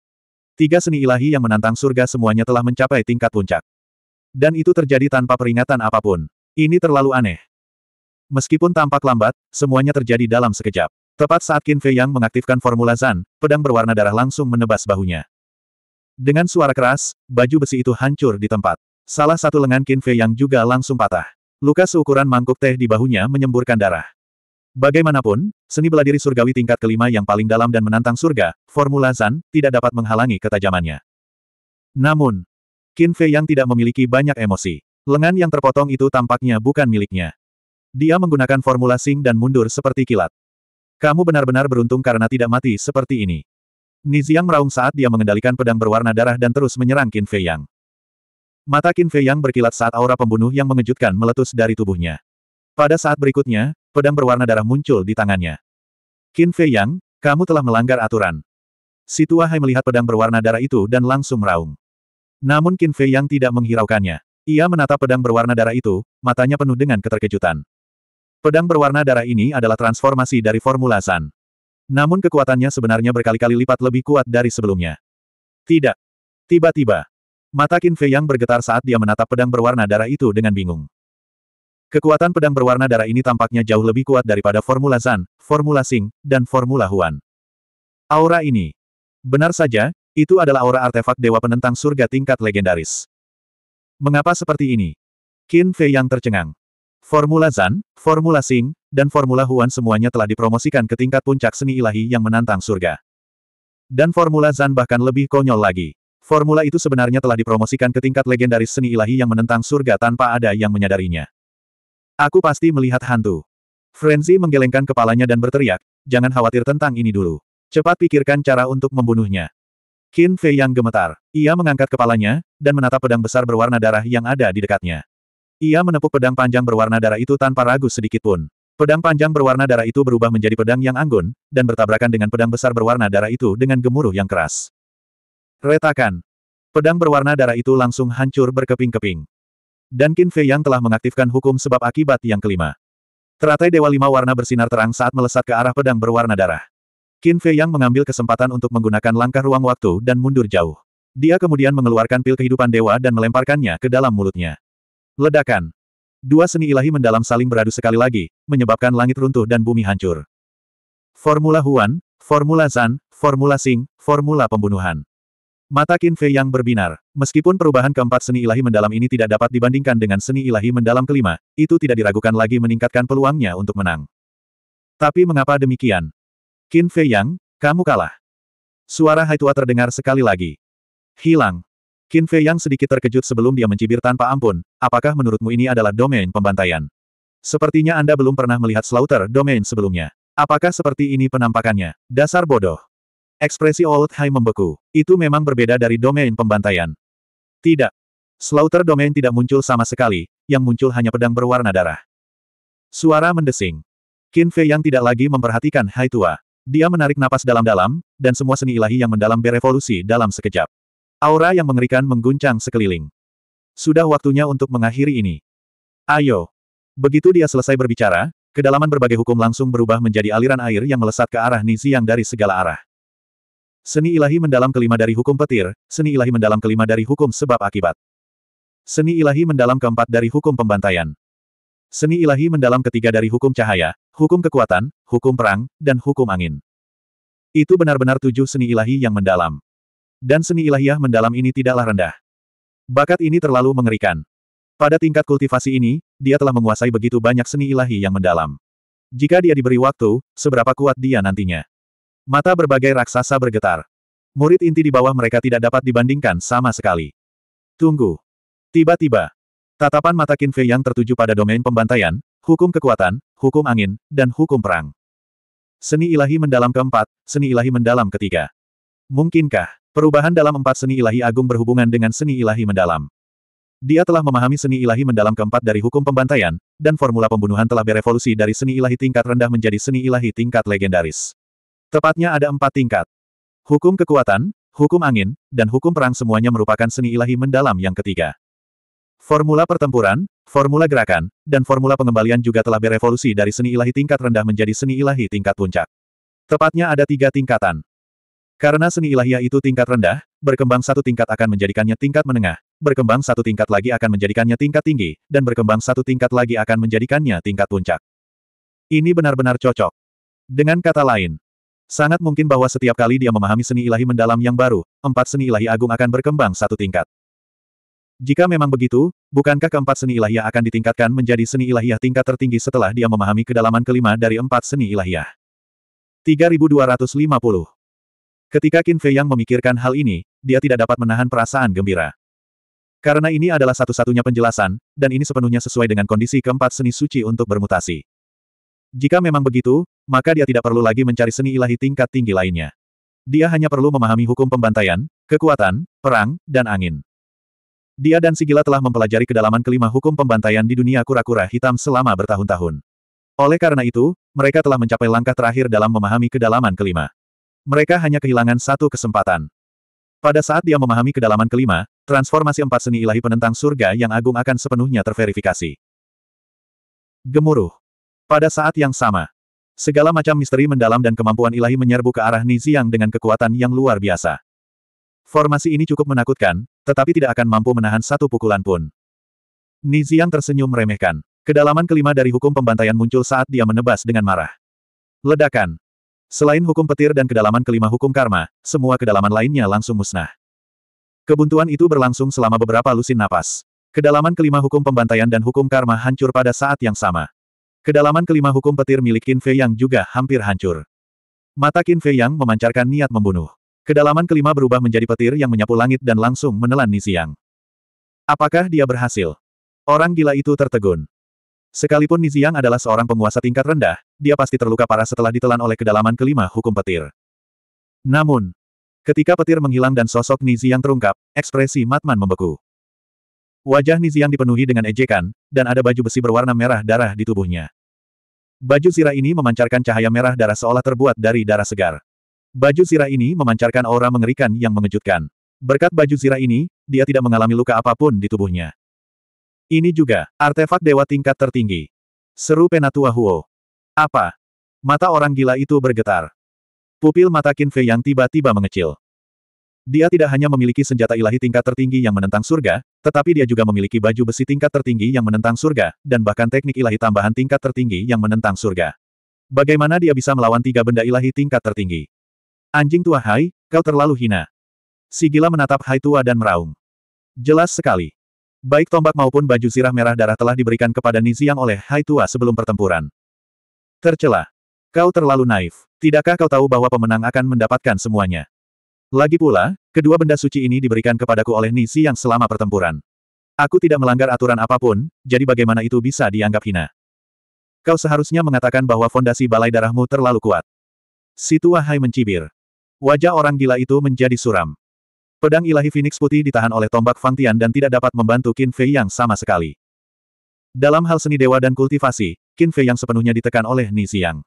Tiga seni ilahi yang menantang surga semuanya telah mencapai tingkat puncak. Dan itu terjadi tanpa peringatan apapun. Ini terlalu aneh. Meskipun tampak lambat, semuanya terjadi dalam sekejap. Tepat saat Qin Fei Yang mengaktifkan formula Zan, pedang berwarna darah langsung menebas bahunya. Dengan suara keras, baju besi itu hancur di tempat. Salah satu lengan Qin Fei Yang juga langsung patah. Luka seukuran mangkuk teh di bahunya menyemburkan darah. Bagaimanapun, seni bela diri surgawi tingkat kelima yang paling dalam dan menantang surga, formula Zan, tidak dapat menghalangi ketajamannya. Namun, Qin Fei yang tidak memiliki banyak emosi. Lengan yang terpotong itu tampaknya bukan miliknya. Dia menggunakan formula Sing dan mundur seperti kilat. Kamu benar-benar beruntung karena tidak mati seperti ini. Niziang meraung saat dia mengendalikan pedang berwarna darah dan terus menyerang Qin Fei Yang. Mata Qin Fei Yang berkilat saat aura pembunuh yang mengejutkan meletus dari tubuhnya. Pada saat berikutnya, pedang berwarna darah muncul di tangannya. Qin Fei Yang, kamu telah melanggar aturan. Si Tua Hai melihat pedang berwarna darah itu dan langsung meraung. Namun Qin Fei Yang tidak menghiraukannya. Ia menatap pedang berwarna darah itu, matanya penuh dengan keterkejutan. Pedang berwarna darah ini adalah transformasi dari Formula San. Namun kekuatannya sebenarnya berkali-kali lipat lebih kuat dari sebelumnya. Tidak. Tiba-tiba, Mata Qin Fei Yang bergetar saat dia menatap pedang berwarna darah itu dengan bingung. Kekuatan pedang berwarna darah ini tampaknya jauh lebih kuat daripada formula Zan, formula Sing, dan formula Huan. Aura ini. Benar saja, itu adalah aura artefak Dewa Penentang Surga tingkat legendaris. Mengapa seperti ini? Qin Fei yang tercengang. Formula Zan, Formula Sing, dan Formula Huan semuanya telah dipromosikan ke tingkat puncak seni ilahi yang menantang surga. Dan Formula Zan bahkan lebih konyol lagi. Formula itu sebenarnya telah dipromosikan ke tingkat legendaris seni ilahi yang menentang surga tanpa ada yang menyadarinya. Aku pasti melihat hantu. Frenzy menggelengkan kepalanya dan berteriak, jangan khawatir tentang ini dulu. Cepat pikirkan cara untuk membunuhnya. Qin Fei yang gemetar. Ia mengangkat kepalanya, dan menatap pedang besar berwarna darah yang ada di dekatnya. Ia menepuk pedang panjang berwarna darah itu tanpa ragu sedikitpun. Pedang panjang berwarna darah itu berubah menjadi pedang yang anggun, dan bertabrakan dengan pedang besar berwarna darah itu dengan gemuruh yang keras. Retakan. Pedang berwarna darah itu langsung hancur berkeping-keping dan Qin Fei yang telah mengaktifkan hukum sebab akibat yang kelima. Teratai Dewa Lima Warna bersinar terang saat melesat ke arah pedang berwarna darah. Qin Fei yang mengambil kesempatan untuk menggunakan langkah ruang waktu dan mundur jauh. Dia kemudian mengeluarkan pil kehidupan dewa dan melemparkannya ke dalam mulutnya. Ledakan. Dua seni ilahi mendalam saling beradu sekali lagi, menyebabkan langit runtuh dan bumi hancur. Formula Huan, Formula Zan, Formula Sing, Formula Pembunuhan. Mata Qin Fei yang berbinar. Meskipun perubahan keempat seni ilahi mendalam ini tidak dapat dibandingkan dengan seni ilahi mendalam kelima, itu tidak diragukan lagi meningkatkan peluangnya untuk menang. Tapi mengapa demikian? Qin Fei Yang, kamu kalah. Suara Hai Tua terdengar sekali lagi. Hilang. Qin Fei Yang sedikit terkejut sebelum dia mencibir tanpa ampun, apakah menurutmu ini adalah domain pembantaian? Sepertinya Anda belum pernah melihat slaughter domain sebelumnya. Apakah seperti ini penampakannya? Dasar bodoh. Ekspresi Old Hai membeku. Itu memang berbeda dari domain pembantaian. Tidak. Slaughter domain tidak muncul sama sekali, yang muncul hanya pedang berwarna darah. Suara mendesing. Qin Fei yang tidak lagi memperhatikan Hai Tua. Dia menarik napas dalam-dalam, dan semua seni ilahi yang mendalam berevolusi dalam sekejap. Aura yang mengerikan mengguncang sekeliling. Sudah waktunya untuk mengakhiri ini. Ayo. Begitu dia selesai berbicara, Kedalaman berbagai hukum langsung berubah menjadi aliran air yang melesat ke arah Nizi yang dari segala arah. Seni ilahi mendalam kelima dari hukum petir, seni ilahi mendalam kelima dari hukum sebab akibat. Seni ilahi mendalam keempat dari hukum pembantaian. Seni ilahi mendalam ketiga dari hukum cahaya, hukum kekuatan, hukum perang, dan hukum angin. Itu benar-benar tujuh seni ilahi yang mendalam. Dan seni ilahiyah mendalam ini tidaklah rendah. Bakat ini terlalu mengerikan. Pada tingkat kultivasi ini, dia telah menguasai begitu banyak seni ilahi yang mendalam. Jika dia diberi waktu, seberapa kuat dia nantinya. Mata berbagai raksasa bergetar. Murid inti di bawah mereka tidak dapat dibandingkan sama sekali. Tunggu. Tiba-tiba. Tatapan mata Qin Fei yang tertuju pada domain pembantaian, hukum kekuatan, hukum angin, dan hukum perang. Seni ilahi mendalam keempat, seni ilahi mendalam ketiga. Mungkinkah, perubahan dalam empat seni ilahi agung berhubungan dengan seni ilahi mendalam? Dia telah memahami seni ilahi mendalam keempat dari hukum pembantaian, dan formula pembunuhan telah berevolusi dari seni ilahi tingkat rendah menjadi seni ilahi tingkat legendaris. Tepatnya ada empat tingkat. Hukum kekuatan, hukum angin, dan hukum perang semuanya merupakan seni ilahi mendalam yang ketiga. Formula pertempuran, formula gerakan, dan formula pengembalian juga telah berevolusi dari seni ilahi tingkat rendah menjadi seni ilahi tingkat puncak. Tepatnya ada tiga tingkatan. Karena seni ilahiyah itu tingkat rendah, berkembang satu tingkat akan menjadikannya tingkat menengah, berkembang satu tingkat lagi akan menjadikannya tingkat tinggi, dan berkembang satu tingkat lagi akan menjadikannya tingkat puncak. Ini benar-benar cocok. Dengan kata lain, Sangat mungkin bahwa setiap kali dia memahami seni ilahi mendalam yang baru, empat seni ilahi agung akan berkembang satu tingkat. Jika memang begitu, bukankah keempat seni ilahi akan ditingkatkan menjadi seni ilahiyah tingkat tertinggi setelah dia memahami kedalaman kelima dari empat seni ilahi? 3250 Ketika Qin Fei Yang memikirkan hal ini, dia tidak dapat menahan perasaan gembira. Karena ini adalah satu-satunya penjelasan, dan ini sepenuhnya sesuai dengan kondisi keempat seni suci untuk bermutasi. Jika memang begitu, maka dia tidak perlu lagi mencari seni ilahi tingkat tinggi lainnya. Dia hanya perlu memahami hukum pembantaian, kekuatan, perang, dan angin. Dia dan Sigila telah mempelajari kedalaman kelima hukum pembantaian di dunia kura-kura hitam selama bertahun-tahun. Oleh karena itu, mereka telah mencapai langkah terakhir dalam memahami kedalaman kelima. Mereka hanya kehilangan satu kesempatan. Pada saat dia memahami kedalaman kelima, transformasi empat seni ilahi penentang surga yang agung akan sepenuhnya terverifikasi. Gemuruh. Pada saat yang sama, segala macam misteri mendalam dan kemampuan ilahi menyerbu ke arah Niziang dengan kekuatan yang luar biasa. Formasi ini cukup menakutkan, tetapi tidak akan mampu menahan satu pukulan pun. Niziang tersenyum meremehkan. Kedalaman kelima dari hukum pembantaian muncul saat dia menebas dengan marah. Ledakan. Selain hukum petir dan kedalaman kelima hukum karma, semua kedalaman lainnya langsung musnah. Kebuntuan itu berlangsung selama beberapa lusin napas. Kedalaman kelima hukum pembantaian dan hukum karma hancur pada saat yang sama. Kedalaman kelima hukum petir milik Qin Fei Yang juga hampir hancur. Mata Qin Fei Yang memancarkan niat membunuh. Kedalaman kelima berubah menjadi petir yang menyapu langit dan langsung menelan Niziang. Apakah dia berhasil? Orang gila itu tertegun. Sekalipun Niziang adalah seorang penguasa tingkat rendah, dia pasti terluka parah setelah ditelan oleh kedalaman kelima hukum petir. Namun, ketika petir menghilang dan sosok Niziang terungkap, ekspresi Matman membeku. Wajah Niziang dipenuhi dengan ejekan, dan ada baju besi berwarna merah darah di tubuhnya. Baju sirah ini memancarkan cahaya merah darah seolah terbuat dari darah segar. Baju sirah ini memancarkan aura mengerikan yang mengejutkan. Berkat baju sirah ini, dia tidak mengalami luka apapun di tubuhnya. Ini juga, artefak dewa tingkat tertinggi. Seru Penatua Huo. Apa? Mata orang gila itu bergetar. Pupil mata Qin Fei yang tiba-tiba mengecil. Dia tidak hanya memiliki senjata ilahi tingkat tertinggi yang menentang surga, tetapi dia juga memiliki baju besi tingkat tertinggi yang menentang surga, dan bahkan teknik ilahi tambahan tingkat tertinggi yang menentang surga. Bagaimana dia bisa melawan tiga benda ilahi tingkat tertinggi? Anjing tua Hai, kau terlalu hina. Sigila menatap Hai tua dan meraung. Jelas sekali. Baik tombak maupun baju sirah merah darah telah diberikan kepada Niziang oleh Hai tua sebelum pertempuran. Tercela. Kau terlalu naif. Tidakkah kau tahu bahwa pemenang akan mendapatkan semuanya? Lagi pula, kedua benda suci ini diberikan kepadaku oleh Nisi yang selama pertempuran. Aku tidak melanggar aturan apapun, jadi bagaimana itu bisa dianggap hina? Kau seharusnya mengatakan bahwa fondasi balai darahmu terlalu kuat. Si Hai mencibir. Wajah orang gila itu menjadi suram. Pedang ilahi Phoenix putih ditahan oleh tombak Fang Tian dan tidak dapat membantu Qin Fei yang sama sekali. Dalam hal seni dewa dan kultivasi, Qin Fei yang sepenuhnya ditekan oleh Ni Xiang.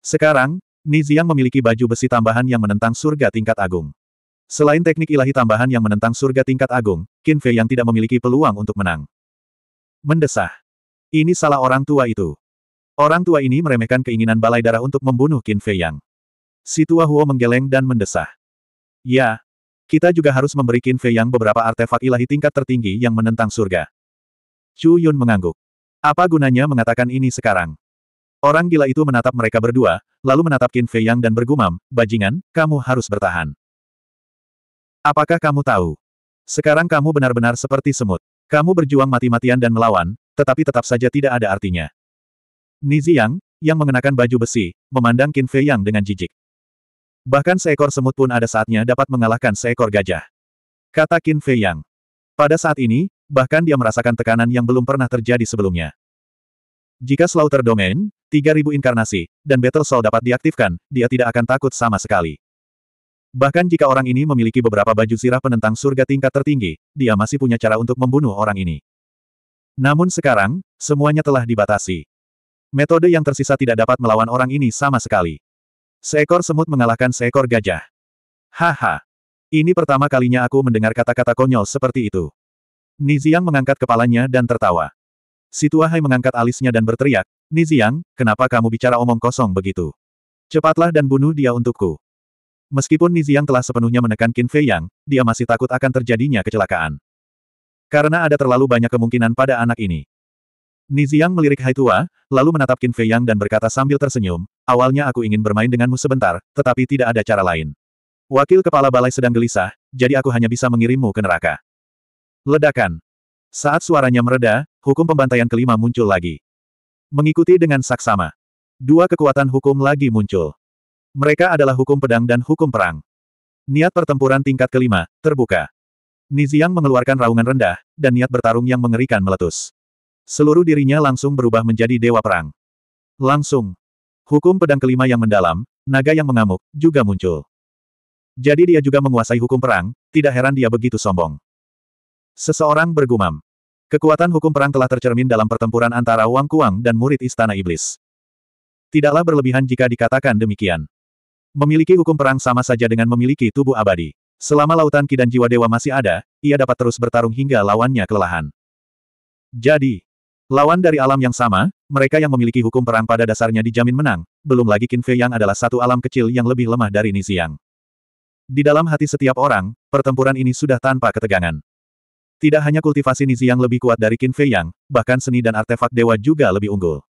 Sekarang, Niziang memiliki baju besi tambahan yang menentang surga tingkat agung. Selain teknik ilahi tambahan yang menentang surga tingkat agung, Qin Fei yang tidak memiliki peluang untuk menang. Mendesah. Ini salah orang tua itu. Orang tua ini meremehkan keinginan balai darah untuk membunuh Qin Fei Yang. Si tua Huo menggeleng dan mendesah. Ya, kita juga harus memberi Qin Fei Yang beberapa artefak ilahi tingkat tertinggi yang menentang surga. Chu Yun mengangguk. Apa gunanya mengatakan ini sekarang? Orang gila itu menatap mereka berdua, lalu menatap Qin Fei Yang dan bergumam, Bajingan, kamu harus bertahan. Apakah kamu tahu? Sekarang kamu benar-benar seperti semut. Kamu berjuang mati-matian dan melawan, tetapi tetap saja tidak ada artinya. Niziang, yang mengenakan baju besi, memandang Qin Fei Yang dengan jijik. Bahkan seekor semut pun ada saatnya dapat mengalahkan seekor gajah. Kata Qin Fei Yang. Pada saat ini, bahkan dia merasakan tekanan yang belum pernah terjadi sebelumnya. Jika Slaughter Domain, 3000 inkarnasi, dan Battle Soul dapat diaktifkan, dia tidak akan takut sama sekali. Bahkan jika orang ini memiliki beberapa baju sirah penentang surga tingkat tertinggi, dia masih punya cara untuk membunuh orang ini. Namun sekarang, semuanya telah dibatasi. Metode yang tersisa tidak dapat melawan orang ini sama sekali. Seekor semut mengalahkan seekor gajah. Haha. Ini pertama kalinya aku mendengar kata-kata konyol seperti itu. Niziang mengangkat kepalanya dan tertawa. Situahai mengangkat alisnya dan berteriak, Niziang, kenapa kamu bicara omong kosong begitu? Cepatlah dan bunuh dia untukku. Meskipun Niziang telah sepenuhnya menekan Qin Fei Yang, dia masih takut akan terjadinya kecelakaan. Karena ada terlalu banyak kemungkinan pada anak ini. Niziang melirik Hai Tua, lalu menatap Qin Fei Yang dan berkata sambil tersenyum, awalnya aku ingin bermain denganmu sebentar, tetapi tidak ada cara lain. Wakil kepala balai sedang gelisah, jadi aku hanya bisa mengirimmu ke neraka. Ledakan. Saat suaranya mereda, hukum pembantaian kelima muncul lagi. Mengikuti dengan saksama. Dua kekuatan hukum lagi muncul. Mereka adalah hukum pedang dan hukum perang. Niat pertempuran tingkat kelima, terbuka. Niziang mengeluarkan raungan rendah, dan niat bertarung yang mengerikan meletus. Seluruh dirinya langsung berubah menjadi dewa perang. Langsung. Hukum pedang kelima yang mendalam, naga yang mengamuk, juga muncul. Jadi dia juga menguasai hukum perang, tidak heran dia begitu sombong. Seseorang bergumam. Kekuatan hukum perang telah tercermin dalam pertempuran antara Wang Kuang dan murid Istana Iblis. Tidaklah berlebihan jika dikatakan demikian. Memiliki hukum perang sama saja dengan memiliki tubuh abadi. Selama lautan ki dan jiwa dewa masih ada, ia dapat terus bertarung hingga lawannya kelelahan. Jadi, lawan dari alam yang sama, mereka yang memiliki hukum perang pada dasarnya dijamin menang, belum lagi Qin Fei yang adalah satu alam kecil yang lebih lemah dari Niziang. Di dalam hati setiap orang, pertempuran ini sudah tanpa ketegangan. Tidak hanya kultivasi Nizi yang lebih kuat dari Qin Fei Yang, bahkan seni dan artefak dewa juga lebih unggul.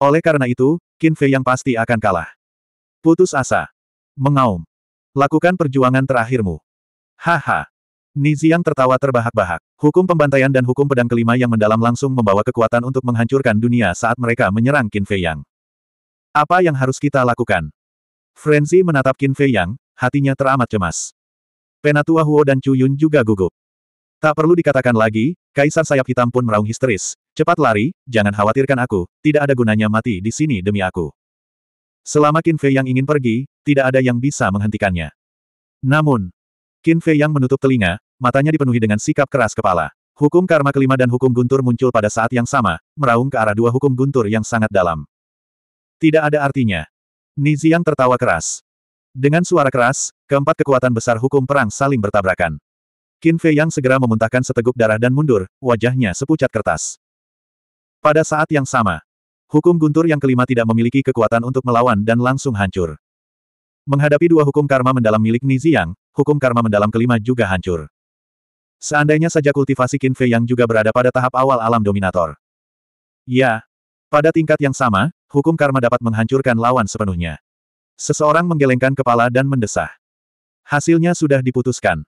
Oleh karena itu, Qin Fei Yang pasti akan kalah. Putus asa. Mengaum. Lakukan perjuangan terakhirmu. Haha. Nizi yang tertawa terbahak-bahak. Hukum pembantaian dan hukum pedang kelima yang mendalam langsung membawa kekuatan untuk menghancurkan dunia saat mereka menyerang Qin Fei Yang. Apa yang harus kita lakukan? Frenzy menatap Qin Fei Yang, hatinya teramat cemas. Penatua Huo dan Chu Yun juga gugup. Tak perlu dikatakan lagi, Kaisar Sayap Hitam pun meraung histeris. Cepat lari, jangan khawatirkan aku, tidak ada gunanya mati di sini demi aku. Selama Qin Fei yang ingin pergi, tidak ada yang bisa menghentikannya. Namun, Qin Fei yang menutup telinga, matanya dipenuhi dengan sikap keras kepala. Hukum karma kelima dan hukum guntur muncul pada saat yang sama, meraung ke arah dua hukum guntur yang sangat dalam. Tidak ada artinya. Nizi yang tertawa keras. Dengan suara keras, keempat kekuatan besar hukum perang saling bertabrakan. Qin Fei Yang segera memuntahkan seteguk darah dan mundur, wajahnya sepucat kertas. Pada saat yang sama, hukum guntur yang kelima tidak memiliki kekuatan untuk melawan dan langsung hancur. Menghadapi dua hukum karma mendalam milik Niziang, hukum karma mendalam kelima juga hancur. Seandainya saja kultivasi Qin Fei Yang juga berada pada tahap awal alam dominator. Ya, pada tingkat yang sama, hukum karma dapat menghancurkan lawan sepenuhnya. Seseorang menggelengkan kepala dan mendesah. Hasilnya sudah diputuskan.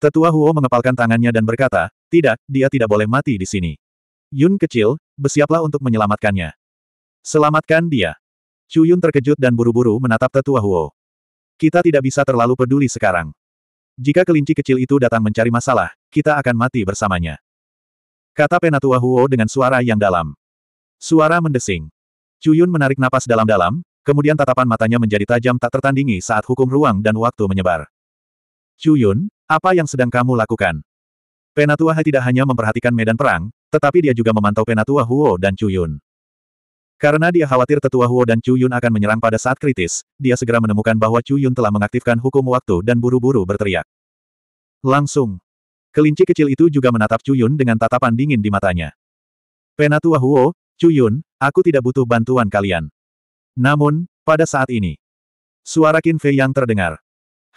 Tetua Huo mengepalkan tangannya dan berkata, tidak, dia tidak boleh mati di sini. Yun kecil, bersiaplah untuk menyelamatkannya. Selamatkan dia. Chu Yun terkejut dan buru-buru menatap tetua Huo. Kita tidak bisa terlalu peduli sekarang. Jika kelinci kecil itu datang mencari masalah, kita akan mati bersamanya. Kata penatua Huo dengan suara yang dalam. Suara mendesing. Cuyun menarik napas dalam-dalam, kemudian tatapan matanya menjadi tajam tak tertandingi saat hukum ruang dan waktu menyebar. Cuyun, apa yang sedang kamu lakukan? Penatua Hai tidak hanya memperhatikan medan perang, tetapi dia juga memantau Penatua Huo dan Chu Yun. Karena dia khawatir tetua Huo dan Chu Yun akan menyerang pada saat kritis, dia segera menemukan bahwa Chu Yun telah mengaktifkan hukum waktu dan buru-buru berteriak. Langsung. Kelinci kecil itu juga menatap Chu Yun dengan tatapan dingin di matanya. Penatua Huo, Chu Yun, aku tidak butuh bantuan kalian. Namun, pada saat ini, suara Qin Fei yang terdengar.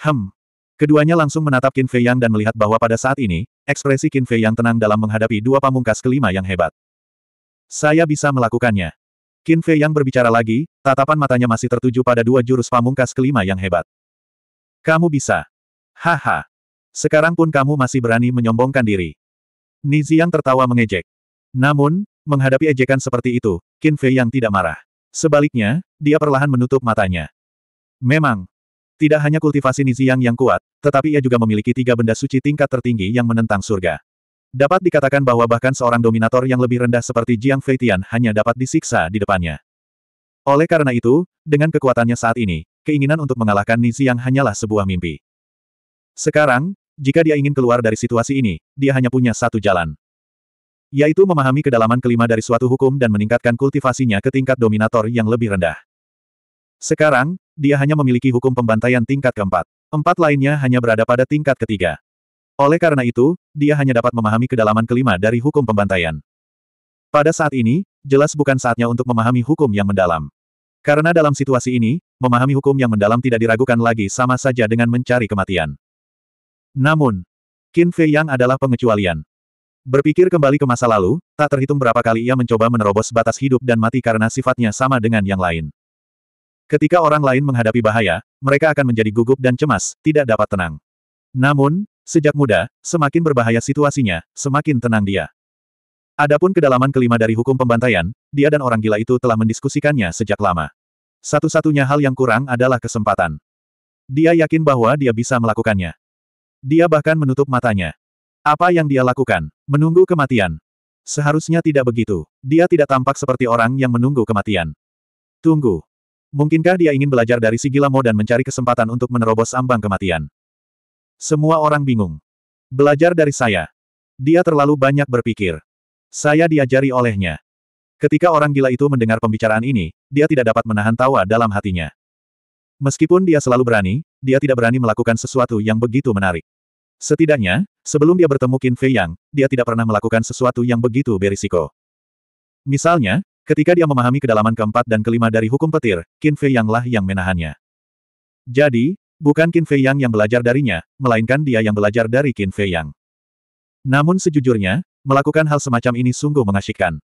Hem, Keduanya langsung menatap Qin Fei Yang dan melihat bahwa pada saat ini, ekspresi Qin Fei Yang tenang dalam menghadapi dua pamungkas kelima yang hebat. Saya bisa melakukannya. Qin Fei Yang berbicara lagi, tatapan matanya masih tertuju pada dua jurus pamungkas kelima yang hebat. Kamu bisa. Haha. Sekarang pun kamu masih berani menyombongkan diri. Nizi yang tertawa mengejek. Namun, menghadapi ejekan seperti itu, Qin Fei Yang tidak marah. Sebaliknya, dia perlahan menutup matanya. Memang, tidak hanya kultivasi Niziang yang kuat, tetapi ia juga memiliki tiga benda suci tingkat tertinggi yang menentang surga. Dapat dikatakan bahwa bahkan seorang dominator yang lebih rendah seperti Jiang Feitian hanya dapat disiksa di depannya. Oleh karena itu, dengan kekuatannya saat ini, keinginan untuk mengalahkan Niziang hanyalah sebuah mimpi. Sekarang, jika dia ingin keluar dari situasi ini, dia hanya punya satu jalan. Yaitu memahami kedalaman kelima dari suatu hukum dan meningkatkan kultivasinya ke tingkat dominator yang lebih rendah. Sekarang, dia hanya memiliki hukum pembantaian tingkat keempat. Empat lainnya hanya berada pada tingkat ketiga. Oleh karena itu, dia hanya dapat memahami kedalaman kelima dari hukum pembantaian. Pada saat ini, jelas bukan saatnya untuk memahami hukum yang mendalam. Karena dalam situasi ini, memahami hukum yang mendalam tidak diragukan lagi sama saja dengan mencari kematian. Namun, Qin Fei Yang adalah pengecualian. Berpikir kembali ke masa lalu, tak terhitung berapa kali ia mencoba menerobos batas hidup dan mati karena sifatnya sama dengan yang lain. Ketika orang lain menghadapi bahaya, mereka akan menjadi gugup dan cemas, tidak dapat tenang. Namun, sejak muda, semakin berbahaya situasinya, semakin tenang dia. Adapun kedalaman kelima dari hukum pembantaian, dia dan orang gila itu telah mendiskusikannya sejak lama. Satu-satunya hal yang kurang adalah kesempatan. Dia yakin bahwa dia bisa melakukannya. Dia bahkan menutup matanya. Apa yang dia lakukan? Menunggu kematian. Seharusnya tidak begitu. Dia tidak tampak seperti orang yang menunggu kematian. Tunggu. Mungkinkah dia ingin belajar dari si Mo dan mencari kesempatan untuk menerobos ambang kematian? Semua orang bingung. Belajar dari saya. Dia terlalu banyak berpikir. Saya diajari olehnya. Ketika orang gila itu mendengar pembicaraan ini, dia tidak dapat menahan tawa dalam hatinya. Meskipun dia selalu berani, dia tidak berani melakukan sesuatu yang begitu menarik. Setidaknya, sebelum dia bertemu Qin Fei Yang, dia tidak pernah melakukan sesuatu yang begitu berisiko. Misalnya, Ketika dia memahami kedalaman keempat dan kelima dari hukum petir, Qin Fei Yang lah yang menahannya. Jadi, bukan Qin Fei Yang yang belajar darinya, melainkan dia yang belajar dari Qin Fei Yang. Namun sejujurnya, melakukan hal semacam ini sungguh mengasyikkan.